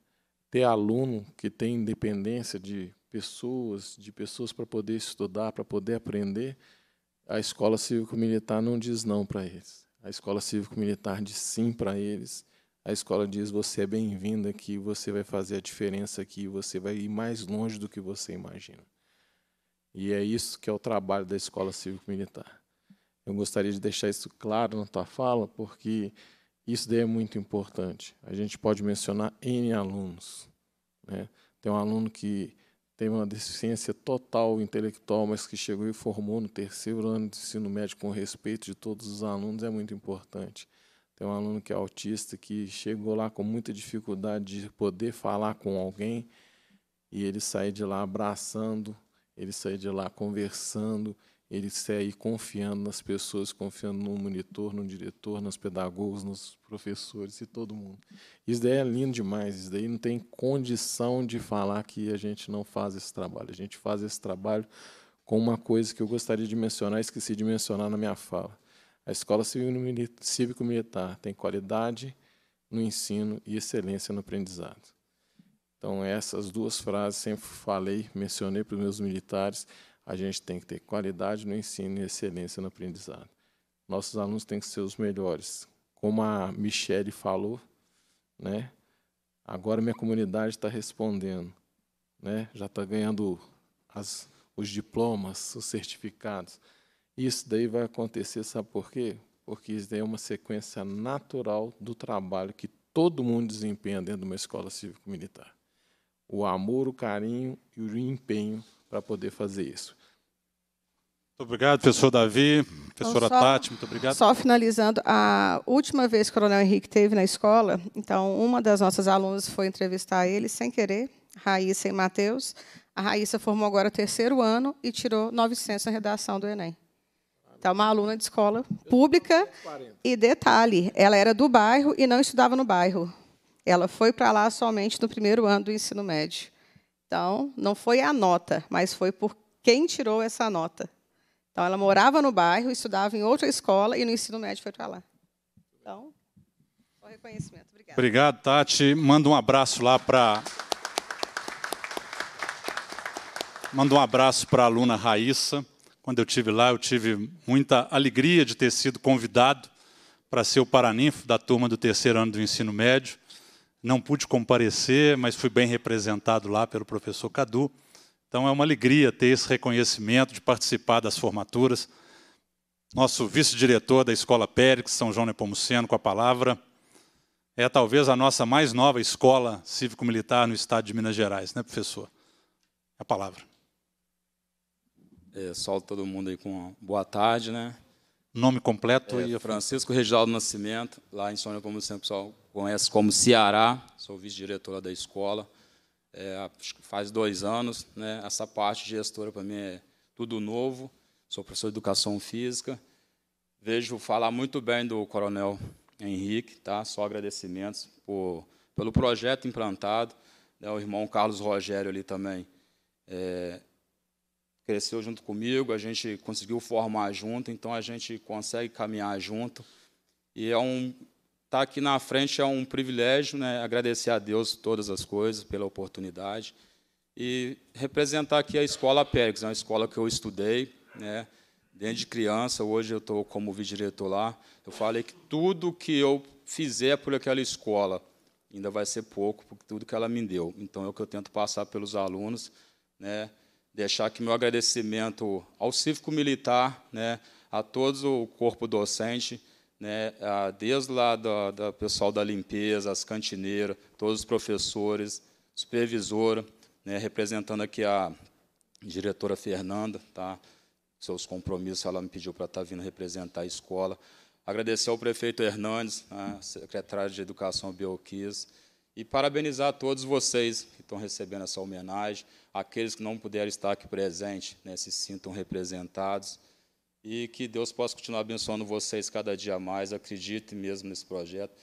Ter aluno que tem independência de pessoas, de pessoas para poder estudar, para poder aprender, a escola cívico-militar não diz não para eles. A escola cívico-militar diz sim para eles. A escola diz: você é bem-vindo aqui, você vai fazer a diferença aqui, você vai ir mais longe do que você imagina. E é isso que é o trabalho da escola cívico-militar. Eu gostaria de deixar isso claro na tua fala, porque isso daí é muito importante. A gente pode mencionar N alunos. Né? Tem um aluno que tem uma deficiência total intelectual, mas que chegou e formou no terceiro ano de ensino médio com respeito de todos os alunos, é muito importante. Tem um aluno que é autista, que chegou lá com muita dificuldade de poder falar com alguém, e ele sai de lá abraçando, ele sair de lá conversando, ele sair confiando nas pessoas, confiando no monitor, no diretor, nos pedagogos, nos professores e todo mundo. Isso daí é lindo demais, isso daí não tem condição de falar que a gente não faz esse trabalho. A gente faz esse trabalho com uma coisa que eu gostaria de mencionar, esqueci de mencionar na minha fala. A escola cívico-militar tem qualidade no ensino e excelência no aprendizado. Então, essas duas frases sempre falei, mencionei para os meus militares: a gente tem que ter qualidade no ensino e excelência no aprendizado. Nossos alunos têm que ser os melhores. Como a Michele falou, né? Agora minha comunidade está respondendo, né? Já está ganhando as, os diplomas, os certificados. Isso daí vai acontecer, sabe por quê? Porque isso daí é uma sequência natural do trabalho que todo mundo desempenha dentro de uma escola cívico-militar o amor, o carinho e o empenho para poder fazer isso. Muito obrigado, professor Davi, professora então, só, Tati, muito obrigado. Só finalizando, a última vez que o Coronel Henrique teve na escola, então uma das nossas alunas foi entrevistar ele sem querer, Raíssa e Matheus. A Raíssa formou agora o terceiro ano e tirou 900 na redação do Enem. Então, uma aluna de escola pública. E detalhe, ela era do bairro e não estudava no bairro. Ela foi para lá somente no primeiro ano do ensino médio. Então, não foi a nota, mas foi por quem tirou essa nota. Então, ela morava no bairro, estudava em outra escola e no ensino médio foi para lá. Então, o reconhecimento. Obrigada. Obrigado, Tati. Manda um abraço lá para. Manda um abraço para a aluna Raíssa. Quando eu tive lá, eu tive muita alegria de ter sido convidado para ser o paraninfo da turma do terceiro ano do ensino médio. Não pude comparecer, mas fui bem representado lá pelo professor Cadu. Então é uma alegria ter esse reconhecimento de participar das formaturas. Nosso vice-diretor da Escola Périx, São João Nepomuceno, com a palavra. É talvez a nossa mais nova escola cívico-militar no estado de Minas Gerais, né, professor? A palavra. É, solto todo mundo aí com boa tarde, né? Nome completo é, e Francisco Reginaldo Nascimento, lá em Sônia, como sempre o pessoal conhece como Ceará, sou vice-diretora da escola. É, faz dois anos, né? Essa parte de gestora para mim é tudo novo. Sou professor de educação física. Vejo falar muito bem do Coronel Henrique, tá? Só agradecimentos por, pelo projeto implantado. Né, o irmão Carlos Rogério ali também é, cresceu junto comigo, a gente conseguiu formar junto, então a gente consegue caminhar junto. E é um estar tá aqui na frente é um privilégio, né? Agradecer a Deus todas as coisas pela oportunidade e representar aqui a escola Pérez, é uma escola que eu estudei, né? Desde criança, hoje eu estou como vice-diretor lá. Eu falei que tudo que eu fizer por aquela escola ainda vai ser pouco, porque tudo que ela me deu. Então é o que eu tento passar pelos alunos, né? deixar aqui meu agradecimento ao Cívico Militar, né, a todo o corpo docente, né, a, desde lá do, do, pessoal da limpeza, as cantineiras, todos os professores, supervisora, né, representando aqui a diretora Fernanda, tá? seus compromissos, ela me pediu para estar tá vindo representar a escola. Agradecer ao prefeito Hernandes, a né, secretária de Educação Bioquis, e parabenizar a todos vocês que estão recebendo essa homenagem, aqueles que não puderam estar aqui presentes, né, se sintam representados, e que Deus possa continuar abençoando vocês cada dia mais, acredite mesmo nesse projeto,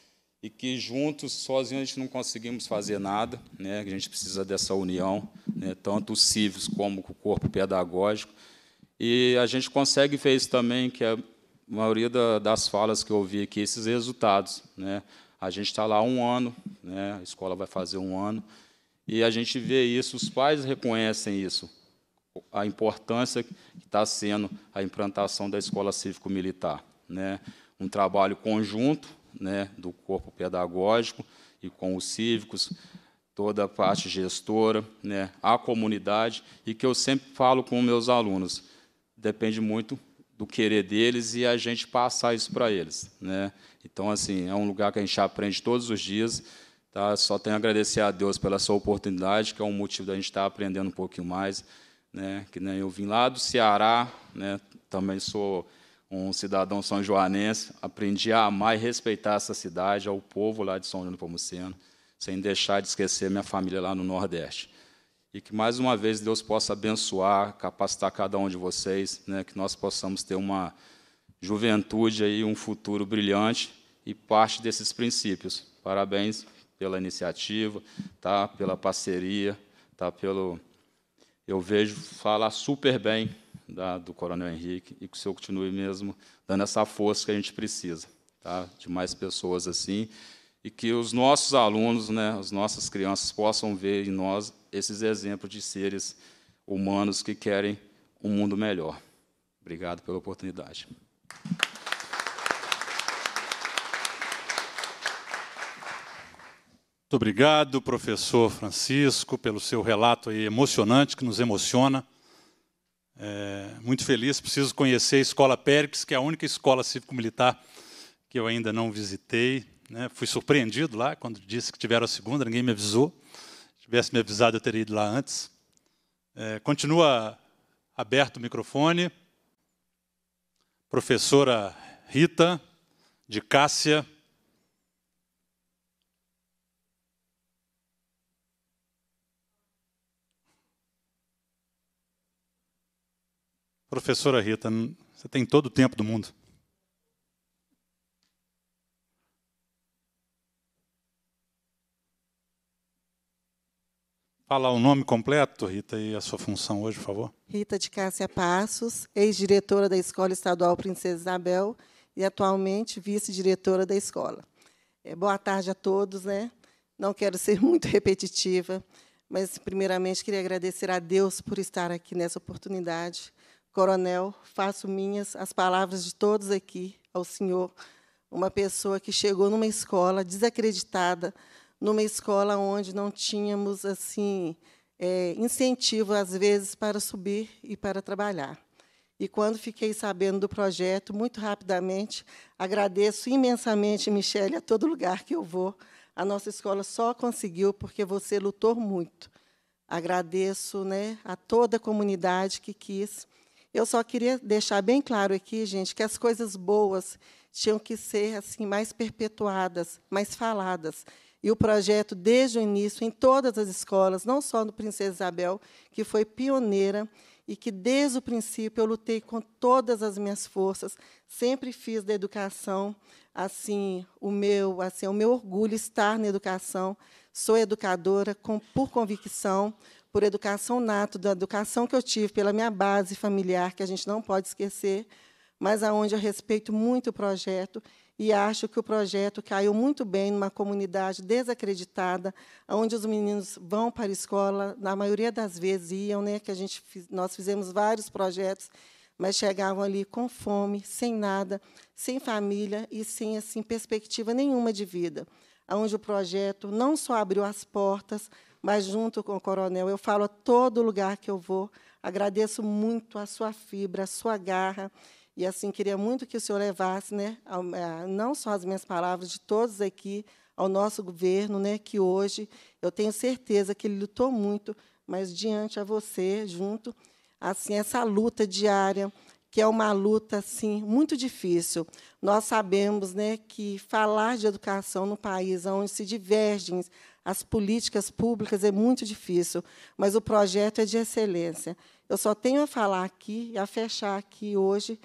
e que juntos, sozinhos, a gente não conseguimos fazer nada, né, a gente precisa dessa união, né, tanto os cívicos como o corpo pedagógico, e a gente consegue ver isso também, que a maioria das falas que eu ouvi aqui, esses resultados, né, a gente está lá um ano, né? a escola vai fazer um ano, e a gente vê isso, os pais reconhecem isso, a importância que está sendo a implantação da escola cívico-militar. Né? Um trabalho conjunto né, do corpo pedagógico e com os cívicos, toda a parte gestora, né, a comunidade, e que eu sempre falo com meus alunos, depende muito do querer deles e a gente passar isso para eles, né? Então assim é um lugar que a gente aprende todos os dias, tá? Só tenho a agradecer a Deus pela sua oportunidade, que é um motivo da gente estar tá aprendendo um pouquinho mais, né? Que né, eu vim lá do Ceará, né? Também sou um cidadão são joanense, aprendi a amar e respeitar essa cidade, ao povo lá de São João do Pomuceno, sem deixar de esquecer minha família lá no Nordeste e que mais uma vez Deus possa abençoar, capacitar cada um de vocês, né, que nós possamos ter uma juventude aí, um futuro brilhante e parte desses princípios. Parabéns pela iniciativa, tá? Pela parceria, tá? Pelo eu vejo falar super bem da, do Coronel Henrique e que o senhor continue mesmo dando essa força que a gente precisa, tá? De mais pessoas assim e que os nossos alunos, né, as nossas crianças possam ver em nós esses exemplos de seres humanos que querem um mundo melhor. Obrigado pela oportunidade. Muito obrigado, professor Francisco, pelo seu relato aí emocionante, que nos emociona. É, muito feliz, preciso conhecer a Escola Périx, que é a única escola cívico-militar que eu ainda não visitei. Né? Fui surpreendido lá, quando disse que tiveram a segunda, ninguém me avisou tivesse me avisado, eu teria ido lá antes. É, continua aberto o microfone. Professora Rita, de Cássia. Professora Rita, você tem todo o tempo do mundo. falar o nome completo, Rita, e a sua função hoje, por favor? Rita de Cássia Passos, ex-diretora da Escola Estadual Princesa Isabel e atualmente vice-diretora da escola. É, boa tarde a todos, né? Não quero ser muito repetitiva, mas primeiramente queria agradecer a Deus por estar aqui nessa oportunidade. Coronel, faço minhas as palavras de todos aqui ao senhor, uma pessoa que chegou numa escola desacreditada, numa escola onde não tínhamos assim é, incentivo às vezes para subir e para trabalhar. E quando fiquei sabendo do projeto, muito rapidamente, agradeço imensamente, Michele, a todo lugar que eu vou. A nossa escola só conseguiu porque você lutou muito. Agradeço né, a toda a comunidade que quis. Eu só queria deixar bem claro aqui, gente, que as coisas boas tinham que ser assim mais perpetuadas, mais faladas. E o projeto, desde o início, em todas as escolas, não só no Princesa Isabel, que foi pioneira e que, desde o princípio, eu lutei com todas as minhas forças, sempre fiz da educação assim o meu assim o meu orgulho estar na educação sou educadora com, por convicção por educação nato da educação que eu tive pela minha base familiar que a gente não pode esquecer mas aonde eu respeito muito o projeto e acho que o projeto caiu muito bem numa comunidade desacreditada, onde os meninos vão para a escola, na maioria das vezes iam, né, que a gente nós fizemos vários projetos, mas chegavam ali com fome, sem nada, sem família e sem assim perspectiva nenhuma de vida. Onde o projeto não só abriu as portas, mas junto com o coronel, eu falo a todo lugar que eu vou, agradeço muito a sua fibra, a sua garra e assim queria muito que o senhor levasse, né, é, não só as minhas palavras de todos aqui ao nosso governo, né, que hoje eu tenho certeza que ele lutou muito, mas diante a você, junto, assim essa luta diária que é uma luta assim muito difícil. Nós sabemos, né, que falar de educação no país onde se divergem as políticas públicas é muito difícil, mas o projeto é de excelência. Eu só tenho a falar aqui e a fechar aqui hoje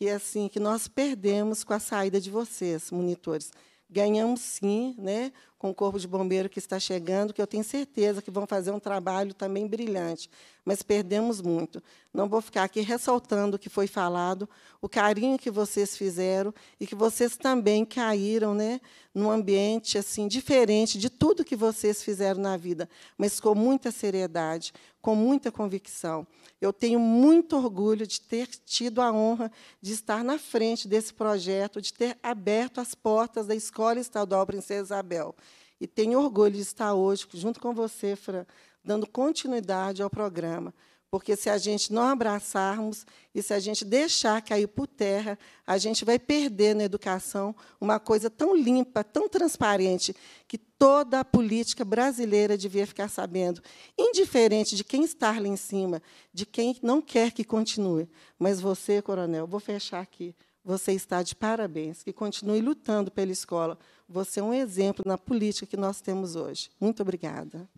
que é assim que nós perdemos com a saída de vocês, monitores. Ganhamos sim, né, com o Corpo de Bombeiro que está chegando, que eu tenho certeza que vão fazer um trabalho também brilhante, mas perdemos muito. Não vou ficar aqui ressaltando o que foi falado, o carinho que vocês fizeram e que vocês também caíram, né, num ambiente assim diferente de tudo que vocês fizeram na vida, mas com muita seriedade, com muita convicção. Eu tenho muito orgulho de ter tido a honra de estar na frente desse projeto, de ter aberto as portas da Escola Estadual Princesa Isabel e tenho orgulho de estar hoje junto com você, Fran, dando continuidade ao programa. Porque se a gente não abraçarmos e se a gente deixar cair por terra, a gente vai perder na educação uma coisa tão limpa, tão transparente, que toda a política brasileira devia ficar sabendo, indiferente de quem está lá em cima, de quem não quer que continue. Mas você, coronel, vou fechar aqui. Você está de parabéns, que continue lutando pela escola, você é um exemplo na política que nós temos hoje. Muito obrigada.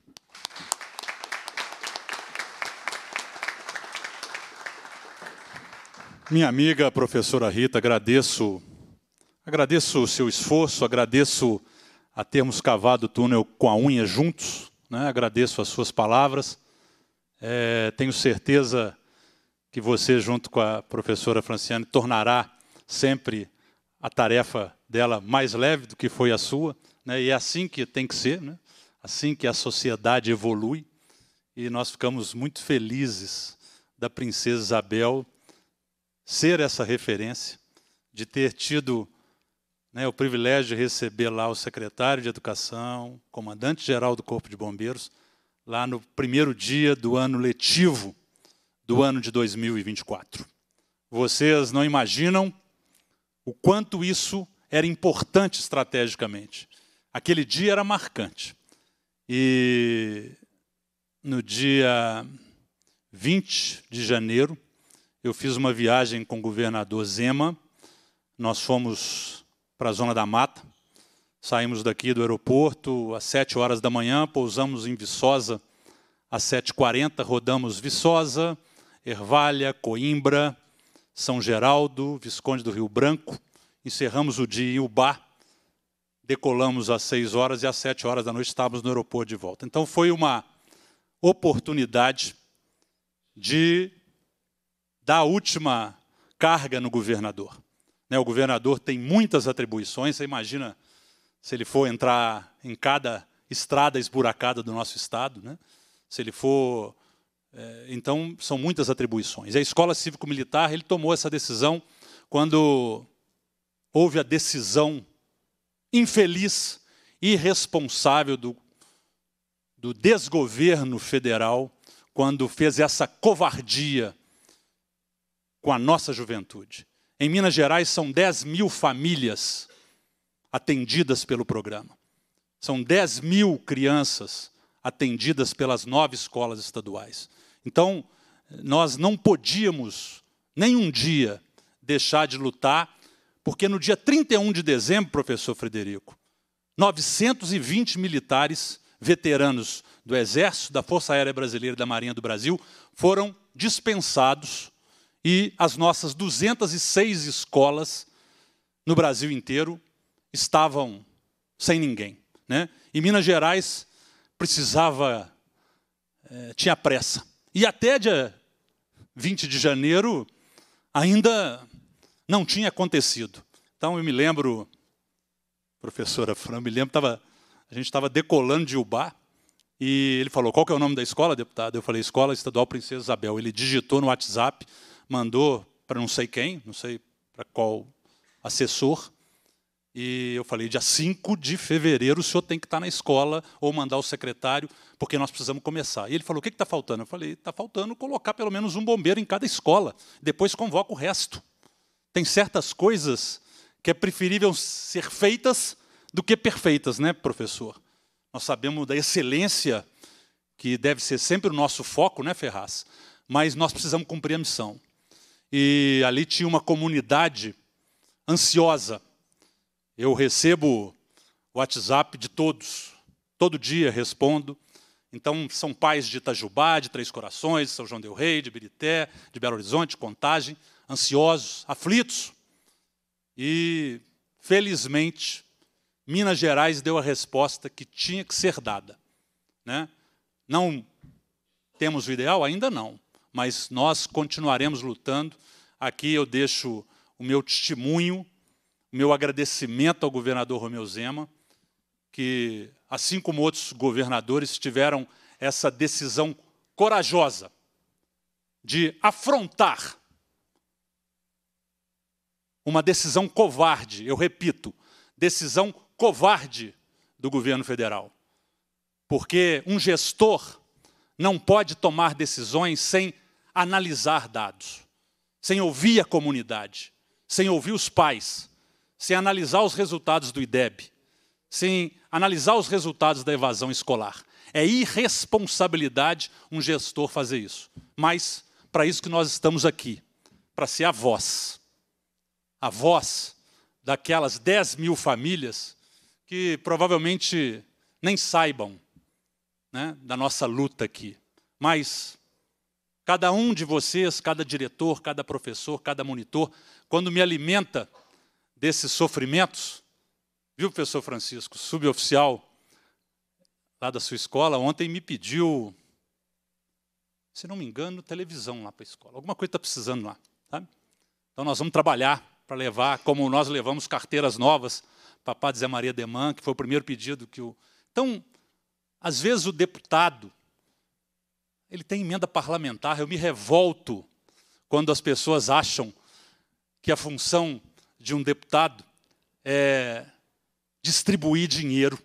Minha amiga, professora Rita, agradeço, agradeço o seu esforço, agradeço a termos cavado o túnel com a unha juntos, né? agradeço as suas palavras. É, tenho certeza que você, junto com a professora Franciane, tornará sempre a tarefa dela mais leve do que foi a sua, né? e é assim que tem que ser, né? assim que a sociedade evolui, e nós ficamos muito felizes da princesa Isabel ser essa referência, de ter tido né, o privilégio de receber lá o secretário de Educação, comandante-geral do Corpo de Bombeiros, lá no primeiro dia do ano letivo do ano de 2024. Vocês não imaginam o quanto isso era importante estrategicamente. Aquele dia era marcante. E no dia 20 de janeiro, eu fiz uma viagem com o governador Zema. Nós fomos para a Zona da Mata. Saímos daqui do aeroporto às 7 horas da manhã, pousamos em Viçosa às 7h40, rodamos Viçosa, Ervalha, Coimbra, são Geraldo, Visconde do Rio Branco. Encerramos o dia em Ubá, decolamos às 6 horas e às 7 horas da noite estávamos no aeroporto de volta. Então foi uma oportunidade de dar a última carga no governador. Né, o governador tem muitas atribuições, você imagina se ele for entrar em cada estrada esburacada do nosso estado, né? se ele for é, então, são muitas atribuições. E a escola cívico-militar ele tomou essa decisão quando houve a decisão infeliz, irresponsável do, do desgoverno federal, quando fez essa covardia com a nossa juventude. Em Minas Gerais, são 10 mil famílias atendidas pelo programa. São 10 mil crianças atendidas pelas nove escolas estaduais. Então, nós não podíamos, nem um dia, deixar de lutar, porque no dia 31 de dezembro, professor Frederico, 920 militares veteranos do Exército, da Força Aérea Brasileira e da Marinha do Brasil foram dispensados e as nossas 206 escolas no Brasil inteiro estavam sem ninguém. Né? E Minas Gerais precisava, eh, tinha pressa. E até dia 20 de janeiro ainda não tinha acontecido. Então eu me lembro, professora Fran, me lembro, tava, a gente estava decolando de Uba e ele falou, qual que é o nome da escola, deputado? Eu falei, Escola Estadual Princesa Isabel. Ele digitou no WhatsApp, mandou para não sei quem, não sei para qual assessor, e eu falei, dia 5 de fevereiro o senhor tem que estar tá na escola ou mandar o secretário, porque nós precisamos começar. E ele falou, o que está faltando? Eu falei, está faltando colocar pelo menos um bombeiro em cada escola, depois convoca o resto. Tem certas coisas que é preferível ser feitas do que perfeitas, né, professor? Nós sabemos da excelência, que deve ser sempre o nosso foco, né, Ferraz? Mas nós precisamos cumprir a missão. E ali tinha uma comunidade ansiosa eu recebo o WhatsApp de todos, todo dia respondo. Então, são pais de Itajubá, de Três Corações, São João Del Rei, de Birité, de Belo Horizonte, Contagem, ansiosos, aflitos. E, felizmente, Minas Gerais deu a resposta que tinha que ser dada. Né? Não temos o ideal? Ainda não. Mas nós continuaremos lutando. Aqui eu deixo o meu testemunho meu agradecimento ao governador Romeu Zema, que, assim como outros governadores, tiveram essa decisão corajosa de afrontar uma decisão covarde, eu repito, decisão covarde do governo federal. Porque um gestor não pode tomar decisões sem analisar dados, sem ouvir a comunidade, sem ouvir os pais, sem analisar os resultados do IDEB, sem analisar os resultados da evasão escolar. É irresponsabilidade um gestor fazer isso. Mas, para isso que nós estamos aqui, para ser a voz. A voz daquelas 10 mil famílias que provavelmente nem saibam né, da nossa luta aqui. Mas cada um de vocês, cada diretor, cada professor, cada monitor, quando me alimenta desses sofrimentos, viu, professor Francisco, suboficial lá da sua escola, ontem me pediu, se não me engano, televisão lá para a escola. Alguma coisa está precisando lá. Tá? Então nós vamos trabalhar para levar, como nós levamos carteiras novas para Padre Zé Maria Deman, que foi o primeiro pedido que o. Então, às vezes o deputado ele tem emenda parlamentar. Eu me revolto quando as pessoas acham que a função de um deputado é distribuir dinheiro.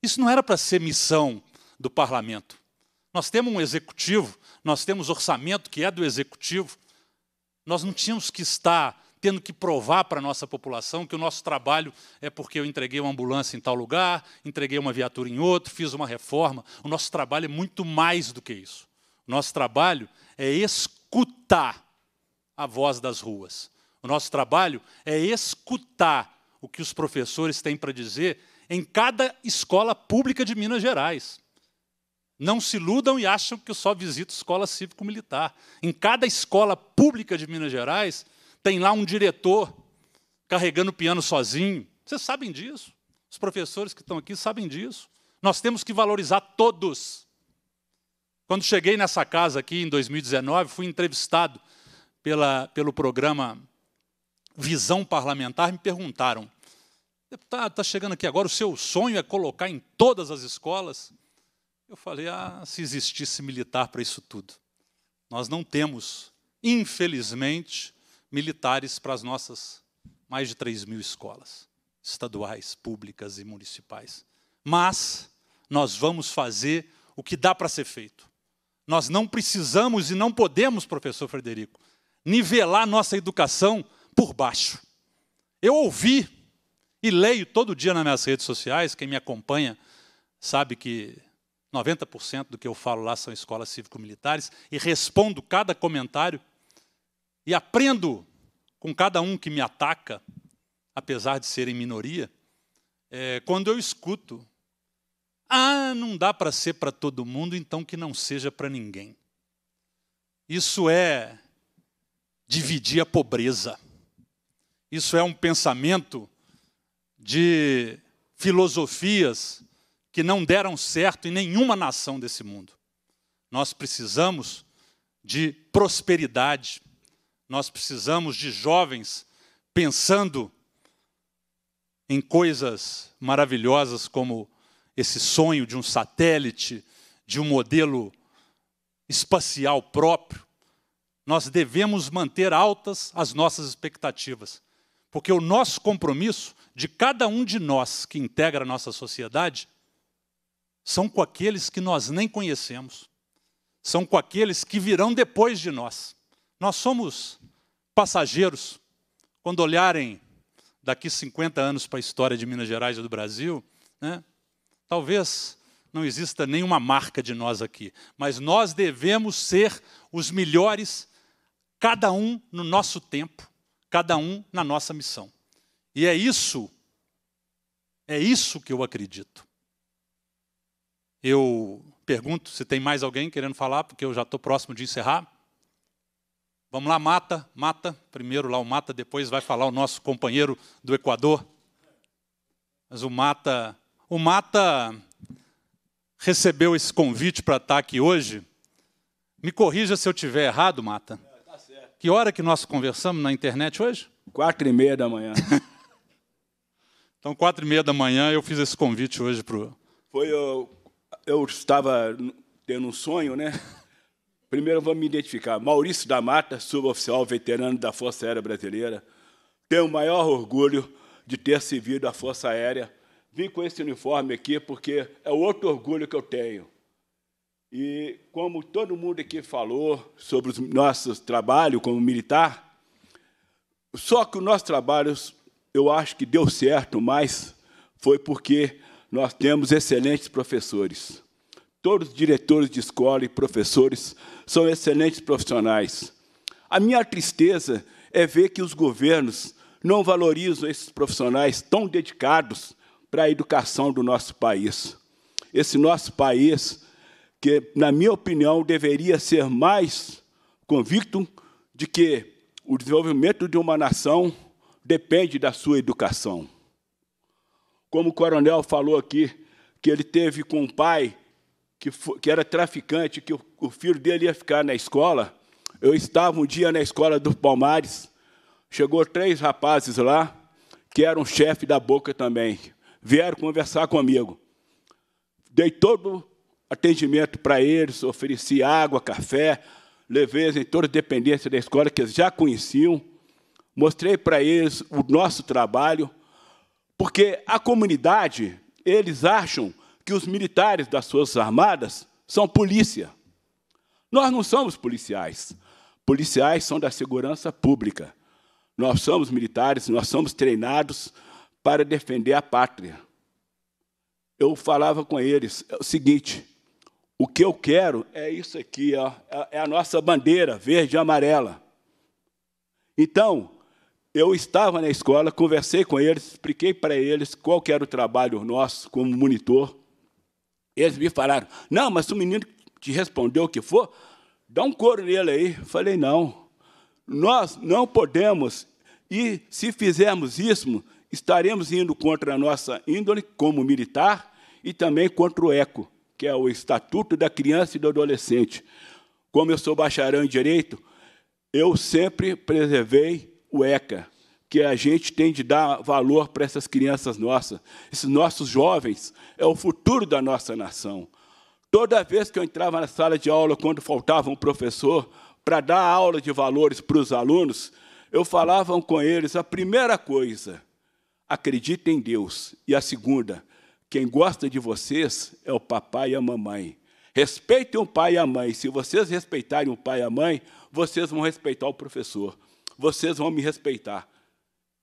Isso não era para ser missão do parlamento. Nós temos um executivo, nós temos orçamento que é do executivo. Nós não tínhamos que estar tendo que provar para a nossa população que o nosso trabalho é porque eu entreguei uma ambulância em tal lugar, entreguei uma viatura em outro, fiz uma reforma. O nosso trabalho é muito mais do que isso. O nosso trabalho é escutar a voz das ruas. O nosso trabalho é escutar o que os professores têm para dizer em cada escola pública de Minas Gerais. Não se iludam e acham que eu só visito escola cívico-militar. Em cada escola pública de Minas Gerais, tem lá um diretor carregando o piano sozinho. Vocês sabem disso. Os professores que estão aqui sabem disso. Nós temos que valorizar todos. Quando cheguei nessa casa aqui em 2019, fui entrevistado pela, pelo programa visão parlamentar, me perguntaram: deputado, está chegando aqui agora, o seu sonho é colocar em todas as escolas? Eu falei: ah, se existisse militar para isso tudo. Nós não temos, infelizmente, militares para as nossas mais de 3 mil escolas, estaduais, públicas e municipais. Mas nós vamos fazer o que dá para ser feito. Nós não precisamos e não podemos, professor Frederico, nivelar nossa educação por baixo. Eu ouvi e leio todo dia nas minhas redes sociais, quem me acompanha sabe que 90% do que eu falo lá são escolas cívico-militares, e respondo cada comentário e aprendo com cada um que me ataca, apesar de ser em minoria, é, quando eu escuto, ah, não dá para ser para todo mundo, então que não seja para ninguém. Isso é dividir a pobreza. Isso é um pensamento de filosofias que não deram certo em nenhuma nação desse mundo. Nós precisamos de prosperidade, nós precisamos de jovens pensando em coisas maravilhosas como esse sonho de um satélite, de um modelo espacial próprio. Nós devemos manter altas as nossas expectativas. Porque o nosso compromisso, de cada um de nós que integra a nossa sociedade, são com aqueles que nós nem conhecemos, são com aqueles que virão depois de nós. Nós somos passageiros. Quando olharem daqui 50 anos para a história de Minas Gerais e do Brasil, né, talvez não exista nenhuma marca de nós aqui, mas nós devemos ser os melhores, cada um no nosso tempo, cada um na nossa missão. E é isso, é isso que eu acredito. Eu pergunto se tem mais alguém querendo falar, porque eu já estou próximo de encerrar. Vamos lá, Mata, Mata, primeiro lá o Mata, depois vai falar o nosso companheiro do Equador. Mas o Mata, o Mata recebeu esse convite para estar tá aqui hoje. Me corrija se eu tiver errado, Mata. Que hora que nós conversamos na internet hoje? Quatro e meia da manhã. então, quatro e meia da manhã, eu fiz esse convite hoje para o... Foi, eu, eu estava tendo um sonho, né? Primeiro, vamos me identificar. Maurício da Mata, suboficial veterano da Força Aérea Brasileira. Tenho o maior orgulho de ter servido a Força Aérea. Vim com esse uniforme aqui porque é outro orgulho que eu tenho. E como todo mundo aqui falou sobre o nosso trabalho como militar, só que o nosso trabalho, eu acho que deu certo, mas foi porque nós temos excelentes professores. Todos os diretores de escola e professores são excelentes profissionais. A minha tristeza é ver que os governos não valorizam esses profissionais tão dedicados para a educação do nosso país. Esse nosso país que, na minha opinião, deveria ser mais convicto de que o desenvolvimento de uma nação depende da sua educação. Como o coronel falou aqui, que ele teve com um pai que, que era traficante, que o, o filho dele ia ficar na escola. Eu estava um dia na escola do Palmares, chegou três rapazes lá, que eram chefe da boca também, vieram conversar comigo. Dei todo atendimento para eles, ofereci água, café, levei em toda a dependência da escola que eles já conheciam, mostrei para eles o nosso trabalho, porque a comunidade, eles acham que os militares das Forças Armadas são polícia. Nós não somos policiais. Policiais são da segurança pública. Nós somos militares, nós somos treinados para defender a pátria. Eu falava com eles é o seguinte: o que eu quero é isso aqui, ó, é, é a nossa bandeira verde e amarela. Então, eu estava na escola, conversei com eles, expliquei para eles qual era o trabalho nosso como monitor. Eles me falaram: não, mas se o menino te respondeu o que for, dá um couro nele aí. Falei: não, nós não podemos, e se fizermos isso, estaremos indo contra a nossa índole como militar e também contra o eco que é o Estatuto da Criança e do Adolescente. Como eu sou bacharel em Direito, eu sempre preservei o ECA, que a gente tem de dar valor para essas crianças nossas. Esses nossos jovens é o futuro da nossa nação. Toda vez que eu entrava na sala de aula, quando faltava um professor, para dar aula de valores para os alunos, eu falava com eles a primeira coisa, acredita em Deus. E a segunda, quem gosta de vocês é o papai e a mamãe. Respeitem o pai e a mãe. Se vocês respeitarem o pai e a mãe, vocês vão respeitar o professor. Vocês vão me respeitar.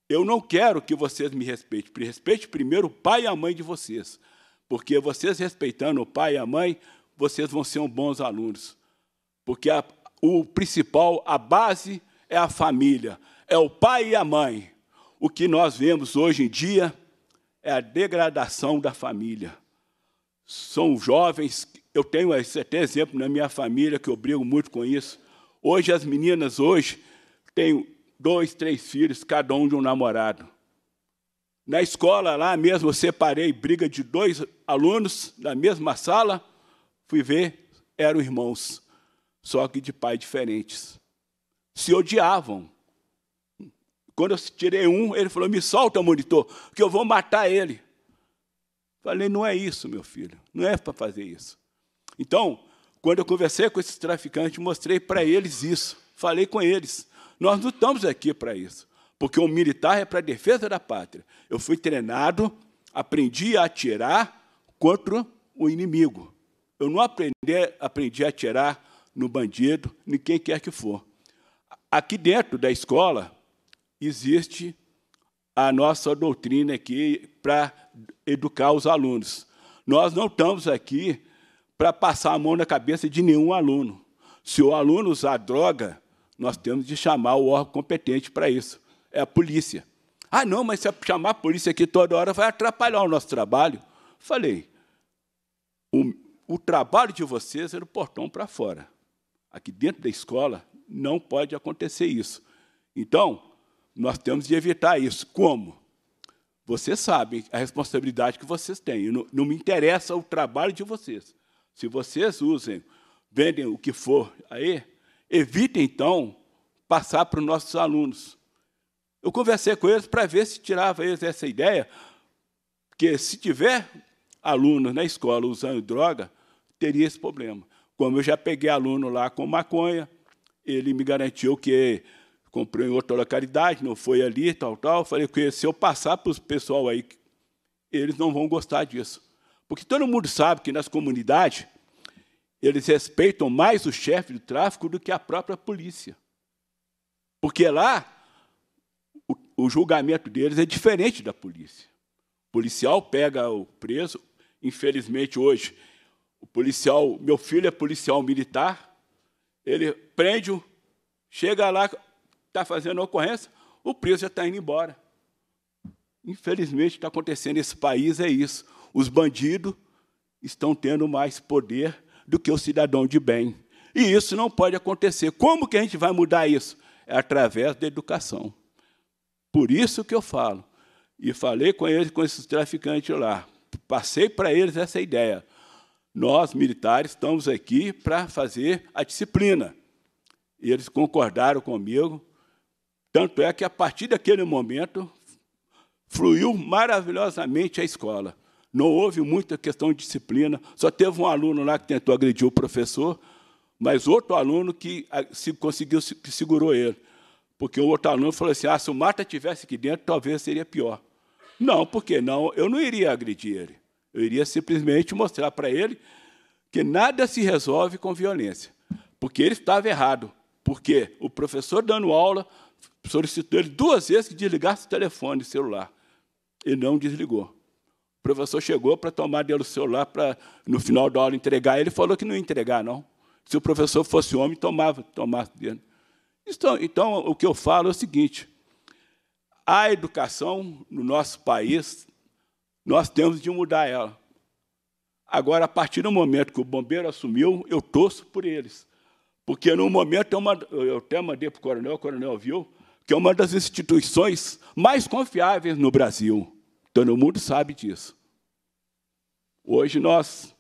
Eu não quero que vocês me respeitem. Respeite primeiro o pai e a mãe de vocês. Porque vocês respeitando o pai e a mãe, vocês vão ser bons alunos. Porque a, o principal, a base é a família, é o pai e a mãe. O que nós vemos hoje em dia é a degradação da família. São jovens, eu tenho até exemplo na minha família que eu brigo muito com isso. Hoje as meninas hoje têm dois, três filhos, cada um de um namorado. Na escola lá mesmo eu separei briga de dois alunos na mesma sala, fui ver, eram irmãos, só que de pais diferentes. Se odiavam. Quando eu tirei um, ele falou: Me solta, monitor, que eu vou matar ele. Falei: Não é isso, meu filho, não é para fazer isso. Então, quando eu conversei com esses traficantes, mostrei para eles isso, falei com eles. Nós não estamos aqui para isso, porque o militar é para a defesa da pátria. Eu fui treinado, aprendi a atirar contra o inimigo. Eu não aprendi, aprendi a atirar no bandido, nem quem quer que for. Aqui dentro da escola, existe a nossa doutrina aqui para educar os alunos. Nós não estamos aqui para passar a mão na cabeça de nenhum aluno. Se o aluno usar droga, nós temos de chamar o órgão competente para isso. É a polícia. Ah, não, mas se chamar a polícia aqui toda hora vai atrapalhar o nosso trabalho. Falei, o, o trabalho de vocês é do portão para fora. Aqui dentro da escola não pode acontecer isso. Então, nós temos de evitar isso. Como? Vocês sabem a responsabilidade que vocês têm. Não, não, me interessa o trabalho de vocês. Se vocês usem, vendem o que for aí, evitem, então, passar para os nossos alunos. Eu conversei com eles para ver se tirava eles essa ideia, que se tiver alunos na escola usando droga, teria esse problema. Como eu já peguei aluno lá com maconha, ele me garantiu que comprou em outra localidade, não foi ali, tal, tal. Falei que se eu passar para o pessoal aí, eles não vão gostar disso. Porque todo mundo sabe que nas comunidades, eles respeitam mais o chefe do tráfico do que a própria polícia. Porque lá, o, o julgamento deles é diferente da polícia. O policial pega o preso, infelizmente hoje, o policial, meu filho é policial militar, ele prende-o, chega lá, está fazendo a ocorrência, o preso já está indo embora. Infelizmente, está acontecendo nesse país, é isso. Os bandidos estão tendo mais poder do que o cidadão de bem. E isso não pode acontecer. Como que a gente vai mudar isso? É através da educação. Por isso que eu falo. E falei com eles, com esses traficantes lá. Passei para eles essa ideia. Nós, militares, estamos aqui para fazer a disciplina. E eles concordaram comigo, tanto é que, a partir daquele momento, fluiu maravilhosamente a escola. Não houve muita questão de disciplina, só teve um aluno lá que tentou agredir o professor, mas outro aluno que ah, se conseguiu que segurou ele. Porque o outro aluno falou assim: ah, se o Marta estivesse aqui dentro, talvez seria pior. Não, porque não, eu não iria agredir ele. Eu iria simplesmente mostrar para ele que nada se resolve com violência. Porque ele estava errado. Porque o professor dando aula solicitou ele duas vezes que desligasse o telefone o celular. E não desligou. O professor chegou para tomar dele o celular para, no final da aula, entregar. Ele falou que não ia entregar, não. Se o professor fosse homem, tomava, tomasse dele. Então, então, o que eu falo é o seguinte: a educação no nosso país, nós temos de mudar ela. Agora, a partir do momento que o bombeiro assumiu, eu torço por eles. Porque no momento eu, eu até mandei para o coronel, o coronel viu, que é uma das instituições mais confiáveis no Brasil. Todo mundo sabe disso. Hoje nós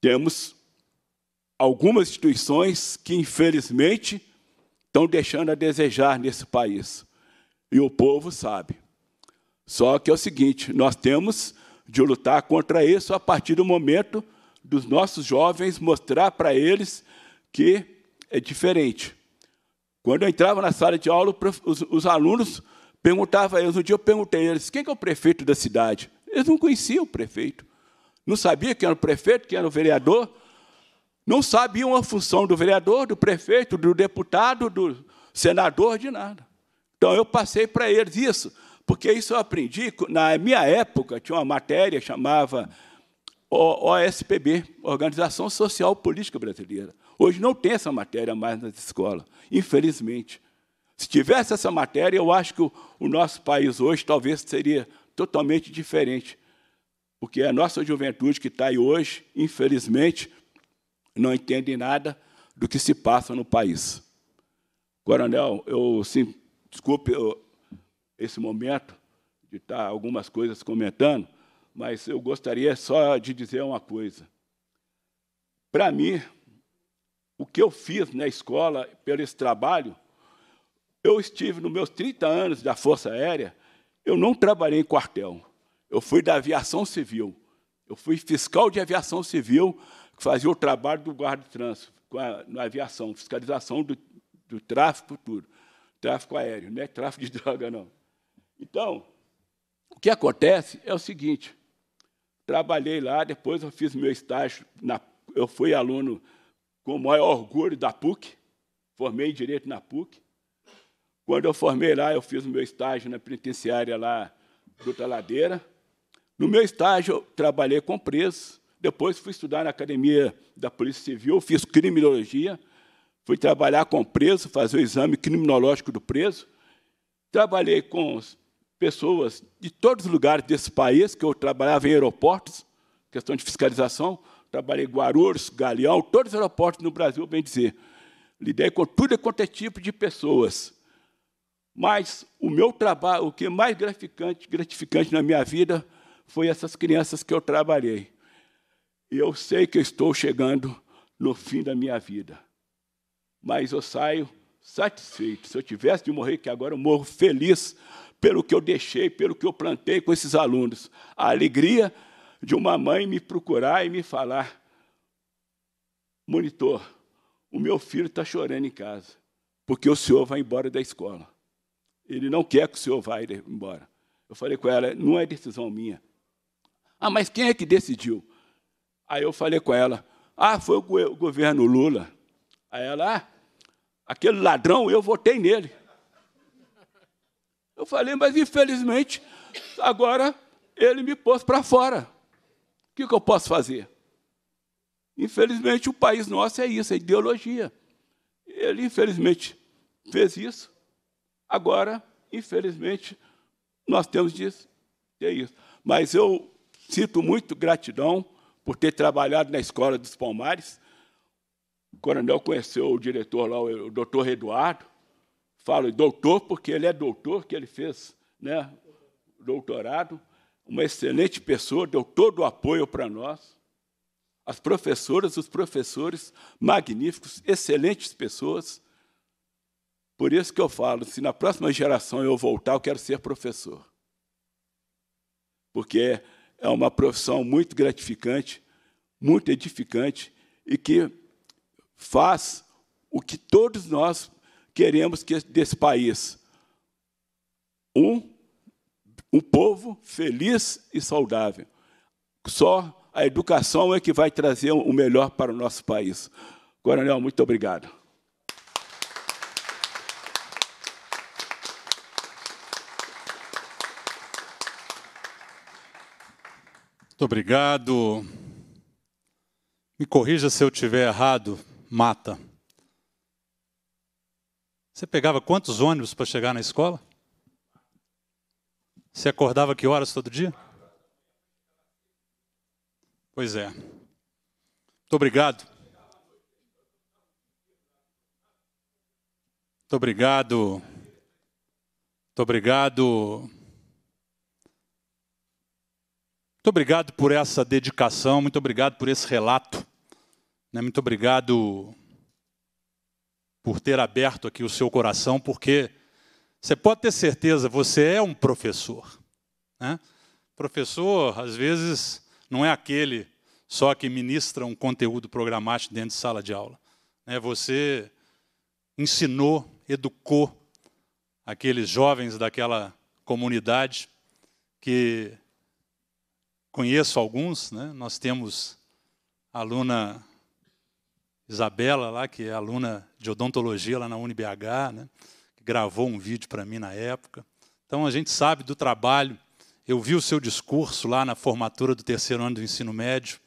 temos algumas instituições que, infelizmente, estão deixando a desejar nesse país. E o povo sabe. Só que é o seguinte: nós temos de lutar contra isso a partir do momento dos nossos jovens mostrar para eles que é diferente. Quando eu entrava na sala de aula, os, os alunos perguntavam a eles. Um dia eu perguntei a eles: quem é o prefeito da cidade? Eles não conheciam o prefeito. Não sabiam quem era o prefeito, quem era o vereador. Não sabiam a função do vereador, do prefeito, do deputado, do senador, de nada. Então eu passei para eles isso, porque isso eu aprendi. Na minha época, tinha uma matéria chamava OSPB Organização Social Política Brasileira. Hoje não tem essa matéria mais nas escolas, infelizmente. Se tivesse essa matéria, eu acho que o, nosso país hoje talvez seria totalmente diferente. Porque a nossa juventude que está aí hoje, infelizmente, não entende nada do que se passa no país. Coronel, eu sim, desculpe eu, esse momento de estar algumas coisas comentando, mas eu gostaria só de dizer uma coisa. Para mim, o que eu fiz na escola, pelo esse trabalho, eu estive nos meus 30 anos da Força Aérea, eu não trabalhei em quartel. Eu fui da aviação civil. Eu fui fiscal de aviação civil, que fazia o trabalho do guarda de trânsito a, na aviação, fiscalização do, do tráfego tudo. Tráfico aéreo, não é tráfico de droga, não. Então, o que acontece é o seguinte: trabalhei lá, depois eu fiz meu estágio, na, eu fui aluno com o maior orgulho da PUC, formei direito na PUC. Quando eu formei lá, eu fiz o meu estágio na penitenciária lá do Taladeira. No meu estágio, eu trabalhei com presos. Depois fui estudar na academia da Polícia Civil, fiz criminologia, fui trabalhar com preso, fazer o exame criminológico do preso. Trabalhei com pessoas de todos os lugares desse país, que eu trabalhava em aeroportos, questão de fiscalização trabalhei em Guarulhos, Galeão, todos os aeroportos no Brasil, bem dizer. Lidei com tudo e quanto é tipo de pessoas. Mas o meu trabalho, o que é mais gratificante, gratificante na minha vida foi essas crianças que eu trabalhei. E eu sei que eu estou chegando no fim da minha vida. Mas eu saio satisfeito. Se eu tivesse de morrer, que agora eu morro feliz pelo que eu deixei, pelo que eu plantei com esses alunos. A alegria de uma mãe me procurar e me falar: monitor, o meu filho está chorando em casa, porque o senhor vai embora da escola. Ele não quer que o senhor vá embora. Eu falei com ela: não é decisão minha. Ah, mas quem é que decidiu? Aí eu falei com ela: ah, foi o governo Lula. Aí ela: ah, aquele ladrão, eu votei nele. Eu falei, mas infelizmente, agora ele me pôs para fora que, que eu posso fazer? Infelizmente, o país nosso é isso, é ideologia. Ele, infelizmente, fez isso. Agora, infelizmente, nós temos disso. ter é isso. Mas eu sinto muito gratidão por ter trabalhado na Escola dos Palmares. O coronel conheceu o diretor lá, o doutor Eduardo. Falo doutor porque ele é doutor, que ele fez né, doutorado uma excelente pessoa, deu todo o apoio para nós. As professoras, os professores, magníficos, excelentes pessoas. Por isso que eu falo, se na próxima geração eu voltar, eu quero ser professor. Porque é uma profissão muito gratificante, muito edificante e que faz o que todos nós queremos que desse país. Um, um povo feliz e saudável. Só a educação é que vai trazer o melhor para o nosso país. Coronel, muito obrigado. Muito obrigado. Me corrija se eu tiver errado, mata. Você pegava quantos ônibus para chegar na escola? Você acordava que horas todo dia? Pois é. Muito obrigado. Muito obrigado. Muito obrigado. Muito obrigado por essa dedicação, muito obrigado por esse relato. Né? Muito obrigado por ter aberto aqui o seu coração, porque você pode ter certeza, você é um professor. Né? Professor, às vezes, não é aquele só que ministra um conteúdo programático dentro de sala de aula. Né? Você ensinou, educou aqueles jovens daquela comunidade que conheço alguns, né? nós temos a aluna Isabela lá, que é aluna de odontologia lá na UniBH, né? gravou um vídeo para mim na época. Então a gente sabe do trabalho. Eu vi o seu discurso lá na formatura do terceiro ano do ensino médio,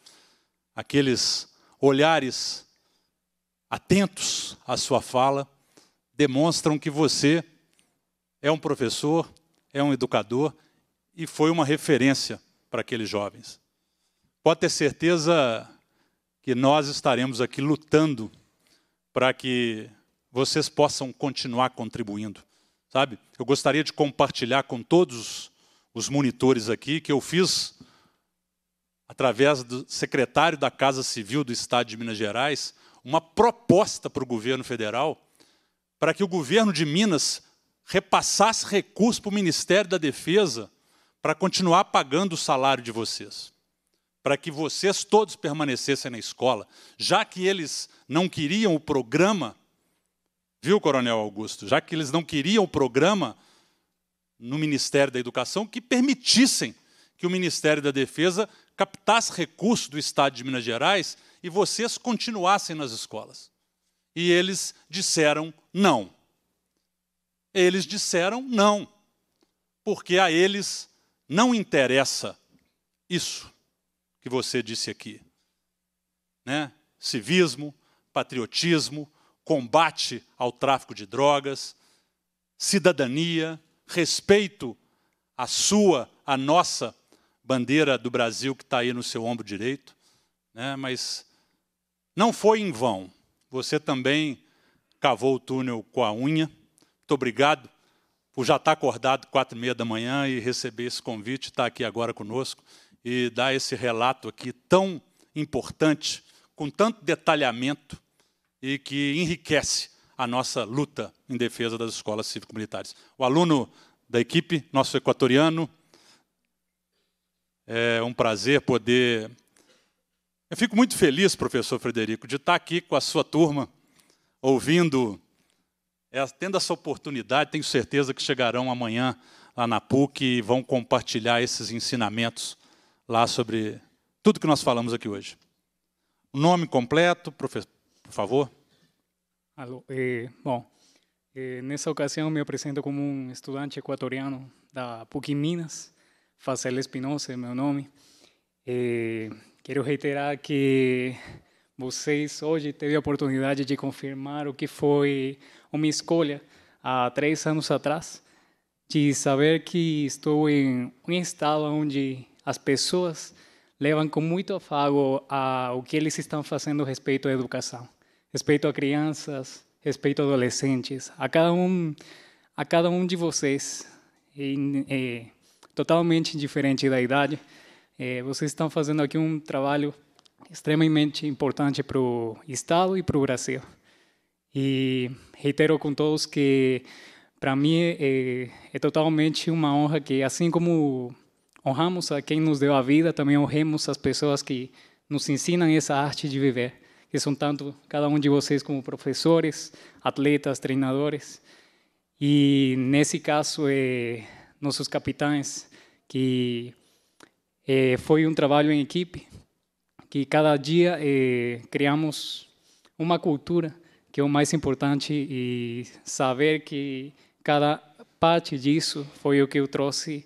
aqueles olhares atentos à sua fala demonstram que você é um professor, é um educador e foi uma referência para aqueles jovens. Pode ter certeza que nós estaremos aqui lutando para que vocês possam continuar contribuindo, sabe? Eu gostaria de compartilhar com todos os monitores aqui que eu fiz através do secretário da Casa Civil do Estado de Minas Gerais uma proposta para o governo federal para que o governo de Minas repassasse recursos para o Ministério da Defesa para continuar pagando o salário de vocês, para que vocês todos permanecessem na escola, já que eles não queriam o programa Viu, Coronel Augusto? Já que eles não queriam o programa no Ministério da Educação que permitissem que o Ministério da Defesa captasse recursos do Estado de Minas Gerais e vocês continuassem nas escolas. E eles disseram não. Eles disseram não, porque a eles não interessa isso que você disse aqui. Né? Civismo, patriotismo, combate ao tráfico de drogas, cidadania, respeito à sua, à nossa bandeira do Brasil que está aí no seu ombro direito. Né? Mas não foi em vão. Você também cavou o túnel com a unha. Muito obrigado por já estar acordado quatro e meia da manhã e receber esse convite, estar aqui agora conosco e dar esse relato aqui tão importante, com tanto detalhamento e que enriquece a nossa luta em defesa das escolas cívico-militares. O aluno da equipe, nosso equatoriano, é um prazer poder. Eu fico muito feliz, professor Frederico, de estar aqui com a sua turma, ouvindo, é, tendo essa oportunidade. Tenho certeza que chegarão amanhã lá na PUC e vão compartilhar esses ensinamentos lá sobre tudo que nós falamos aqui hoje. Nome completo, professor por favor. Alô, é, bom, eh, é, nessa eh, ocasião me apresento como um estudante equatoriano da PUC Minas, Facel Espinosa é meu nome. É, eh, quero reiterar que vocês hoje teve a oportunidade de confirmar o que foi uma escolha há três anos atrás, de saber que estou em um estado onde as pessoas levam com muito afago a o que eles estão fazendo a respeito à educação respeito a crianças, respeito a adolescentes, a cada um, a cada um de vocês, e, é, totalmente diferente da idade, é, vocês estão fazendo aqui um trabalho extremamente importante para o Estado e para o Brasil. E reitero com todos que para mim é, é, totalmente uma honra que, assim como honramos a quem nos deu a vida, também honremos as pessoas que nos ensinam essa arte de viver que são tanto cada um de vocês como professores, atletas, treinadores. E nesse caso, eh, nossos capitães, que eh, foi um trabalho em equipe, que cada dia eh, criamos uma cultura, que é o mais importante, e saber que cada parte disso foi o que eu trouxe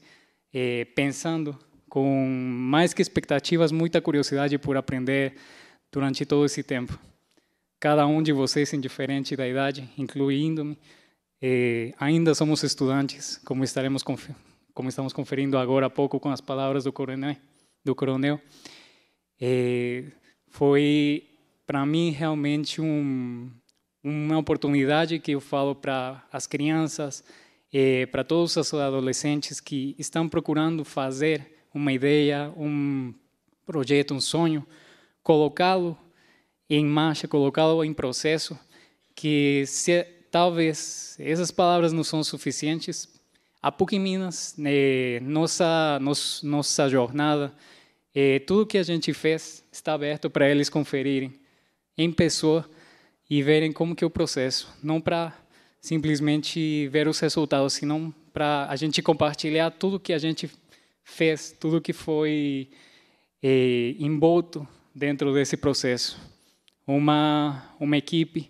pensando com mais que expectativas, muita curiosidade por aprender durante todo esse tempo. Cada um de vocês, indiferente da idade, incluindo-me, eh, é, ainda somos estudantes, como estaremos como estamos conferindo agora há pouco com as palavras do coronel. Do coronel. Eh, foi para mim realmente um, uma oportunidade que eu falo para as crianças, eh, é, para todos os adolescentes que estão procurando fazer uma ideia, um projeto, um sonho colocá-lo em marcha, colocá-lo em processo, que se talvez essas palavras não são suficientes, a PUC Minas, né, nossa, nossa jornada, eh, tudo que a gente fez está aberto para eles conferirem em pessoa e verem como que é o processo, não para simplesmente ver os resultados, senão para a gente compartilhar tudo que a gente fez, tudo que foi eh, é, envolto dentro desse processo. Uma, uma equipe,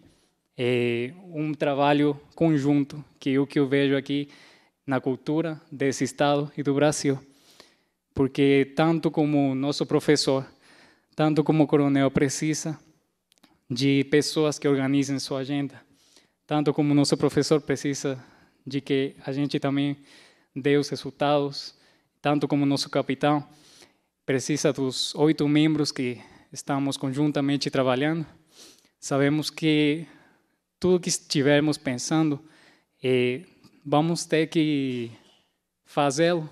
é, um trabalho conjunto, que é o que eu vejo aqui na cultura desse estado e do Brasil. Porque tanto como nosso professor, tanto como o coronel precisa de pessoas que organizem sua agenda, tanto como nosso professor precisa de que a gente também dê os resultados, tanto como nosso capitão precisa dos oito membros que estamos conjuntamente trabalhando, sabemos que tudo que estivermos pensando, eh, vamos ter que fazê-lo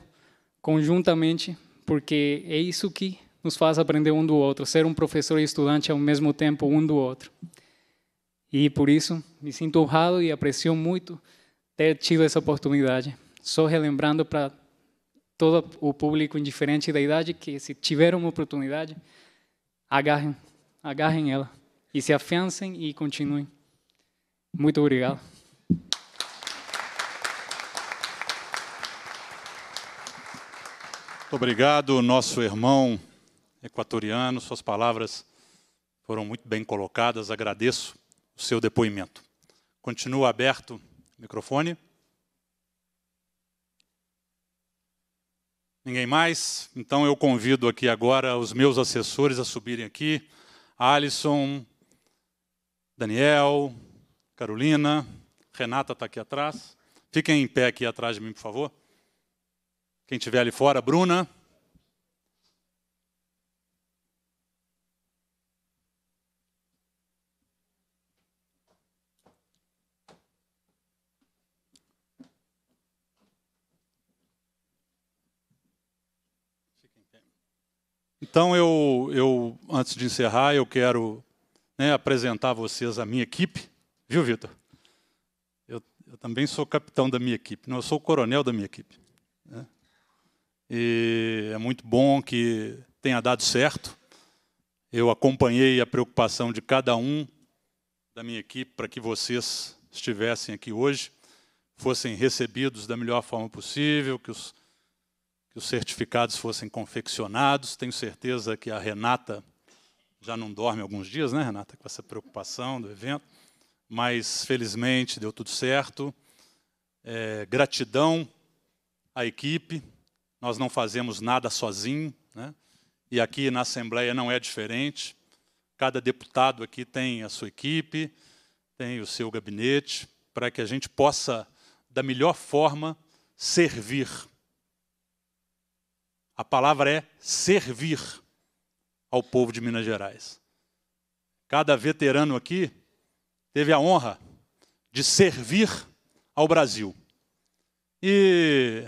conjuntamente, porque é isso que nos faz aprender um do outro, ser um professor e estudante ao mesmo tempo, um do outro. E por isso me sinto honrado e aprecio muito ter tido essa oportunidade. Só relembrando para todo o público, indiferente da idade, que se tiver uma oportunidade, agarrem, agarrem ela e se afiancem e continuem. Muito obrigado. Muito obrigado, nosso irmão equatoriano. Suas palavras foram muito bem colocadas. Agradeço o seu depoimento. Continua aberto o microfone. Ninguém mais? Então eu convido aqui agora os meus assessores a subirem aqui. Alisson, Daniel, Carolina, Renata está aqui atrás. Fiquem em pé aqui atrás de mim, por favor. Quem estiver ali fora, Bruna. Então, eu, eu, antes de encerrar, eu quero né, apresentar a vocês a minha equipe. Viu, Vitor? Eu, eu, também sou capitão da minha equipe, não, eu sou coronel da minha equipe. Né? E é muito bom que tenha dado certo. Eu acompanhei a preocupação de cada um da minha equipe para que vocês estivessem aqui hoje, fossem recebidos da melhor forma possível, que os que os certificados fossem confeccionados. Tenho certeza que a Renata já não dorme alguns dias, né, Renata, com essa preocupação do evento. Mas, felizmente, deu tudo certo. É, gratidão à equipe. Nós não fazemos nada sozinho. Né? E aqui na Assembleia não é diferente. Cada deputado aqui tem a sua equipe, tem o seu gabinete, para que a gente possa, da melhor forma, servir a palavra é servir ao povo de Minas Gerais. Cada veterano aqui teve a honra de servir ao Brasil. E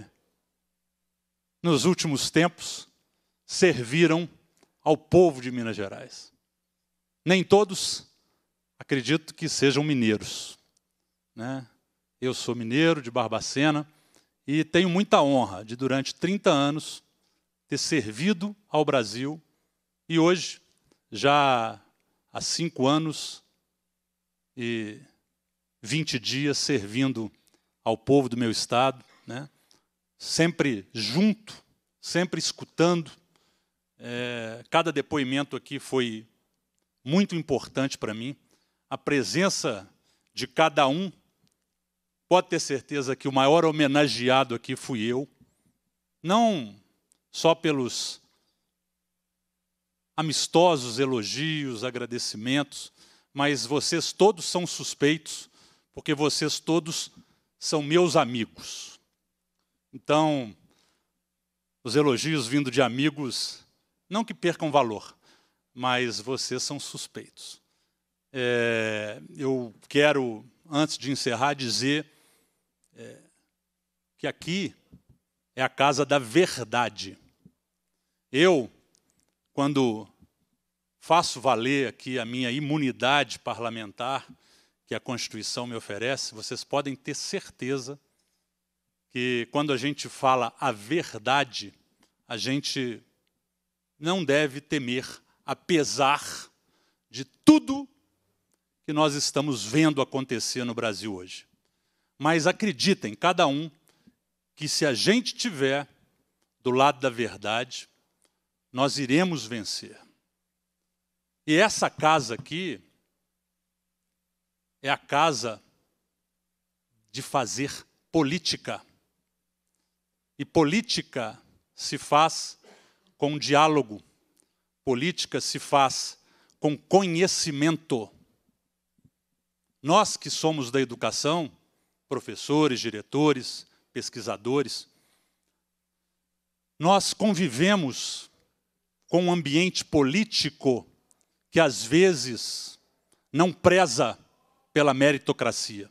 nos últimos tempos serviram ao povo de Minas Gerais. Nem todos, acredito que sejam mineiros. Né? Eu sou mineiro de Barbacena e tenho muita honra de, durante 30 anos, ter servido ao Brasil e hoje, já há cinco anos e vinte dias servindo ao povo do meu estado, né? sempre junto, sempre escutando. É, cada depoimento aqui foi muito importante para mim. A presença de cada um, pode ter certeza que o maior homenageado aqui fui eu. Não só pelos amistosos elogios, agradecimentos, mas vocês todos são suspeitos, porque vocês todos são meus amigos. Então, os elogios vindo de amigos, não que percam valor, mas vocês são suspeitos. É, eu quero, antes de encerrar, dizer é, que aqui é a casa da verdade. Eu, quando faço valer aqui a minha imunidade parlamentar que a Constituição me oferece, vocês podem ter certeza que quando a gente fala a verdade, a gente não deve temer, apesar de tudo que nós estamos vendo acontecer no Brasil hoje. Mas acreditem, cada um, que se a gente tiver do lado da verdade, nós iremos vencer. E essa casa aqui é a casa de fazer política. E política se faz com diálogo, política se faz com conhecimento. Nós que somos da educação, professores, diretores, pesquisadores, nós convivemos com um ambiente político que às vezes não preza pela meritocracia.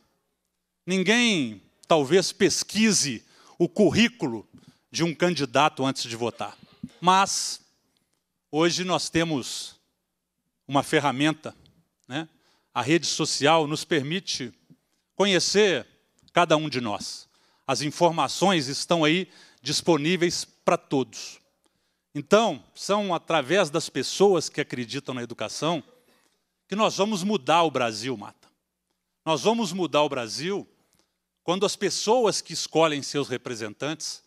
Ninguém talvez pesquise o currículo de um candidato antes de votar. Mas hoje nós temos uma ferramenta, né? A rede social nos permite conhecer cada um de nós. As informações estão aí disponíveis para todos. Então, são através das pessoas que acreditam na educação que nós vamos mudar o Brasil, Mata. Nós vamos mudar o Brasil quando as pessoas que escolhem seus representantes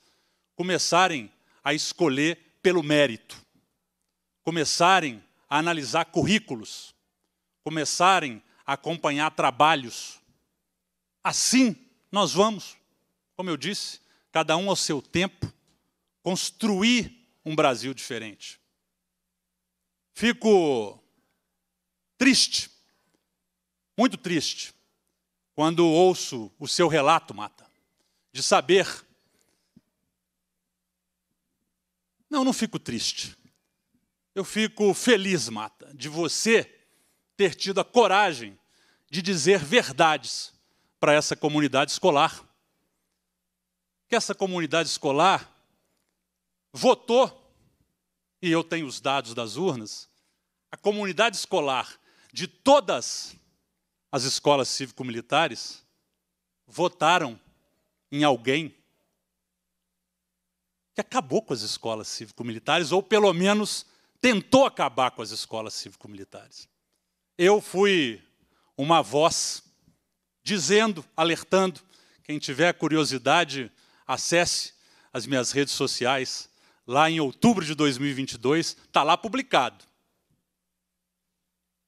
começarem a escolher pelo mérito, começarem a analisar currículos, começarem a acompanhar trabalhos. Assim nós vamos, como eu disse, cada um ao seu tempo, construir um Brasil diferente. Fico triste, muito triste, quando ouço o seu relato, Mata, de saber. Não, não fico triste. Eu fico feliz, Mata, de você ter tido a coragem de dizer verdades para essa comunidade escolar. Que essa comunidade escolar votou, e eu tenho os dados das urnas, a comunidade escolar de todas as escolas cívico-militares votaram em alguém que acabou com as escolas cívico-militares, ou pelo menos tentou acabar com as escolas cívico-militares. Eu fui uma voz dizendo, alertando, quem tiver curiosidade, acesse as minhas redes sociais, lá em outubro de 2022, está lá publicado.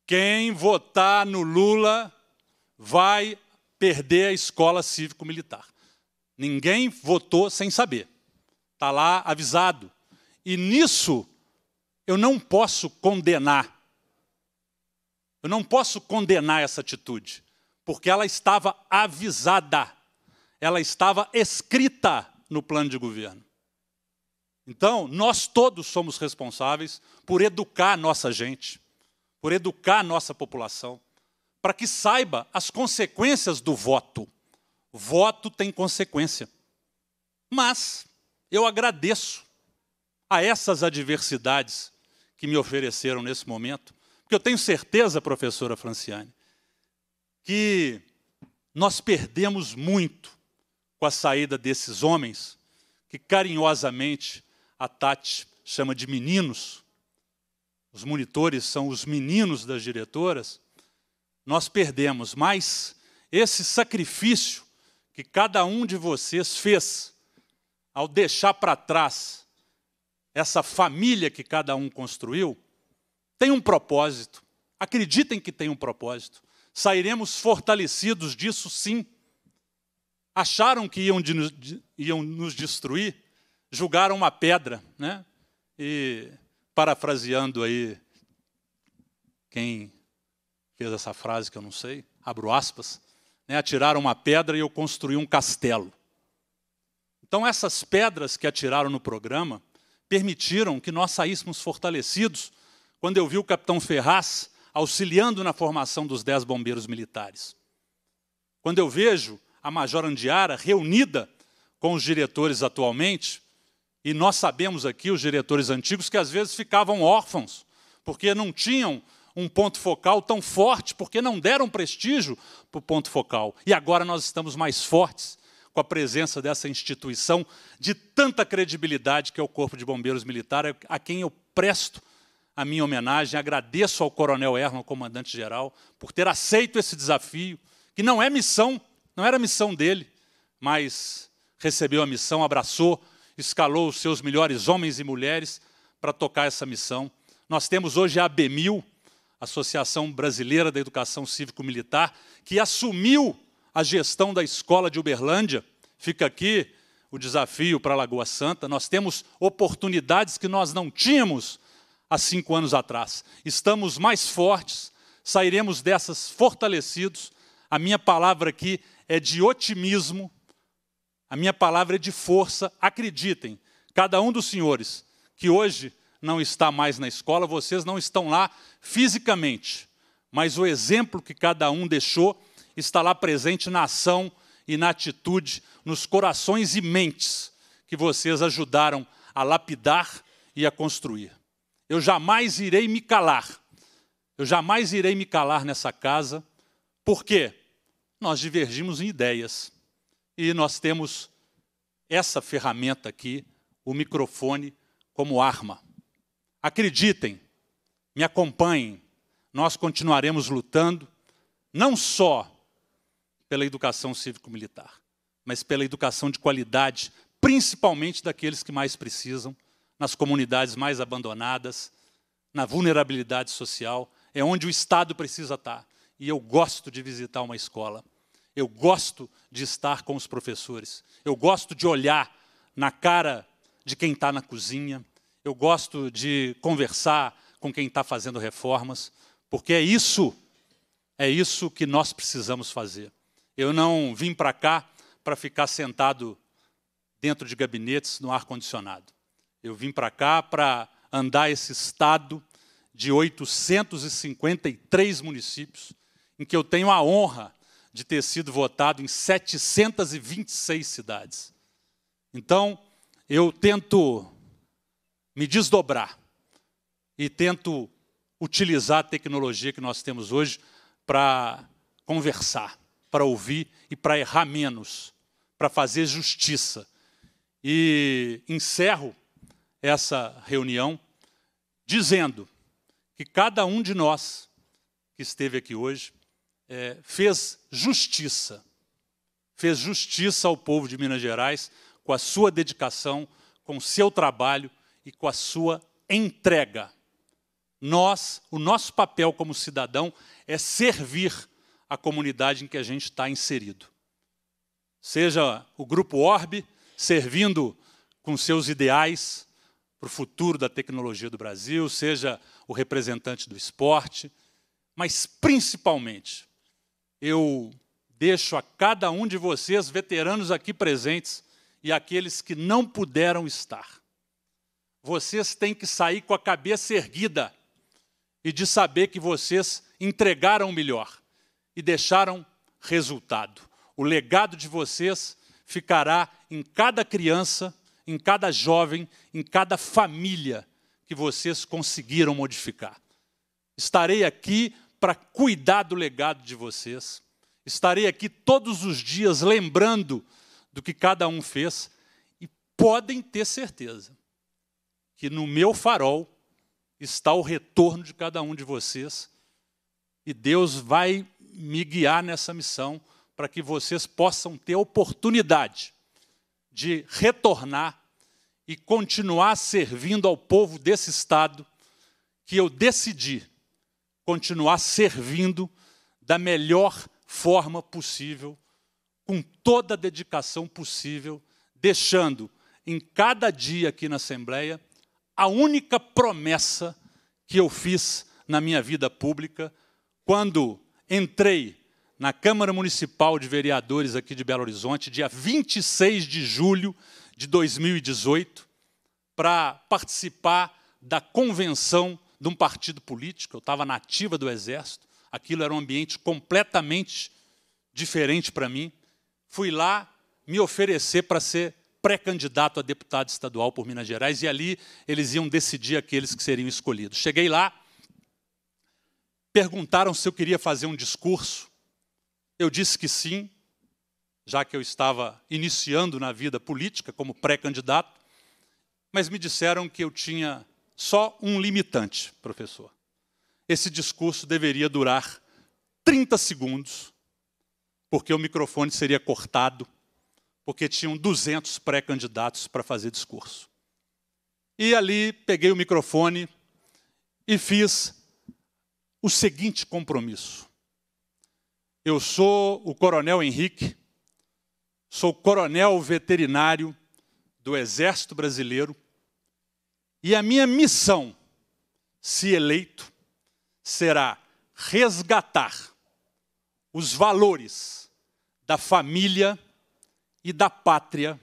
Quem votar no Lula vai perder a escola cívico-militar. Ninguém votou sem saber. Está lá avisado. E nisso eu não posso condenar. Eu não posso condenar essa atitude, porque ela estava avisada, ela estava escrita no plano de governo. Então, nós todos somos responsáveis por educar nossa gente, por educar nossa população, para que saiba as consequências do voto. Voto tem consequência. Mas eu agradeço a essas adversidades que me ofereceram nesse momento, porque eu tenho certeza, professora Franciane, que nós perdemos muito com a saída desses homens que carinhosamente a Tati chama de meninos, os monitores são os meninos das diretoras, nós perdemos. Mas esse sacrifício que cada um de vocês fez ao deixar para trás essa família que cada um construiu, tem um propósito. Acreditem que tem um propósito. Sairemos fortalecidos disso, sim. Acharam que iam, de, de, iam nos destruir? julgaram uma pedra, né? E parafraseando aí quem fez essa frase que eu não sei, abro aspas, né? atiraram uma pedra e eu construí um castelo. Então essas pedras que atiraram no programa permitiram que nós saíssemos fortalecidos quando eu vi o capitão Ferraz auxiliando na formação dos dez bombeiros militares. Quando eu vejo a Major Andiara reunida com os diretores atualmente, e nós sabemos aqui, os diretores antigos, que às vezes ficavam órfãos, porque não tinham um ponto focal tão forte, porque não deram prestígio para o ponto focal. E agora nós estamos mais fortes com a presença dessa instituição de tanta credibilidade que é o Corpo de Bombeiros Militar, a quem eu presto a minha homenagem. Agradeço ao Coronel Erno, comandante-geral, por ter aceito esse desafio, que não é missão, não era missão dele, mas recebeu a missão, abraçou escalou os seus melhores homens e mulheres para tocar essa missão. Nós temos hoje a ABMIL, Associação Brasileira da Educação Cívico-Militar, que assumiu a gestão da escola de Uberlândia. Fica aqui o desafio para a Lagoa Santa. Nós temos oportunidades que nós não tínhamos há cinco anos atrás. Estamos mais fortes, sairemos dessas fortalecidos. A minha palavra aqui é de otimismo a minha palavra é de força, acreditem, cada um dos senhores que hoje não está mais na escola, vocês não estão lá fisicamente, mas o exemplo que cada um deixou está lá presente na ação e na atitude, nos corações e mentes que vocês ajudaram a lapidar e a construir. Eu jamais irei me calar. Eu jamais irei me calar nessa casa, porque nós divergimos em ideias e nós temos essa ferramenta aqui, o microfone, como arma. Acreditem, me acompanhem, nós continuaremos lutando, não só pela educação cívico-militar, mas pela educação de qualidade, principalmente daqueles que mais precisam, nas comunidades mais abandonadas, na vulnerabilidade social, é onde o Estado precisa estar. E eu gosto de visitar uma escola eu gosto de estar com os professores. Eu gosto de olhar na cara de quem está na cozinha. Eu gosto de conversar com quem está fazendo reformas, porque é isso, é isso que nós precisamos fazer. Eu não vim para cá para ficar sentado dentro de gabinetes no ar-condicionado. Eu vim para cá para andar esse estado de 853 municípios, em que eu tenho a honra de ter sido votado em 726 cidades. Então, eu tento me desdobrar e tento utilizar a tecnologia que nós temos hoje para conversar, para ouvir e para errar menos, para fazer justiça. E encerro essa reunião dizendo que cada um de nós que esteve aqui hoje é, fez justiça. Fez justiça ao povo de Minas Gerais com a sua dedicação, com o seu trabalho e com a sua entrega. Nós, o nosso papel como cidadão é servir a comunidade em que a gente está inserido. Seja o Grupo Orbe servindo com seus ideais para o futuro da tecnologia do Brasil, seja o representante do esporte, mas principalmente eu deixo a cada um de vocês, veteranos aqui presentes, e aqueles que não puderam estar. Vocês têm que sair com a cabeça erguida e de saber que vocês entregaram o melhor e deixaram resultado. O legado de vocês ficará em cada criança, em cada jovem, em cada família que vocês conseguiram modificar. Estarei aqui para cuidar do legado de vocês. Estarei aqui todos os dias lembrando do que cada um fez e podem ter certeza que no meu farol está o retorno de cada um de vocês e Deus vai me guiar nessa missão para que vocês possam ter a oportunidade de retornar e continuar servindo ao povo desse estado que eu decidi continuar servindo da melhor forma possível, com toda a dedicação possível, deixando em cada dia aqui na Assembleia a única promessa que eu fiz na minha vida pública quando entrei na Câmara Municipal de Vereadores aqui de Belo Horizonte, dia 26 de julho de 2018, para participar da convenção de um partido político, eu estava nativa do Exército, aquilo era um ambiente completamente diferente para mim. Fui lá me oferecer para ser pré-candidato a deputado estadual por Minas Gerais, e ali eles iam decidir aqueles que seriam escolhidos. Cheguei lá, perguntaram se eu queria fazer um discurso. Eu disse que sim, já que eu estava iniciando na vida política como pré-candidato, mas me disseram que eu tinha só um limitante, professor. Esse discurso deveria durar 30 segundos, porque o microfone seria cortado, porque tinham 200 pré-candidatos para fazer discurso. E ali peguei o microfone e fiz o seguinte compromisso. Eu sou o Coronel Henrique, sou coronel veterinário do Exército Brasileiro e a minha missão, se eleito, será resgatar os valores da família e da pátria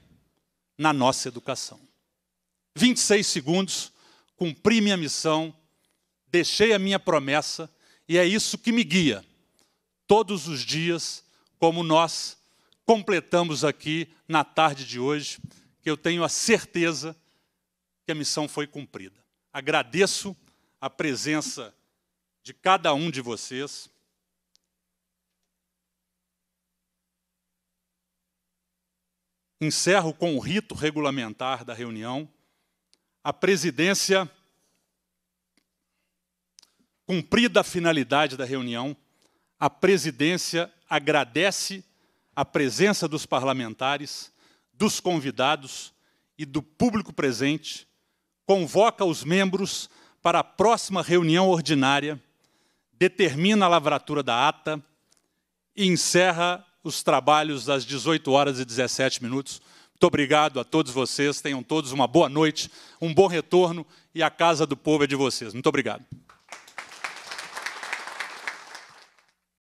na nossa educação. 26 segundos, cumpri minha missão, deixei a minha promessa e é isso que me guia todos os dias, como nós completamos aqui na tarde de hoje, que eu tenho a certeza que a missão foi cumprida. Agradeço a presença de cada um de vocês. Encerro com o rito regulamentar da reunião. A presidência, cumprida a finalidade da reunião, a presidência agradece a presença dos parlamentares, dos convidados e do público presente convoca os membros para a próxima reunião ordinária, determina a lavratura da ata e encerra os trabalhos às 18 horas e 17 minutos. Muito obrigado a todos vocês, tenham todos uma boa noite, um bom retorno e a casa do povo é de vocês. Muito obrigado.